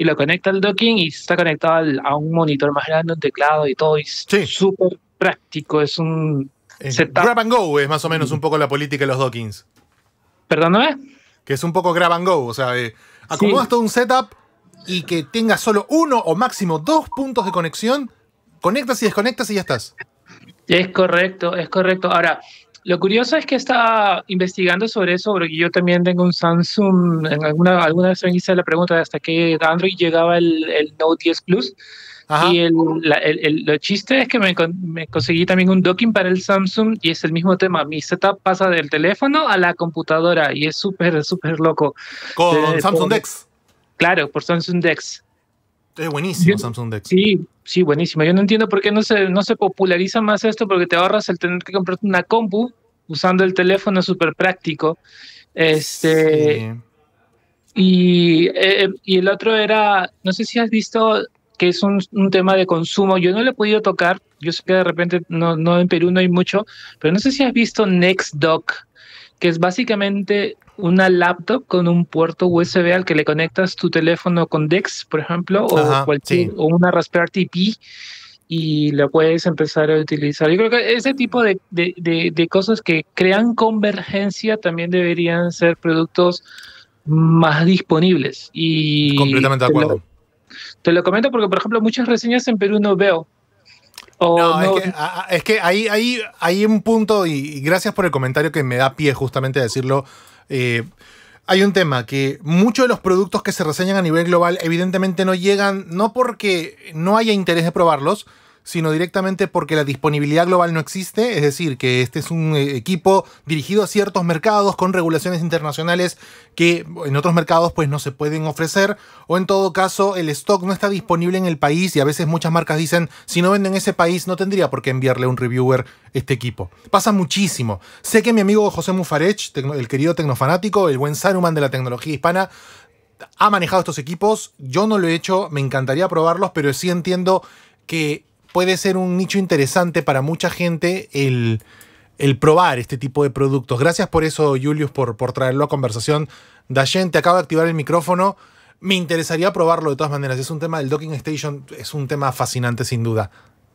Speaker 8: y lo conecta al docking y está conectado
Speaker 1: a un monitor más grande, un teclado y todo. Y es súper práctico, es un setup. Grab and go es más o menos mm. un poco la política de los dockings. ¿Perdóname? Que es un poco grab and go, o sea, eh, acomodas todo un setup y que tenga solo uno o máximo dos puntos de conexión, conectas y desconectas y ya estás. Es correcto, es
Speaker 8: correcto. Ahora, lo curioso es que estaba investigando sobre eso, porque yo también tengo un Samsung. En alguna, alguna vez me hice la pregunta de hasta qué Android llegaba el, Note 10 Plus. Y el, lo chiste es que me, conseguí también un docking para el Samsung y es el mismo tema. Mi setup pasa del teléfono a la computadora y es súper, súper loco. Con eh, Samsung Dex. Claro, por Samsung Dex. Es buenísimo Samsung Dex. Sí, sí, buenísimo. Yo no entiendo por qué no se, no se populariza más esto, porque te ahorras el tener que comprarte una compu usando el teléfono, es súper práctico. Este. Eh, eh, y, el otro era, no sé si has visto que es un, tema de consumo. Yo no lo he podido tocar. Yo sé que de repente no, no en Perú no hay mucho, pero no sé si has visto Next NextDoc que es básicamente una laptop con un puerto USB al que le conectas tu teléfono con Dex, por ejemplo, o, o una Raspberry Pi y la puedes empezar a utilizar. Yo creo que ese tipo de, cosas que crean convergencia también deberían ser productos más disponibles. Y Completamente de acuerdo. te lo comento porque, por ejemplo, muchas reseñas en Perú no veo
Speaker 1: no, Es, que, es que hay, hay, un punto, y gracias por el comentario que me da pie justamente a decirlo. Eh, hay un tema que muchos de los productos que se reseñan a nivel global evidentemente no llegan, no porque no haya interés de probarlos, sino directamente porque la disponibilidad global no existe, es decir, que este es un eh, equipo dirigido a ciertos mercados con regulaciones internacionales que en otros mercados pues no se pueden ofrecer, o en todo caso el stock no está disponible en el país y a veces muchas marcas dicen, si no venden en ese país no tendría por qué enviarle a un reviewer este equipo. Pasa muchísimo. Sé que mi amigo José Mufarech, el querido tecnofanático, el buen Saruman de la tecnología hispana, ha manejado estos equipos. Yo no lo he hecho, me encantaría probarlos, pero sí entiendo que puede ser un nicho interesante para mucha gente el, probar este tipo de productos. Gracias por eso, Julius, por, por traerlo a conversación. Dayen, te acabo de activar el micrófono. Me interesaría probarlo de todas maneras. Es un tema del Docking Station, es un tema fascinante sin duda.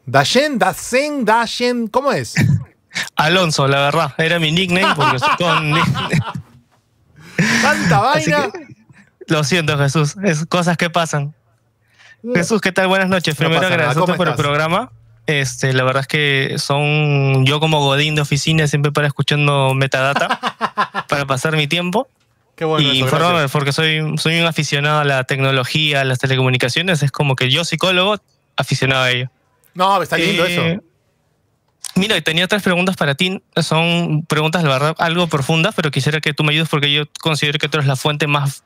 Speaker 1: Dayen, Dayen, Dayen, ¿cómo es? Alonso, la verdad. Era mi nickname porque soy con.
Speaker 9: vaina! lo siento, Jesús. Es cosas que pasan. Jesús, ¿qué tal? Buenas noches. Primero no por el programa. Este, la verdad es que son yo como Godín de oficina siempre para escuchando metadata para pasar mi tiempo. Qué bueno y porque soy, soy un aficionado a la tecnología, a las telecomunicaciones. Es como que yo, psicólogo, aficionado a ello.
Speaker 1: No, está lindo eso. Eh,
Speaker 9: mira, tenía tres preguntas para ti. Son preguntas, la verdad, algo profundas, pero quisiera que tú me ayudes porque yo considero que tú eres la fuente más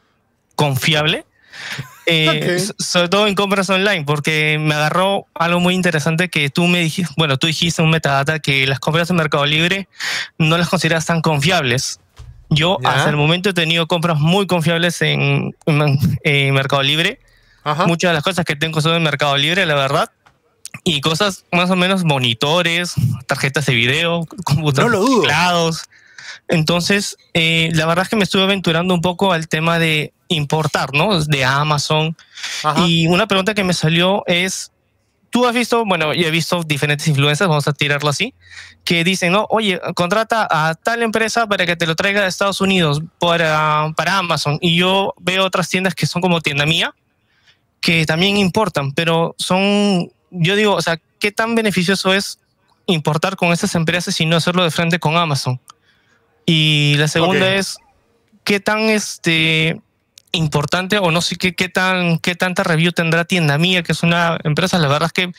Speaker 9: confiable eh, sobre todo en compras online, porque me agarró algo muy interesante que tú me dijiste, bueno, tú dijiste un metadata que las compras en Mercado Libre no las consideras tan confiables. Yo hasta el momento he tenido compras muy confiables en, Mercado Libre. Muchas de las cosas que tengo son en Mercado Libre, la verdad. Y cosas más o menos monitores, tarjetas de video, computadores, no entonces, eh, la verdad es que me estuve aventurando un poco al tema de importar, ¿no? De Amazon. Y una pregunta que me salió es, tú has visto, bueno, yo he visto diferentes influencers, vamos a tirarlo así, que dicen, no, oye, contrata a tal empresa para que te lo traiga de Estados Unidos para, para Amazon. Y yo veo otras tiendas que son como tienda mía, que también importan, pero son, yo digo, o sea, ¿qué tan beneficioso es importar con esas empresas y no hacerlo de frente con Amazon? Y la segunda es, ¿qué tan este importante o no sé qué, qué, tan, qué tanta review tendrá Tienda Mía, que es una empresa, la verdad es que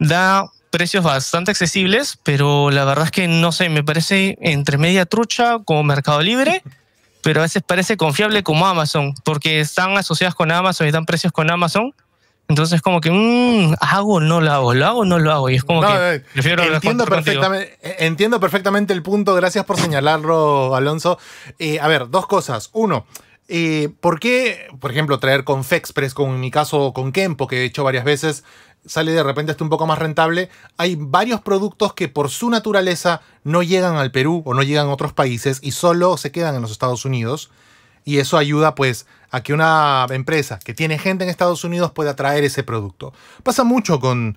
Speaker 9: da precios bastante accesibles, pero la verdad es que no sé, me parece entre media trucha como Mercado Libre, pero a veces parece confiable como Amazon, porque están asociadas con Amazon y dan precios con Amazon, entonces, como que, mm,
Speaker 1: hago o no lo hago, lo hago o no lo hago. Y es como que eh, entiendo perfectamente, eh, entiendo perfectamente el punto. Gracias por señalarlo, Alonso. Eh, a ver, dos cosas. Uno, eh, ¿por qué, por ejemplo, traer con Fexpress, como en mi caso con Kempo, que he hecho varias veces, sale de repente hasta un poco más rentable? Hay varios productos que por su naturaleza no llegan al Perú o no llegan a otros países y solo se quedan en los Estados Unidos. Y eso ayuda, pues, a que una empresa que tiene gente en Estados Unidos pueda traer ese producto. Pasa mucho con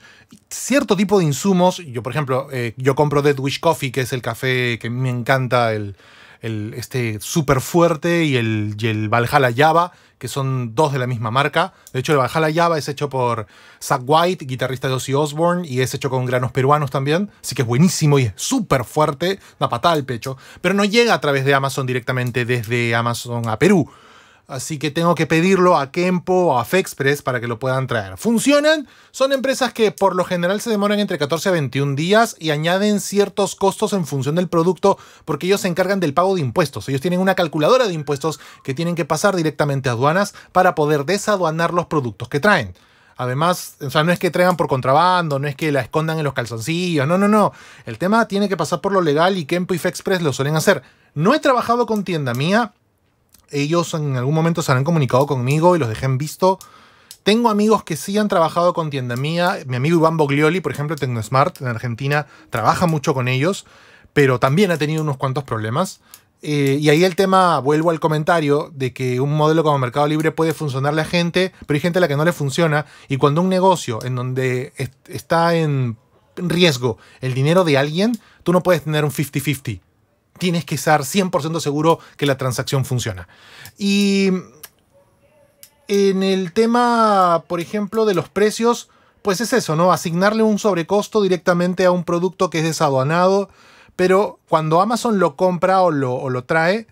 Speaker 1: cierto tipo de insumos. Yo, por ejemplo, eh, yo compro Dead Wish Coffee, que es el café que me encanta, el, este súper fuerte, y el, Valhalla Java, que son dos de la misma marca. De hecho, el Valhalla Java es hecho por Zach White, guitarrista de Ozzy Osbourne, y es hecho con granos peruanos también. Así que es buenísimo y es súper fuerte, una patada al pecho. Pero no llega a través de Amazon directamente desde Amazon a Perú así que tengo que pedirlo a Kempo o a Fexpress para que lo puedan traer. Funcionan, son empresas que por lo general se demoran entre 14 a 21 días y añaden ciertos costos en función del producto porque ellos se encargan del pago de impuestos. Ellos tienen una calculadora de impuestos que tienen que pasar directamente a aduanas para poder desaduanar los productos que traen. Además, o sea, no es que traigan por contrabando, no es que la escondan en los calzoncillos, no, no, no. El tema tiene que pasar por lo legal y Kempo y Fexpress lo suelen hacer. No he trabajado con tienda mía, ellos en algún momento se han comunicado conmigo y los dejé en visto. Tengo amigos que sí han trabajado con tienda mía. Mi amigo Iván Boglioli, por ejemplo, Tecnosmart en Argentina, trabaja mucho con ellos, pero también ha tenido unos cuantos problemas. Eh, y ahí el tema, vuelvo al comentario, de que un modelo como Mercado Libre puede funcionarle a gente, pero hay gente a la que no le funciona. Y cuando un negocio en donde está en riesgo el dinero de alguien, tú no puedes tener un 50-50 tienes que estar 100% seguro que la transacción funciona. Y en el tema, por ejemplo, de los precios, pues es eso, ¿no? Asignarle un sobrecosto directamente a un producto que es desaduanado, pero cuando Amazon lo compra o lo, trae,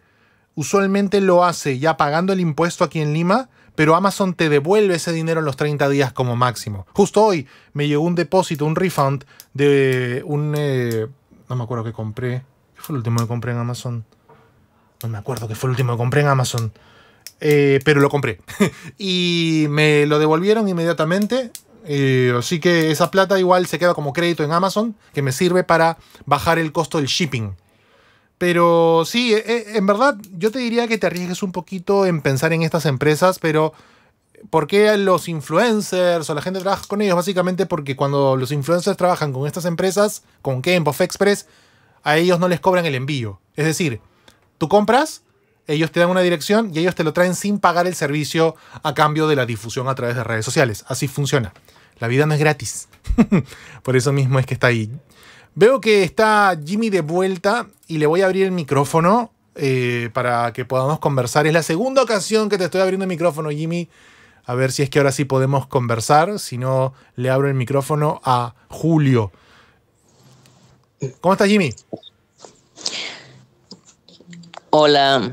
Speaker 1: usualmente lo hace ya pagando el impuesto aquí en Lima, pero Amazon te devuelve ese dinero en los 30 días como máximo. Justo hoy me llegó un depósito, un refund de un... Eh, no me acuerdo qué compré. ¿Qué fue el último que compré en Amazon? No me acuerdo que fue el último que compré en Amazon. Eh, pero lo compré. y me lo devolvieron inmediatamente. Eh, así que esa plata igual se queda como crédito en Amazon, que me sirve para bajar el costo del shipping. Pero sí, eh, en verdad yo te diría que te arriesgues un poquito en pensar en estas empresas, pero ¿por qué los influencers o la gente trabaja con ellos? Básicamente porque cuando los influencers trabajan con estas empresas, con qué en Express, a ellos no les cobran el envío. Es decir, tú compras, ellos te dan una dirección y ellos te lo traen sin pagar el servicio a cambio de la difusión a través de redes sociales. Así funciona. La vida no es gratis. Por eso mismo es que está ahí. Veo que está Jimmy de vuelta y le voy a abrir el micrófono eh, para que podamos conversar. Es la segunda ocasión que te estoy abriendo el micrófono, Jimmy. A ver si es que ahora sí podemos conversar. Si no, le abro el micrófono a Julio. ¿Cómo estás, Jimmy?
Speaker 6: Hola.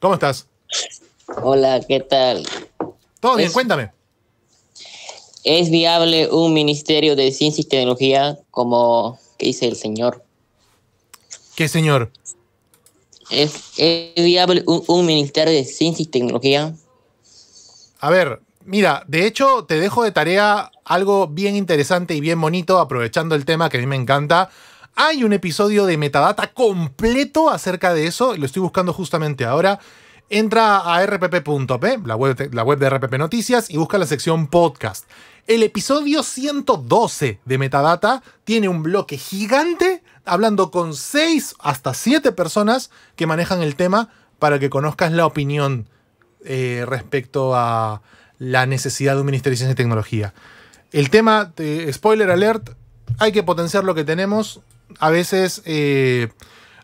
Speaker 6: ¿Cómo estás? Hola, ¿qué tal? Todo bien, cuéntame. ¿Es
Speaker 7: viable un ministerio de ciencia y tecnología como que dice el señor?
Speaker 1: ¿Qué señor? ¿Es, viable un, un ministerio de ciencia y tecnología? A ver, mira, de hecho te dejo de tarea algo bien interesante y bien bonito, aprovechando el tema que a mí me encanta, hay un episodio de metadata completo acerca de eso, lo estoy buscando justamente ahora. Entra a rpp.p, la web, de RPP Noticias, y busca la sección podcast. El episodio 112 de Metadata tiene un bloque gigante hablando con 6 hasta 7 personas que manejan el tema para que conozcas la opinión eh, respecto a la necesidad de un Ministerio de Ciencia y Tecnología. El tema, de eh, spoiler alert, hay que potenciar lo que tenemos a veces eh,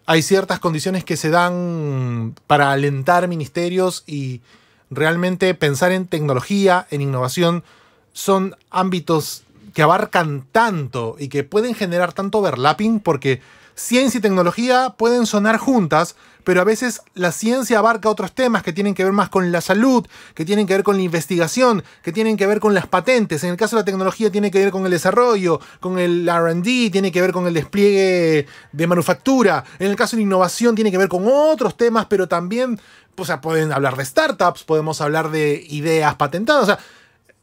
Speaker 1: hay ciertas condiciones que se dan para alentar ministerios y realmente pensar en tecnología, en innovación, son ámbitos que abarcan tanto y que pueden generar tanto overlapping porque Ciencia y tecnología pueden sonar juntas, pero a veces la ciencia abarca otros temas que tienen que ver más con la salud, que tienen que ver con la investigación, que tienen que ver con las patentes. En el caso de la tecnología tiene que ver con el desarrollo, con el RD, tiene que ver con el despliegue de manufactura. En el caso de la innovación tiene que ver con otros temas, pero también, o sea, pueden hablar de startups, podemos hablar de ideas patentadas. O sea,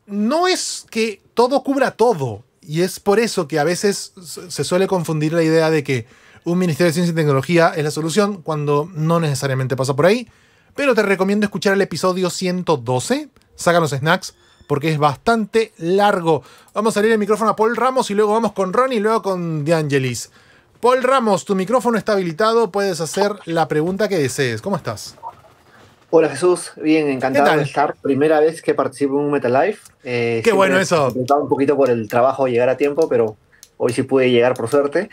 Speaker 1: no es que todo cubra todo. Y es por eso que a veces se suele confundir la idea de que un Ministerio de Ciencia y Tecnología es la solución cuando no necesariamente pasa por ahí. Pero te recomiendo escuchar el episodio 112. Sácanos los snacks porque es bastante largo. Vamos a abrir el micrófono a Paul Ramos y luego vamos con Ron y luego con De Angelis. Paul Ramos, tu micrófono está habilitado, puedes hacer la pregunta que desees. ¿Cómo estás? Hola Jesús,
Speaker 10: bien, encantado de estar. Primera vez que participo en un metalife Life. Eh, Qué bueno eso. Un poquito por el trabajo llegar a tiempo, pero hoy sí pude llegar por suerte.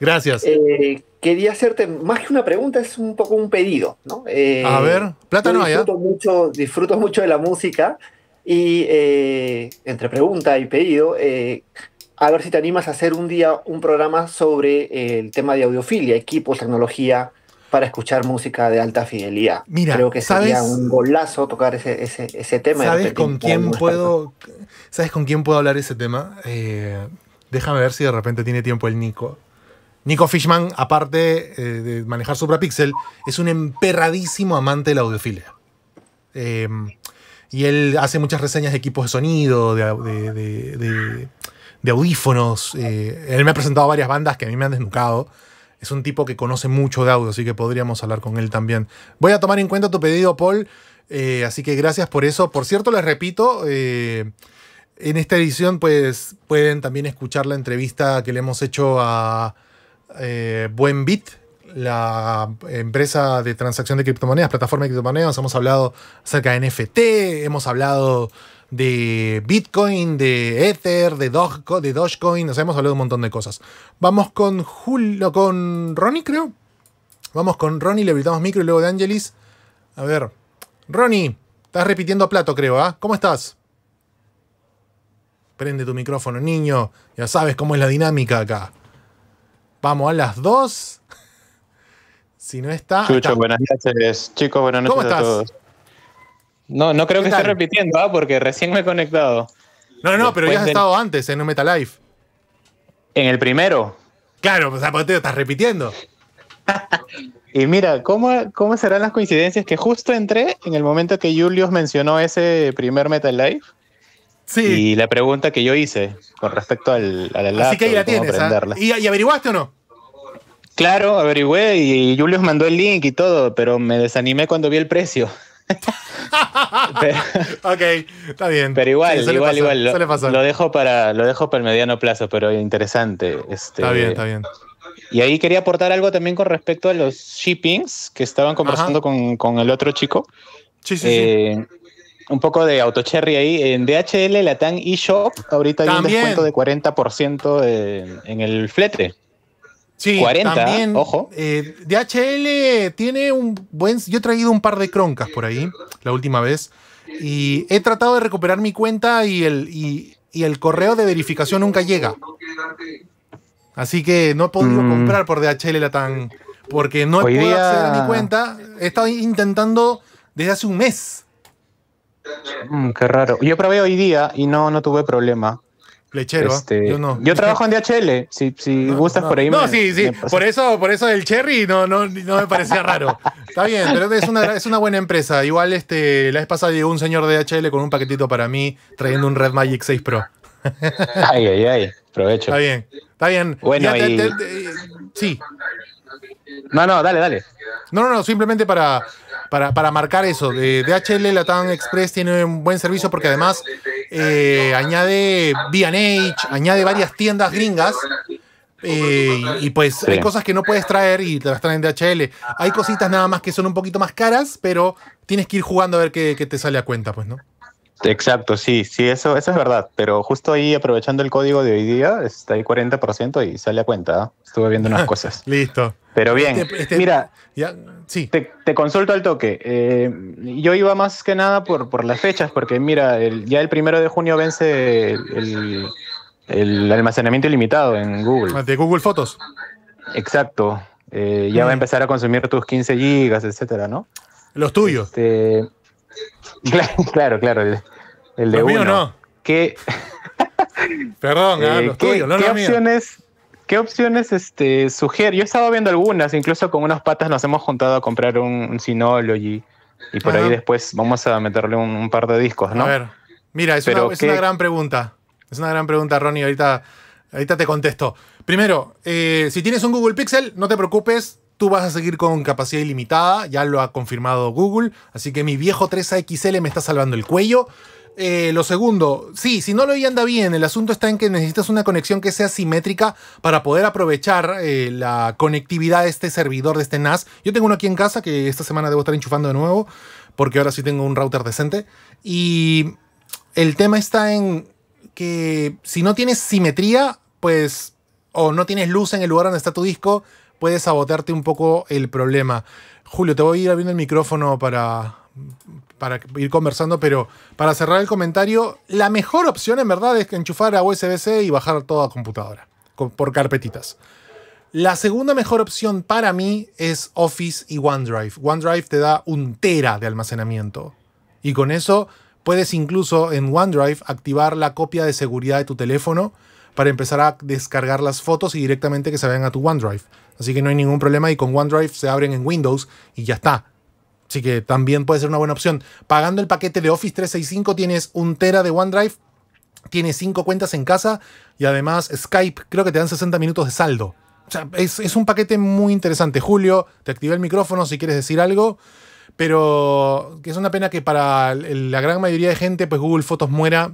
Speaker 1: Gracias. Eh,
Speaker 10: quería hacerte más que una pregunta, es un poco un pedido, eh, a ver, plátano allá. Disfruto mucho, disfruto mucho de la música y entre pregunta y pedido, a ver si te animas a hacer un día un programa sobre el tema de audiofilia, equipos, tecnología para escuchar música de alta fidelidad. Mira, creo que sería un golazo tocar ese, tema. ¿Sabes con quién
Speaker 1: puedo? ¿Sabes con quién puedo hablar ese tema? Eh, déjame ver si de repente tiene tiempo el Nico. Nico Fishman, aparte eh, de manejar Suprapixel, es un emperradísimo amante de la audiofilia. Eh, y él hace muchas reseñas de equipos de sonido, de, de, de, de audífonos. él me ha presentado varias bandas que a mí me han desnucado es un tipo que conoce mucho de audio, así que podríamos hablar con él también. Voy a tomar en cuenta tu pedido, Paul. Eh, así que gracias por eso. Por cierto, les repito, eh, en esta edición pues pueden también escuchar la entrevista que le hemos hecho a eh, Buen Bit, la empresa de transacción de criptomonedas, plataforma de criptomonedas. Hemos hablado acerca de NFT, hemos hablado de Bitcoin, de Ether, de, Dogecoin, de Dogecoin. O hemos hablado de un montón de cosas. Vamos con Julio, con Ronnie, creo. Vamos con Ronnie, le habilitamos micro y luego de Angelis. A ver. Ronnie, estás repitiendo plato, creo, ¿ah? ¿Cómo estás? Prende tu micrófono, niño. Ya sabes cómo es la dinámica acá. Vamos a las dos. Si no está.
Speaker 11: Chucho, buenas noches, chicos, buenas noches ¿Cómo estás? a no, no creo que esté repitiendo, ah, porque recién me he conectado. No, no, pero ya has estado
Speaker 1: antes en un Metalife. En el primero. Claro, pues sea, porque te estás repitiendo.
Speaker 11: y mira, ¿cómo, ¿cómo serán las coincidencias que justo entré en el momento que Julius mencionó ese primer Metalife? Sí. Y la pregunta que yo hice con respecto al, al Así que ahí la tienes. ¿ah? ¿Y,
Speaker 1: averiguaste o no?
Speaker 11: Claro, averigüé y Julius mandó el link y todo, pero me desanimé cuando vi el precio. ok, está bien. Pero igual, igual, igual. Lo, dejo para, lo dejo para el mediano plazo, pero interesante. Este, está bien, está bien. Y ahí quería aportar algo también con respecto a los shippings que estaban conversando con, el otro chico. Sí, sí, eh, un poco de autocherry ahí. En DHL, la tan eShop ahorita hay un descuento de 40% en, en, el flete. Sí, 40, también,
Speaker 1: ojo. Eh, DHL tiene un buen... Yo he traído un par de croncas por ahí, la última vez, y he tratado de recuperar mi cuenta y el, y, el correo de verificación nunca llega. Así que no he podido mm. comprar por DHL la tan... Porque no he podido mi cuenta. He estado intentando desde hace un mes.
Speaker 11: Mm, qué raro. Yo probé hoy día y no, no tuve problema. Lechero, ¿ah? este, yo trabajo en DHL, si, si gustas por ahí. No, sí, sí, por
Speaker 1: eso, por eso el Cherry no, no, me parecía raro. Está bien, pero es una, buena empresa. Igual este, la vez pasada llegó un señor de DHL con un paquetito para mí trayendo un Red Magic 6 Pro. ay, ay, ay, provecho. Está bien, está bien. Bueno, y... sí. No, no, dale, dale. No, no, no, simplemente para para, marcar eso. de eh, DHL Latam Express tiene un buen servicio porque además eh, añade BH, añade varias tiendas gringas. Eh, y pues hay cosas que no puedes traer y te las traen DHL. Hay cositas nada más que son un poquito más caras, pero tienes que ir jugando a ver qué, qué te sale a cuenta, pues, ¿no?
Speaker 11: Exacto, sí, sí, eso, eso es verdad. Pero justo ahí aprovechando el código de hoy día, está ahí 40% y sale a cuenta. ¿ah? Estuve viendo unas cosas.
Speaker 1: Listo. Pero bien,
Speaker 11: este, este, mira, ya, te, consulto al toque. Eh, yo iba más que nada por, por las fechas, porque mira, ya el primero de junio vence el, almacenamiento ilimitado en Google. Ah, de Google Fotos. Exacto. Eh, ya va a mm. empezar a consumir tus 15 gigas, etcétera, ¿no? Los tuyos. Este, Claro, claro, el, de uno. no. ¿Qué,
Speaker 1: Perdón, eh, los tuyos, no opciones,
Speaker 11: ¿Qué opciones este, Yo estaba viendo algunas, incluso con unos patas nos hemos juntado a comprar un, un Synology y por ahí después vamos a meterle un, par de discos, ¿no? A ver,
Speaker 1: mira, es, una, gran pregunta. Es una gran pregunta, Ronnie. Ahorita, te contesto. Primero, eh, si tienes un Google Pixel, no te preocupes, tú vas a seguir con capacidad ilimitada, ya lo ha confirmado Google, así que mi viejo 3AXL me está salvando el cuello. Eh, lo segundo, sí, si no lo anda bien, el asunto está en que necesitas una conexión que sea simétrica para poder aprovechar eh, la conectividad de este servidor, de este NAS. Yo tengo uno aquí en casa que esta semana debo estar enchufando de nuevo, porque ahora sí tengo un router decente. Y el tema está en que si no tienes simetría, pues, o no tienes luz en el lugar donde está tu disco, puedes sabotearte un poco el problema. Julio, te voy a ir abriendo el micrófono para, para ir conversando, pero para cerrar el comentario, la mejor opción en verdad es enchufar a USB-C y bajar toda a computadora por carpetitas. La segunda mejor opción para mí es Office y OneDrive. OneDrive te da un tera de almacenamiento. Y con eso puedes incluso en OneDrive activar la copia de seguridad de tu teléfono para empezar a descargar las fotos y directamente que se vayan a tu OneDrive. Así que no hay ningún problema y con OneDrive se abren en Windows y ya está. Así que también puede ser una buena opción. Pagando el paquete de Office 365 tienes un tera de OneDrive, tienes cinco cuentas en casa y además Skype creo que te dan 60 minutos de saldo. O sea, es, es un paquete muy interesante. Julio, te activé el micrófono si quieres decir algo pero que es una pena que para la gran mayoría de gente, pues Google Fotos muera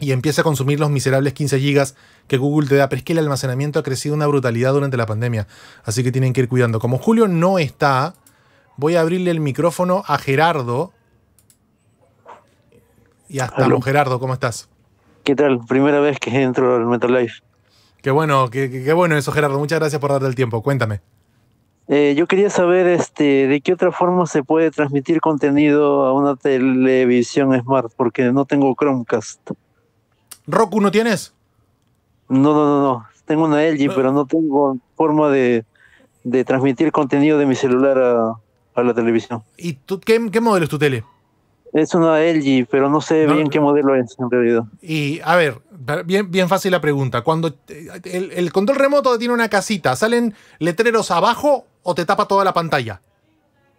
Speaker 1: y empieza a consumir los miserables 15 gigas que Google te da, pero es que el almacenamiento ha crecido una brutalidad durante la pandemia, así que tienen que ir cuidando. Como Julio no está, voy a abrirle el micrófono a Gerardo. Y hasta estamos,
Speaker 3: Gerardo, ¿cómo estás? ¿Qué tal? Primera vez que entro al Metal
Speaker 1: Qué bueno, qué, bueno eso, Gerardo. Muchas gracias por darte el tiempo. Cuéntame.
Speaker 3: Eh, yo quería saber este, de qué otra forma se puede transmitir contenido a una televisión smart, porque no tengo Chromecast. ¿Roku no tienes? No, no, no, no. Tengo una LG, pero no tengo forma de, transmitir contenido de mi celular a, la televisión. ¿Y tú, qué, modelo es tu tele? Es una LG, pero no sé bien qué modelo es en realidad. Y a ver, bien,
Speaker 1: bien fácil la pregunta. Cuando el, el, control remoto tiene una casita, ¿salen letreros abajo o te tapa toda la pantalla?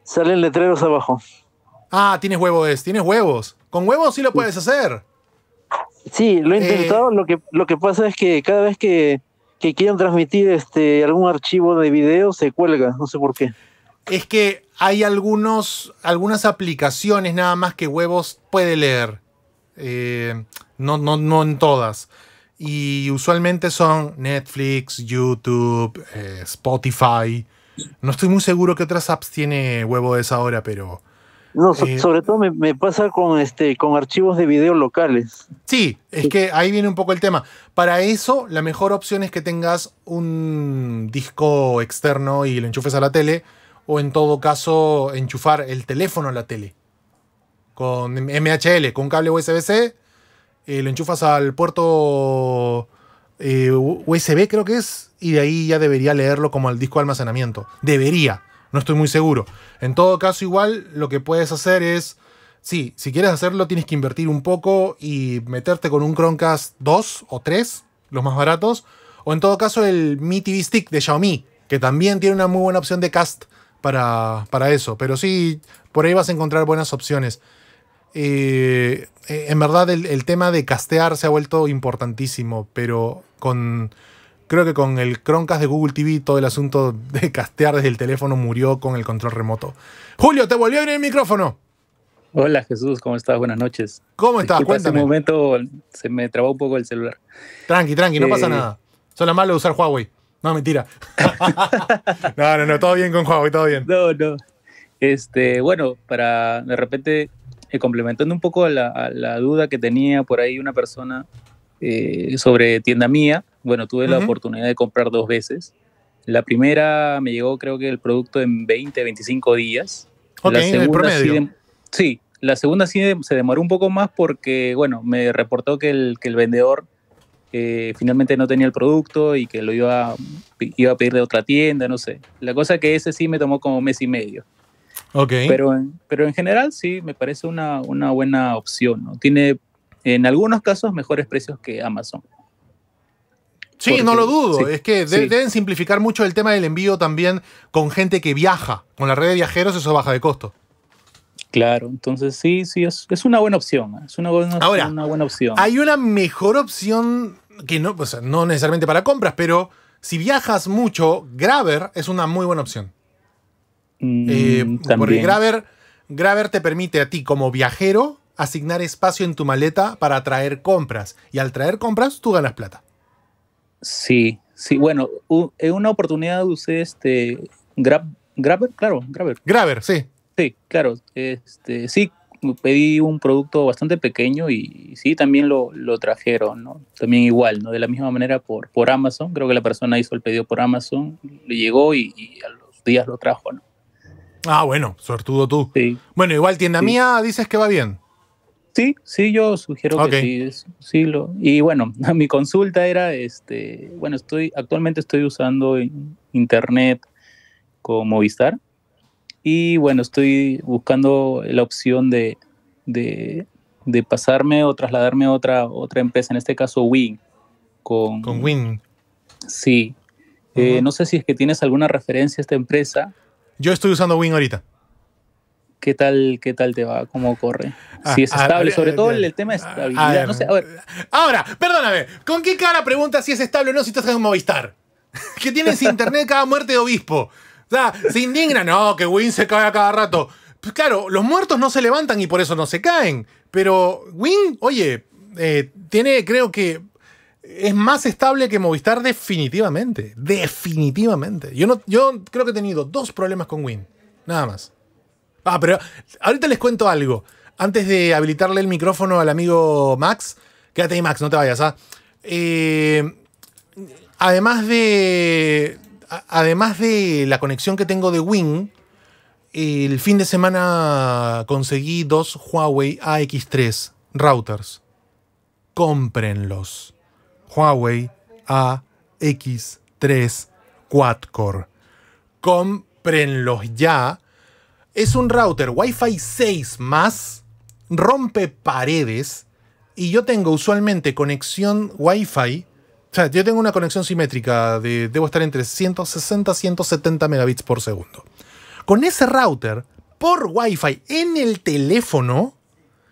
Speaker 1: Salen letreros abajo. Ah, tienes huevos,
Speaker 3: tienes huevos. Con huevos sí lo puedes hacer. Sí, lo he eh, intentado. lo, que, lo que pasa es que cada vez que, quieran transmitir este, algún archivo de video se cuelga, no sé por qué. Es que hay algunos, algunas
Speaker 1: aplicaciones nada más que Huevos puede leer. Eh, no, no, no en todas. Y usualmente son Netflix, YouTube, eh, Spotify. No estoy muy seguro que otras apps tiene huevos de esa hora, pero no, eh, sobre
Speaker 3: todo me, pasa con este, con archivos de video locales.
Speaker 1: Sí, es que ahí viene un poco el tema. Para eso, la mejor opción es que tengas un disco externo y lo enchufes a la tele, o en todo caso, enchufar el teléfono a la tele. Con MHL, con cable USB-C, eh, lo enchufas al puerto eh, USB, creo que es, y de ahí ya debería leerlo como al disco de almacenamiento. Debería. No estoy muy seguro. En todo caso, igual lo que puedes hacer es, sí, si quieres hacerlo tienes que invertir un poco y meterte con un Chromecast 2 o 3, los más baratos, o en todo caso el Mi TV Stick de Xiaomi, que también tiene una muy buena opción de cast para, para eso. Pero sí, por ahí vas a encontrar buenas opciones. Eh, eh, en verdad el, el tema de castear se ha vuelto importantísimo, pero con Creo que con el Chromecast de Google TV todo el asunto de castear desde el teléfono murió con el control remoto. Julio, te volvió a abrir el micrófono. Hola Jesús, ¿cómo estás? Buenas noches. ¿Cómo estás? En Cuéntame.
Speaker 12: momento se me trabó un poco el celular.
Speaker 1: Tranqui, tranqui, no pasa eh, nada. Solo malo usar Huawei. No, mentira.
Speaker 12: no, no,
Speaker 1: no, todo bien con Huawei, todo bien. No, no.
Speaker 12: Este, bueno, para de repente, eh, complementando un poco la, la, duda que tenía por ahí una persona eh, sobre tienda mía, bueno, tuve la oportunidad de comprar dos veces. La primera me llegó creo que el producto en 20, 25 días. Ok, la segunda, Sí, la segunda sí se demoró un poco más porque, bueno, me reportó que el, que el vendedor eh, finalmente no tenía el producto y que lo iba, iba a pedir de otra tienda, no sé. La cosa que ese sí me tomó como mes y medio. Ok. Pero en, pero en general sí me parece una, una buena opción, ¿no? Tiene en algunos casos mejores precios que Amazon.
Speaker 1: Sí, no lo dudo. es que deben simplificar mucho el tema del envío también con gente que viaja. Con la red de viajeros eso baja de costo. Claro, entonces sí, sí, es, una buena opción. ¿eh? Es una buena, Ahora, opción. Hay una mejor opción que no, pues no necesariamente para compras, pero si viajas mucho, Graver es una muy buena opción. Mm, eh, porque Graver te permite a ti como viajero asignar espacio en tu maleta para traer compras. Y al traer compras, tú ganas plata. Sí, sí, bueno, en una oportunidad usé este
Speaker 12: grab, Grabber, claro, Grabber. Grabber, sí. Sí, claro, este, sí, pedí un producto bastante pequeño y sí, también lo, trajeron, ¿no? También igual, ¿no? De la misma manera por, por Amazon, creo que la persona hizo el pedido por Amazon, le llegó y, a los días lo trajo, ¿no?
Speaker 1: Ah, bueno, sortudo tú. Sí. Bueno, igual tienda mía, dices que va bien. Sí, sí, yo sugiero que
Speaker 12: sí, sí Y bueno, mi consulta era, este, bueno, estoy actualmente estoy usando internet con Movistar y bueno, estoy buscando la opción de, pasarme o trasladarme a otra otra empresa, en este caso Win. Con, Wing. Win. Sí. Eh, no sé si es que tienes alguna referencia a esta empresa. Yo estoy usando Win ahorita qué tal, qué tal te va, cómo corre.
Speaker 1: Ah, si es estable, sobre eh, todo el, tema de estabilidad. Ahora, perdóname, ¿con qué cara pregunta si es estable o no si estás en Movistar? que tienes internet cada muerte de obispo. O sea, se indigna, no, que Win se cae a cada rato. Pues claro, los muertos no se levantan y por eso no se caen. Pero Win, oye, eh, tiene, creo que es más estable que Movistar definitivamente. Definitivamente. Yo, no, yo creo que he tenido dos problemas con Win. Nada más. Ah, pero ahorita les cuento algo. Antes de habilitarle el micrófono al amigo Max, quédate ahí, Max, no te vayas. ¿ah? Eh, además de. Además de la conexión que tengo de Wing, el fin de semana conseguí dos Huawei AX3 routers. Cómprenlos. Huawei AX3 Quad-Core. Cómprenlos ya es un router Wi-Fi 6 más, rompe paredes y yo tengo usualmente conexión Wi-Fi. O sea, yo tengo una conexión simétrica de debo estar entre 160 170 megabits por segundo. Con ese router por Wi-Fi en el teléfono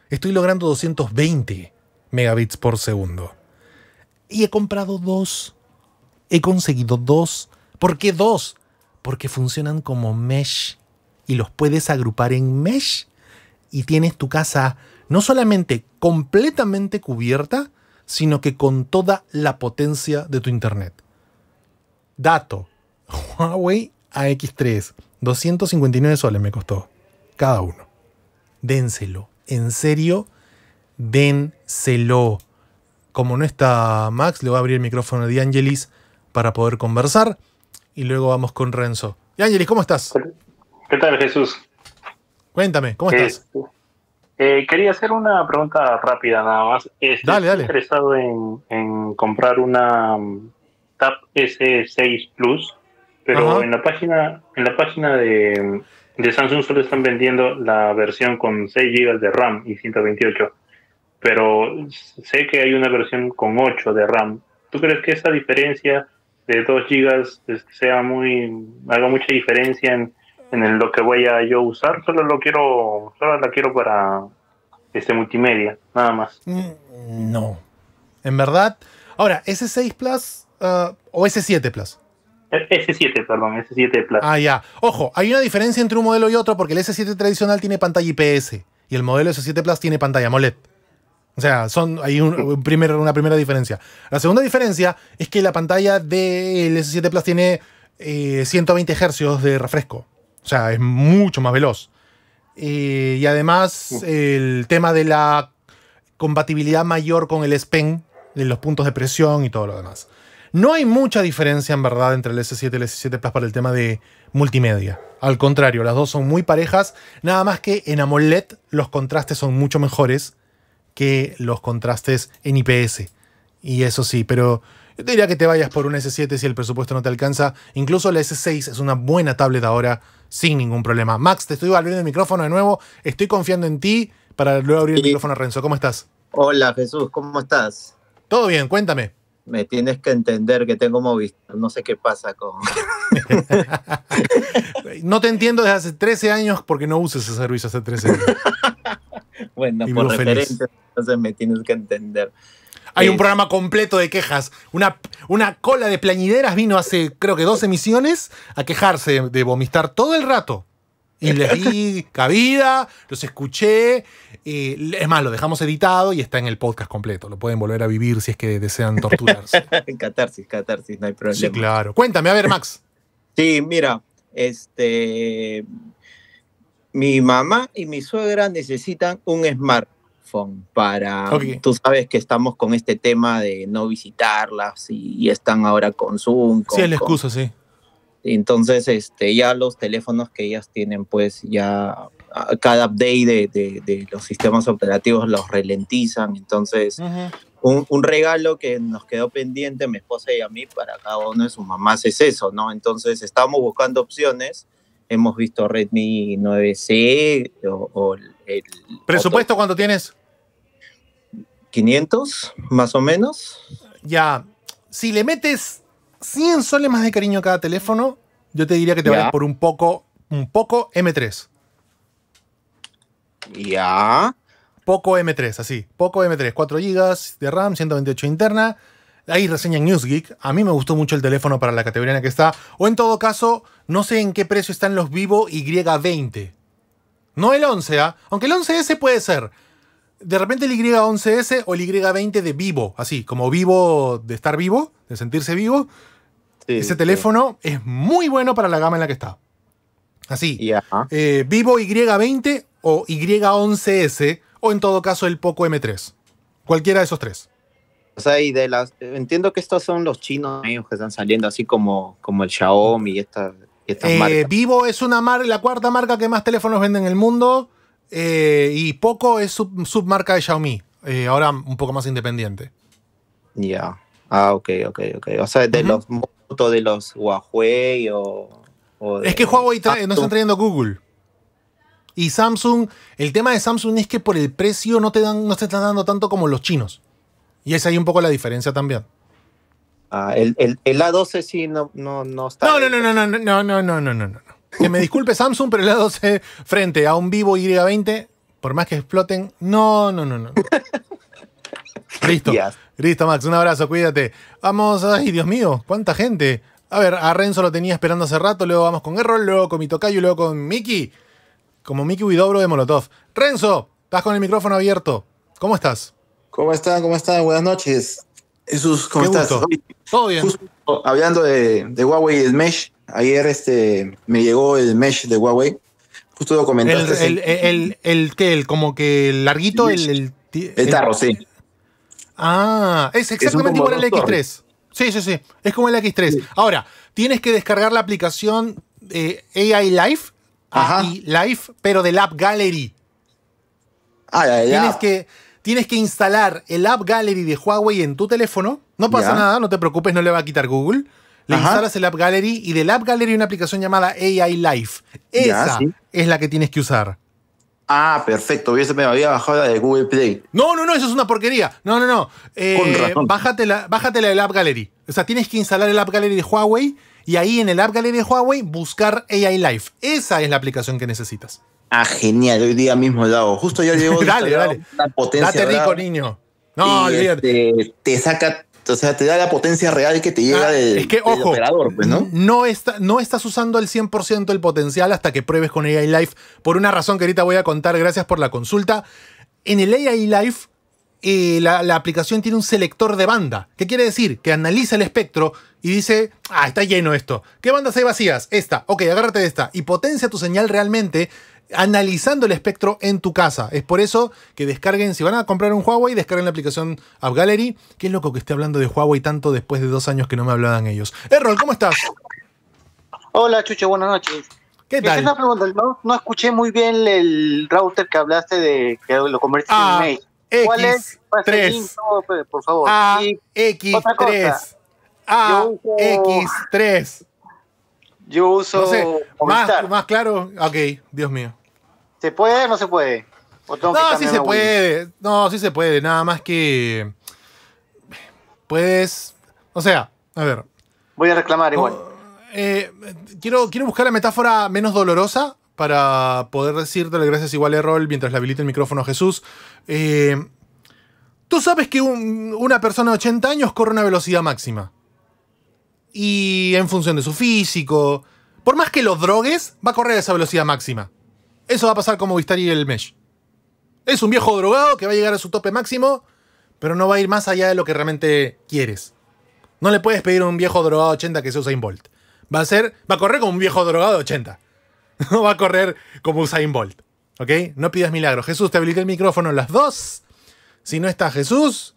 Speaker 1: estoy logrando 220 megabits por segundo. Y he comprado dos. He conseguido dos. ¿Por qué dos? Porque funcionan como mesh y los puedes agrupar en mesh y tienes tu casa no solamente completamente cubierta, sino que con toda la potencia de tu internet. Dato, Huawei AX3, 259 soles me costó cada uno. Dénselo, en serio, dénselo. Como no está Max, le voy a abrir el micrófono a D'Angelis para poder conversar y luego vamos con Renzo. D'Angelis, ¿cómo estás? ¿Qué tal, Jesús? Cuéntame, ¿cómo estás? Este,
Speaker 12: eh, quería hacer una pregunta rápida nada más. Este, estoy dale, interesado en, comprar una mm, TAP S6 Plus, pero en la página, en la página mm, de, Samsung solo están vendiendo la versión con 6 GB de RAM y 128. Pero sé que hay una versión con 8 de RAM. ¿Tú crees que esa diferencia de 2 GB sea muy, haga mucha diferencia en en lo que voy a yo usar, solo lo quiero, solo la quiero para este multimedia, nada más.
Speaker 1: Mm, no. En verdad. Ahora, S6 Plus uh, o S7 Plus.
Speaker 12: E, S7, perdón, S7 Plus. Ah,
Speaker 1: ya. Ojo, hay una diferencia entre un modelo y otro porque el S7 tradicional tiene pantalla IPS y el modelo S7 Plus tiene pantalla AMOLED. O sea, son, hay un, primer, una primera diferencia. La segunda diferencia es que la pantalla del S7 Plus tiene eh, 120 Hz de refresco. O sea, es mucho más veloz. y además el tema de la compatibilidad mayor con el SPEN, de los puntos de presión y todo lo demás. No hay mucha diferencia en verdad entre el S7 y el S7 Plus para el tema de multimedia. Al contrario, las dos son muy parejas, nada más que en AMOLED los contrastes son mucho mejores que los contrastes en IPS. Y eso sí, pero yo te diría que te vayas por un S7 si el presupuesto no te alcanza. Incluso la S6 es una buena tablet ahora sin ningún problema. Max, te estoy volviendo el micrófono de nuevo. Estoy confiando en ti para luego abrir el micrófono a Renzo. ¿Cómo estás? Hola, Jesús, ¿cómo estás? Todo bien, cuéntame.
Speaker 10: Me tienes que entender que tengo Movistar. No sé qué pasa con.
Speaker 1: no te entiendo desde hace 13 años porque no uses ese servicio hace 13 años. bueno, por referencia, entonces me tienes que entender. Hay un programa completo de quejas. Una, una cola de plañideras vino hace, creo que dos emisiones, a quejarse de vomitar todo el rato. Y les di cabida, los escuché. es más, lo dejamos editado y está en el podcast completo. Lo pueden volver a vivir si es que desean torturarse.
Speaker 10: catarsis, catarsis, no hay problema. Sí, claro. Cuéntame, a ver, Max. Sí, mira, este. Mi mamá y mi suegra necesitan un smart para, tú sabes que estamos con este tema de no visitarlas y, están ahora con Zoom. Con, sí, es la excusa, sí. Entonces, este, ya los teléfonos que ellas tienen, pues ya cada update de, los sistemas operativos los ralentizan. Entonces, un, regalo que nos quedó pendiente, mi esposa y a mí, para cada uno de sus mamás es eso, ¿no? Entonces, estábamos buscando opciones. Hemos visto Redmi 9C o, el... ¿Presupuesto cuando tienes? 500, más o menos.
Speaker 1: Ya, si le metes 100 soles más de cariño a cada teléfono, yo te diría que te vayas por un poco, un poco M3. Ya. Poco M3, así. Poco M3, 4 GB de RAM, 128 interna. Ahí reseña en Newsgeek. A mí me gustó mucho el teléfono para la categoría en la que está. O en todo caso, no sé en qué precio están los Vivo Y20. No el 11, a ¿ah? aunque el 11S puede ser de repente el Y11S o el Y20 de vivo, así, como vivo de estar vivo, de sentirse vivo. Ese teléfono es muy bueno para la gama en la que está. Así. Eh, vivo Y20 o Y11S o en todo caso el Poco M3. Cualquiera de esos tres. O sea, y de las. Entiendo
Speaker 10: que estos son los chinos que están saliendo, así como, como el Xiaomi y, estas eh,
Speaker 1: Vivo es una mar la cuarta marca que más teléfonos vende en el mundo. Eh, y Poco es submarca de Xiaomi, eh, ahora un poco más independiente. Ya. Ah,
Speaker 10: ok, ok, ok. O sea, de los motos de los Huawei o. es que Huawei
Speaker 1: no están trayendo Google. Y Samsung, el tema de Samsung es que por el precio no te dan, no te están dando tanto como los chinos. Y es ahí un poco la diferencia también. Ah, el, el, el A12 sí no, no, está. no, no, no, no, no, no, no, no, no. Que me disculpe Samsung, pero el lado 12 frente a un Vivo Y20, por más que exploten, no, no, no, no. Listo. Listo, Max. Un abrazo, cuídate. Vamos, ay, Dios mío, cuánta gente. A ver, a Renzo lo tenía esperando hace rato, luego vamos con Errol, luego con mi tocayo, luego con Miki. Como Miki Widobro de Molotov. Renzo, estás con el micrófono abierto. ¿Cómo estás? ¿Cómo estás? ¿Cómo estás? Buenas noches. Jesús, ¿cómo estás?
Speaker 6: Todo bien. hablando de, de Huawei y el Mesh, Ayer este, me llegó el mesh de Huawei. Justo lo comentaste. El,
Speaker 1: el, el, como que larguito, el, tarro, sí. Ah, es exactamente igual al X3. Sí, sí, sí. Es como el X3. Ahora, tienes que descargar la aplicación eh, AI Live, pero del App Gallery. Ah, ya, ya. Tienes que, tienes que instalar el App Gallery de Huawei en tu teléfono. No pasa nada, no te preocupes, no le va a quitar Google le instalas el App Gallery y del App Gallery una aplicación llamada AI Life. Esa es la que tienes que usar. Ah,
Speaker 6: perfecto. me había bajado
Speaker 1: la de Google Play. No, no, no, eso es una porquería. No, no, no. Eh, Con razón. Bájatela, del App Gallery. O sea, tienes que instalar el App Gallery de Huawei y ahí en el App Gallery de Huawei buscar AI Life. Esa es la aplicación que necesitas.
Speaker 6: Ah, genial. Hoy día mismo lo hago. Justo yo llevo dale, dale.
Speaker 1: Date rico, niño. No, olvídate.
Speaker 6: Este, te saca o sea, te da la potencia real que te llega ah, del, que, operador, pues, ¿no?
Speaker 1: No, estás usando al 100% el potencial hasta que pruebes con AI Life, por una razón que ahorita voy a contar, gracias por la consulta. En el AI Life, eh, la, la, aplicación tiene un selector de banda. ¿Qué quiere decir? Que analiza el espectro y dice, ah, está lleno esto. ¿Qué bandas hay vacías? Esta. Ok, agárrate de esta. Y potencia tu señal realmente analizando el espectro en tu casa. Es por eso que descarguen, si van a comprar un Huawei, descarguen la aplicación AppGallery. Gallery. Qué loco que esté hablando de Huawei tanto después de dos años que no me hablaban ellos. Errol, ¿cómo estás?
Speaker 10: Hola, Chucho, buenas noches. ¿Qué eh, tal? no, escuché muy bien el router que hablaste de que lo
Speaker 4: convertiste
Speaker 1: en ah, mail. ¿Cuál es? X3.
Speaker 3: por favor. X3.
Speaker 1: X3. Yo uso. más, más claro. Ok, Dios mío. ¿Se puede o no se puede? no, sí se puede. No, sí se puede. Nada más que. Puedes. O sea, a ver. Voy a reclamar igual. Oh, eh, quiero, quiero buscar la metáfora menos dolorosa para poder decirte gracias igual a rol mientras le habilite el micrófono a Jesús. Eh, Tú sabes que una persona de 80 años corre una velocidad máxima. Y en función de su físico, por más que los drogues, va a correr a esa velocidad máxima. Eso va a pasar como Vistari y el Mesh. Es un viejo drogado que va a llegar a su tope máximo, pero no va a ir más allá de lo que realmente quieres. No le puedes pedir a un viejo drogado 80 que sea Usain Bolt. Va a ser, va a correr como un viejo drogado 80. No va a correr como Usain Bolt. ¿Ok? No pidas milagros. Jesús, te habilité el micrófono las dos. Si no está Jesús,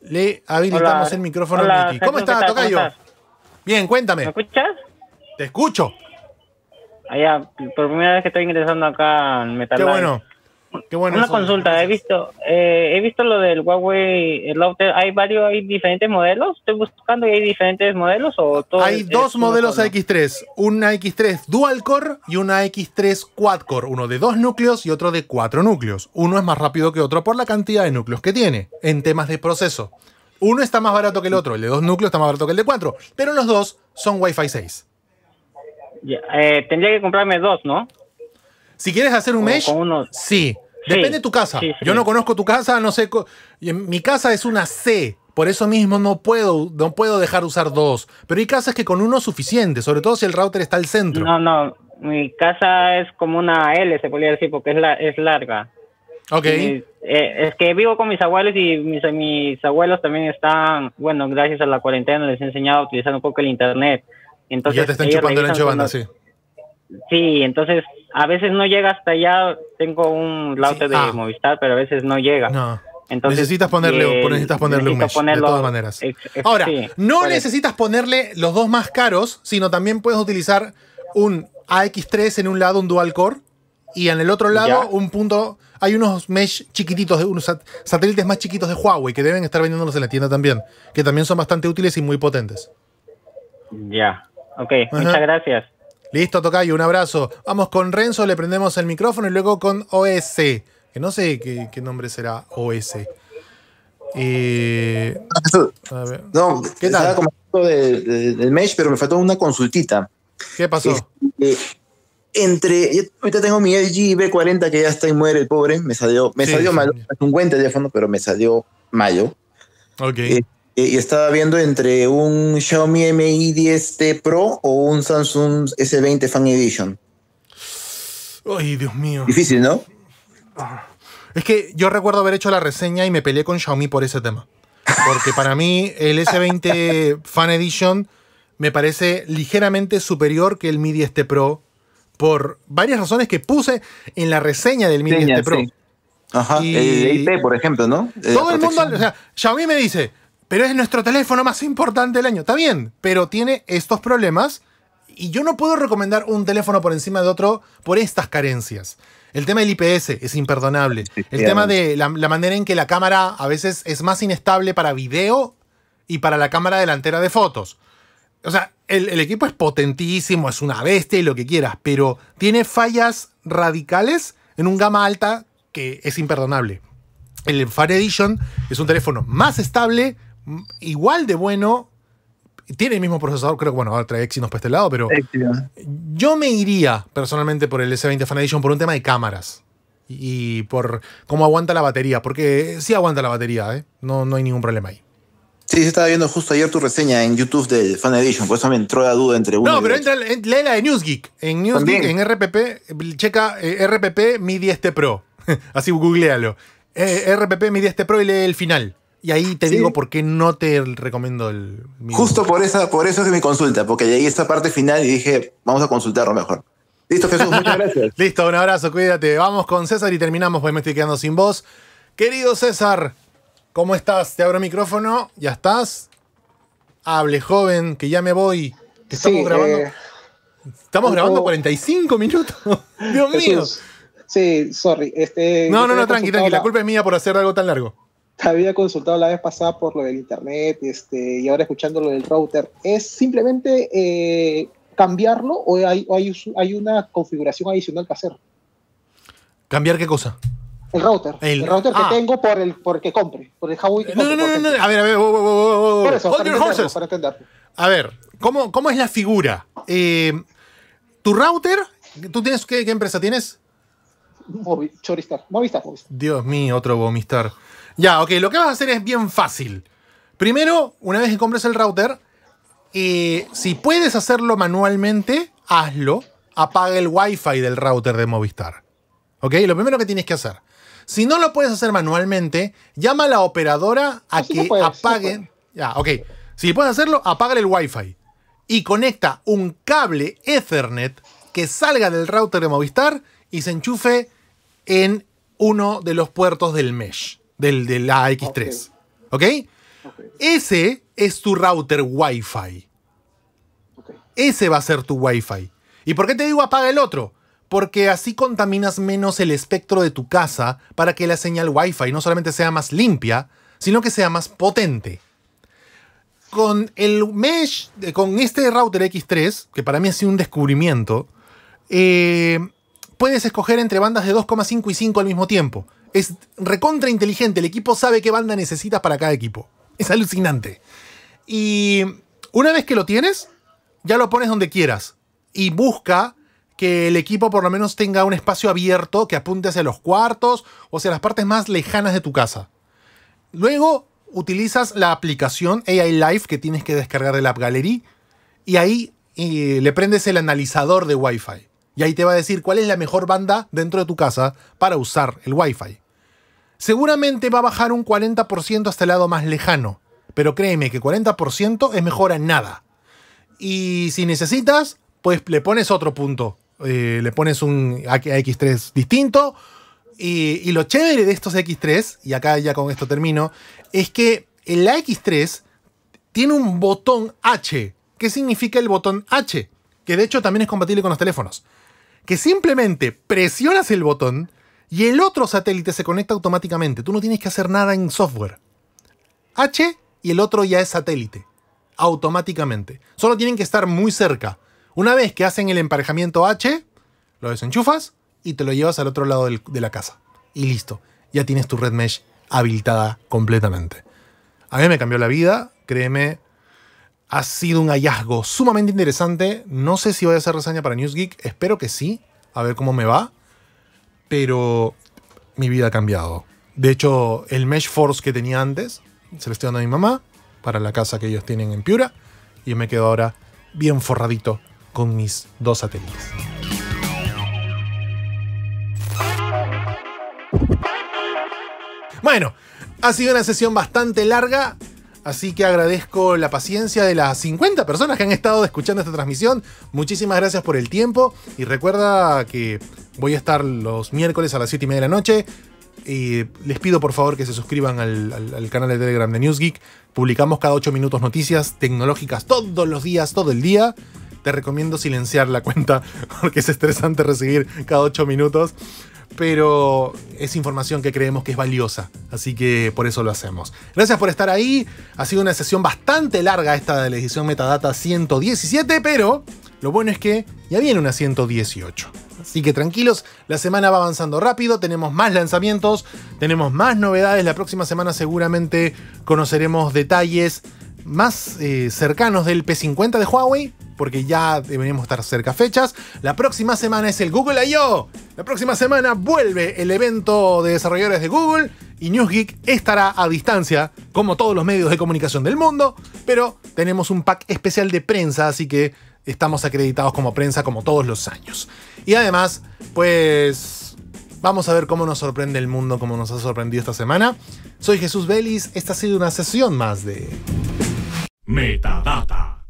Speaker 1: le habilitamos el micrófono a ¿Cómo, ¿Cómo estás, Tocayo? Bien, cuéntame. ¿Me escuchas? Te escucho
Speaker 11: allá, por primera vez que estoy ingresando acá en Metal. Qué bueno. Qué bueno Una consulta, he visto, eh, he visto lo del Huawei hay varios, hay diferentes modelos, estoy buscando y hay diferentes modelos o Hay dos modelos x
Speaker 1: 3 una X3 dual core y una X3 quad core, uno de dos núcleos y otro de cuatro núcleos. Uno es más rápido que otro por la cantidad de núcleos que tiene en temas de proceso. Uno está más barato que el otro, el de dos núcleos está más barato que el de cuatro, pero los dos son Wi-Fi 6. Eh, tendría que comprarme dos, ¿no? Si quieres hacer un mesh, sí. Depende de tu casa. Yo no conozco tu casa, no sé. Mi casa es una C. Por eso mismo no puedo, no puedo dejar usar dos. Pero hay casas que con uno es suficiente, sobre todo si el router está al centro. No, no. Mi
Speaker 11: casa es como una L, se podría decir, porque es, la, es larga. Ok. Eh, es que vivo con mis abuelos y mis, mis abuelos también están, bueno, gracias a la cuarentena les he enseñado a utilizar un poco el internet ya te están chupando el ancho sí. Sí, entonces a veces no llega hasta allá. Tengo un laute de ah. Movistar, pero a veces
Speaker 1: no llega. No. Entonces, necesitas ponerle, eh, necesitas ponerle un mesh, de todas maneras. Ahora, no necesitas ponerle los dos más caros, sino también puedes utilizar un AX3 en un lado, un dual core, y en el otro lado, un punto. Hay unos mesh chiquititos, unos satélites más chiquitos de Huawei que deben estar vendiéndolos en la tienda también, que también son bastante útiles y muy potentes. Ya. Ok, muchas gracias. Listo, Tocayo, un abrazo. Vamos con Renzo, le prendemos el micrófono y luego con OS, que no sé qué, nombre será OS. Eh, no, ¿qué tal?
Speaker 6: como de, de, del mesh, pero me faltó una consultita. ¿Qué pasó? Este, entre. Yo ahorita tengo mi LG B40 que ya está y muere el pobre. Me salió, me salió mal. es un buen teléfono, pero me salió mayo. Ok. Este, eh, y estaba viendo entre un Xiaomi Mi 10T Pro o un Samsung S20 Fan Edition.
Speaker 1: Ay, Dios mío. Difícil, ¿no? Ah. Es que yo recuerdo haber hecho la reseña y me peleé con Xiaomi por ese tema. Porque para mí el S20 Fan Edition me parece ligeramente superior que el Mi 10T Pro por varias razones que puse en la reseña del Mi 10T Pro. Ajá, el IP, por ejemplo, ¿no? Eh, todo el mundo, o sea, Xiaomi me dice, pero es nuestro teléfono más importante del año. Está bien, pero tiene estos problemas y yo no puedo recomendar un teléfono por encima de otro por estas carencias. El tema del IPS es imperdonable. El tema de la, manera en que la cámara a veces es más inestable para video y para la cámara delantera de fotos. O sea, el, el equipo es potentísimo, es una bestia y lo que quieras, pero tiene fallas radicales en un gama alta que es imperdonable. El Fire Edition es un teléfono más estable, igual de bueno. Tiene el mismo procesador, creo que bueno, ahora trae Exynos para este lado, pero. Yo me iría personalmente por el S20 Fan Edition por un tema de cámaras. Y por cómo aguanta la batería. Porque sí aguanta la batería, ¿eh? No, no hay ningún problema ahí.
Speaker 6: Sí, se estaba viendo justo ayer tu reseña en YouTube del Fan Edition, por eso me entró la duda entre uno. No, pero
Speaker 1: entra, en, lee la de Newsgeek. En Newsgeek, en RPP, checa eh, RPP Mi 10 Pro. Así googlealo. Eh, RPP Mi 10 Pro y lee el final. Y ahí te digo por qué no te recomiendo el. Justo por,
Speaker 6: esa, por eso es mi consulta, porque llegué a esa parte final y dije, vamos a consultarlo mejor.
Speaker 1: Listo, Jesús, muchas gracias. Listo, un abrazo, cuídate. Vamos con César y terminamos, pues me estoy quedando sin voz. Querido César, ¿cómo estás? Te abro el micrófono, ¿ya estás? Hable, joven, que ya me voy. Te estamos grabando. Eh, estamos grabando 45 minutos. Dios mío.
Speaker 6: Sí, sorry. Este, no, no, no, tranqui,
Speaker 1: tranqui. La culpa es mía por hacer algo tan largo
Speaker 6: te había consultado la vez pasada por lo del internet este, y ahora escuchando lo del router, ¿es simplemente eh, cambiarlo o hay, una configuración adicional que hacer?
Speaker 1: ¿Cambiar qué cosa?
Speaker 6: El router. El, router que ah. tengo por el, por que compre, por el Huawei no, No, no, no,
Speaker 1: a ver, a ver. A ver, ¿cómo, ¿cómo es la figura? Eh, ¿Tu router? ¿Tú tienes qué, qué empresa tienes? Movistar, Movistar. Dios mío, otro Movistar. Ya, ok, lo que vas a hacer es bien fácil. Primero, una vez que compres el router, eh, si puedes hacerlo manualmente, hazlo. Apaga el wifi del router de Movistar. ¿Ok? Lo primero que tienes que hacer. Si no lo puedes hacer manualmente, llama a la operadora a que apague. ya, ok. Si puedes hacerlo, apaga el wifi. Y conecta un cable Ethernet que salga del router de Movistar y se enchufe en uno de los puertos del mesh del, de la 3 ¿Ok? Ese es tu router Wi-Fi. Ese va a ser tu Wi-Fi. ¿Y por qué te digo apaga el otro? Porque así contaminas menos el espectro de tu casa para que la señal Wi-Fi no solamente sea más limpia, sino que sea más potente. Con el mesh, con este router X3, que para mí ha sido un descubrimiento, eh, puedes escoger entre bandas de 2,5 y 5 al mismo tiempo. Es recontra inteligente. El equipo sabe qué banda necesitas para cada equipo. Es alucinante. Y una vez que lo tienes, ya lo pones donde quieras. Y busca que el equipo por lo menos tenga un espacio abierto que apunte hacia los cuartos o hacia las partes más lejanas de tu casa. Luego utilizas la aplicación AI Life que tienes que descargar de la App Gallery y ahí eh, le prendes el analizador de Wi-Fi. Y ahí te va a decir cuál es la mejor banda dentro de tu casa para usar el Wi-Fi. Seguramente va a bajar un 40% hasta el lado más lejano, pero créeme que 40% es mejor a nada. Y si necesitas, pues le pones otro punto. Eh, le pones un X3 distinto. Y, lo chévere de estos X3, y acá ya con esto termino, es que el X3 tiene un botón H. ¿Qué significa el botón H? Que de hecho también es compatible con los teléfonos que simplemente presionas el botón y el otro satélite se conecta automáticamente. Tú no tienes que hacer nada en software. H y el otro ya es satélite. Automáticamente. Solo tienen que estar muy cerca. Una vez que hacen el emparejamiento H, lo desenchufas y te lo llevas al otro lado de la casa. Y listo. Ya tienes tu red mesh habilitada completamente. A mí me cambió la vida. Créeme, ha sido un hallazgo sumamente interesante. No sé si voy a hacer reseña para Newsgeek, espero que sí, a ver cómo me va. Pero mi vida ha cambiado. De hecho, el Mesh Force que tenía antes, se lo estoy dando a mi mamá para la casa que ellos tienen en Piura. Y me quedo ahora bien forradito con mis dos satélites. Bueno, ha sido una sesión bastante larga. Así que agradezco la paciencia de las 50 personas que han estado escuchando esta transmisión. Muchísimas gracias por el tiempo. Y recuerda que voy a estar los miércoles a las 7 y media de la noche. Y les pido por favor que se suscriban al, canal de Telegram de NewsGeek. Publicamos cada 8 minutos noticias tecnológicas todos los días, todo el día te recomiendo silenciar la cuenta porque es estresante recibir cada 8 minutos pero es información que creemos que es valiosa, así que por eso lo hacemos. Gracias por estar ahí, ha sido una sesión bastante larga esta de la edición Metadata 117, pero lo bueno es que ya viene una 118. Así que tranquilos, la semana va avanzando rápido, tenemos más lanzamientos, tenemos más novedades, la próxima semana seguramente conoceremos detalles más eh, cercanos del P50 de Huawei, porque ya deberíamos estar cerca fechas. La próxima semana es el Google I.O. La próxima semana vuelve el evento de desarrolladores de Google y NewsGeek estará a distancia, como todos los medios de comunicación del mundo, pero tenemos un pack especial de prensa, así que estamos acreditados como prensa como todos los años. Y además, pues vamos a ver cómo nos sorprende el mundo, como nos ha sorprendido esta semana. Soy Jesús Vélez, esta ha sido una sesión más de...
Speaker 3: Metadata.